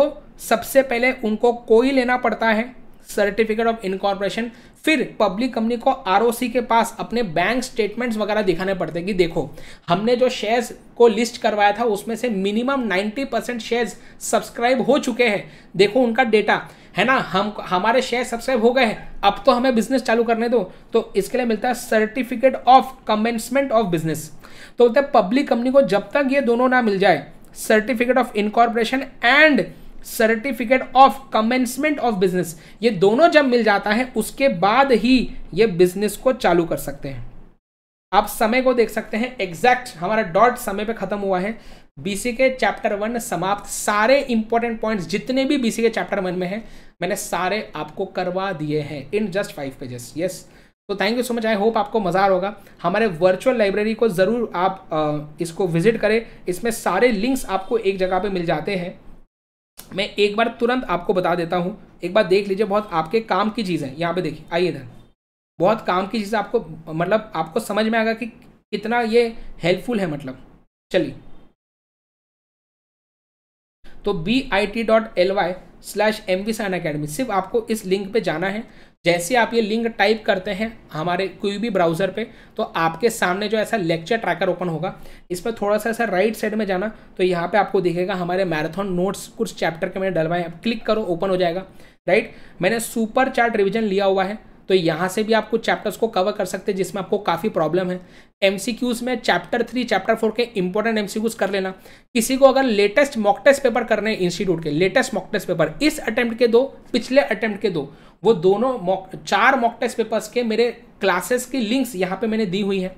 सबसे पहले उनको कोई लेना पड़ता है सर्टिफिकेट ऑफ इनकॉर्पोरेशन फिर पब्लिक कंपनी को आर के पास अपने बैंक स्टेटमेंट्स वगैरह दिखाने पड़ते हैं कि देखो हमने जो शेयर्स को लिस्ट करवाया था उसमें से मिनिमम 90 परसेंट शेयर्स सब्सक्राइब हो चुके हैं देखो उनका डेटा है ना हम हमारे शेयर सब्सक्राइब हो गए हैं अब तो हमें बिजनेस चालू करने दो तो इसके लिए मिलता है certificate of commencement of business तो बोलते पब्लिक कंपनी को जब तक ये दोनों ना मिल जाए certificate of incorporation and certificate of commencement of business ये दोनों जब मिल जाता है उसके बाद ही ये बिजनेस को चालू कर सकते हैं आप समय को देख सकते हैं एग्जैक्ट हमारा डॉट समय पे खत्म हुआ है बीसी के चैप्टर वन समाप्त सारे इंपॉर्टेंट पॉइंट्स जितने भी बीसी के चैप्टर वन में हैं मैंने सारे आपको करवा दिए हैं in just five pages yes तो thank you so much I hope आपको मज़ा आ होगा हमारे वर्चुअल लाइब्रेरी को ज़रूर आप आ, इसको विजिट करें इसमें सारे लिंक्स आपको एक जगह पे मिल जाते हैं मैं एक बार तुरंत आपको बता देता हूँ एक बार देख लीजिए बहुत आपके काम की चीज़ें यहाँ पे देखिए आइए इधर बहुत काम की चीज़ें आपको मतलब आपको समझ में आएगा कि कितना ये हेल्पफुल है मतलब चलिए तो B I T dot L Y slash M V sign academy सिर्फ आपको इस लिंक पे जाना है जैसे आप ये लिंक टाइप करते हैं हमारे कोई भी ब्राउज़र पे तो आपके सामने जो ऐसा लेक्चर ट्रैकर ओपन होगा इस पर थोड़ा सा ऐसा राइट साइड में जाना तो यहाँ पे आपको दिखेगा हमारे मैराथन नोट्स कुछ चैप्टर के मैंने डलवाए आप क्लिक करो ओपन हो जाएगा राइट मैंने सुपर चार्ट रिविजन लिया हुआ है तो यहाँ से भी आप कुछ चैप्टर्स को कवर कर सकते हैं जिसमें आपको काफ़ी प्रॉब्लम है एमसीक्यूज में चैप्टर थ्री चैप्टर फोर के इंपॉर्टेंट एमसीक्यूज कर लेना किसी को अगर लेटेस्ट मॉक टेस्ट पेपर करने हैं इंस्टीट्यूट के लेटेस्ट मॉक टेस्ट पेपर इस अटैम्प्ट के दो पिछले अटेम्प्ट के दो वो दोनों मॉक चार मॉक टेस्ट पेपर्स के मेरे क्लासेस की लिंक्स यहाँ पे मैंने दी हुई है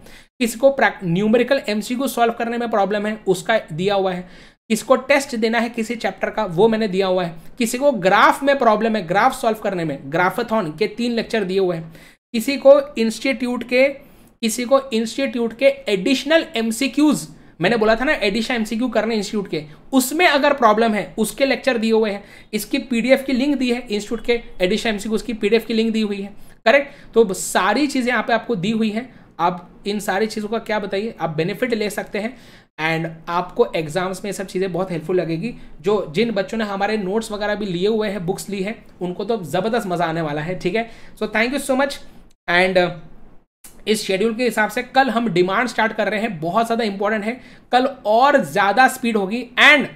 किसको न्यूमेरिकल एमसीक्यू सॉल्व करने में प्रॉब्लम है उसका दिया हुआ है किसको टेस्ट देना है किसी चैप्टर का वो मैंने दिया हुआ है किसी को ग्राफ में प्रॉब्लम है ग्राफ सॉल्व करने में ग्राफाथॉन के तीन लेक्चर दिए हुए हैं किसी को इंस्टीट्यूट के किसी को इंस्टीट्यूट के एडिशनल एमसीक्यूज़ मैंने बोला था ना एडिशा एमसीक्यू करने इंस्टीट्यूट के उसमें अगर प्रॉब्लम है उसके लेक्चर दिए हुए हैं इसकी पीडीएफ की लिंक दी है इंस्टीट्यूट के एडिशा एमसीक्यू उसकी पीडीएफ की लिंक दी हुई है करेक्ट तो सारी चीज़ें यहाँ पे आपको दी हुई है आप इन सारी चीज़ों का क्या बताइए आप बेनिफिट ले सकते हैं एंड आपको एग्जाम्स में सब चीज़ें बहुत हेल्पफुल लगेगी जो जिन बच्चों ने हमारे नोट्स वगैरह भी लिए हुए हैं बुक्स ली है उनको तो ज़बरदस्त मज़ा आने वाला है ठीक है so thank you so much and इस शेड्यूल के हिसाब से कल हम डिमांड स्टार्ट कर रहे हैं बहुत ज़्यादा इंपॉर्टेंट है कल और ज़्यादा स्पीड होगी एंड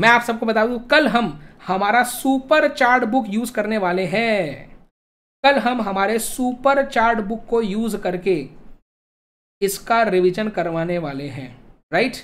मैं आप सबको बता दू कल हम हमारा सुपर चार्ट बुक यूज़ करने वाले हैं कल हम हमारे सुपर चार्ट बुक को यूज़ करके इसका रिवीजन करवाने वाले हैं right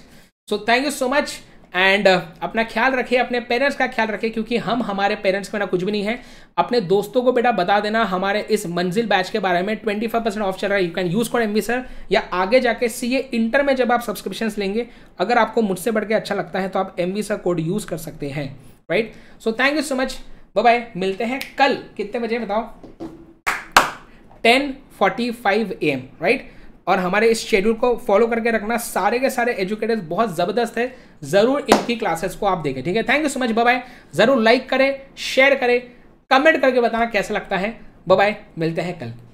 so thank you so much and uh, अपना ख्याल रखें अपने पेरेंट्स का ख्याल रखें क्योंकि हम हमारे पेरेंट्स में ना कुछ भी नहीं है अपने दोस्तों को बेटा बता देना हमारे इस मंजिल बैच के बारे में 25 परसेंट ऑफ चल रहा है you can use code M sir या आगे जाके सी ए इंटर में जब आप सब्सक्रिप्शन लेंगे अगर आपको मुझसे बढ़ के अच्छा लगता है तो आप एम सर कोड यूज़ कर सकते हैं right so thank you so much bye मिलते हैं कल कितने बजे बताओ ten forty five A M right और हमारे इस शेड्यूल को फॉलो करके रखना सारे के सारे एजुकेटर्स बहुत ज़बरदस्त है ज़रूर इनकी क्लासेस को आप देखें ठीक है thank you so much bye ज़रूर लाइक करें शेयर करें कमेंट करके बताना कैसा लगता है बाय मिलते हैं कल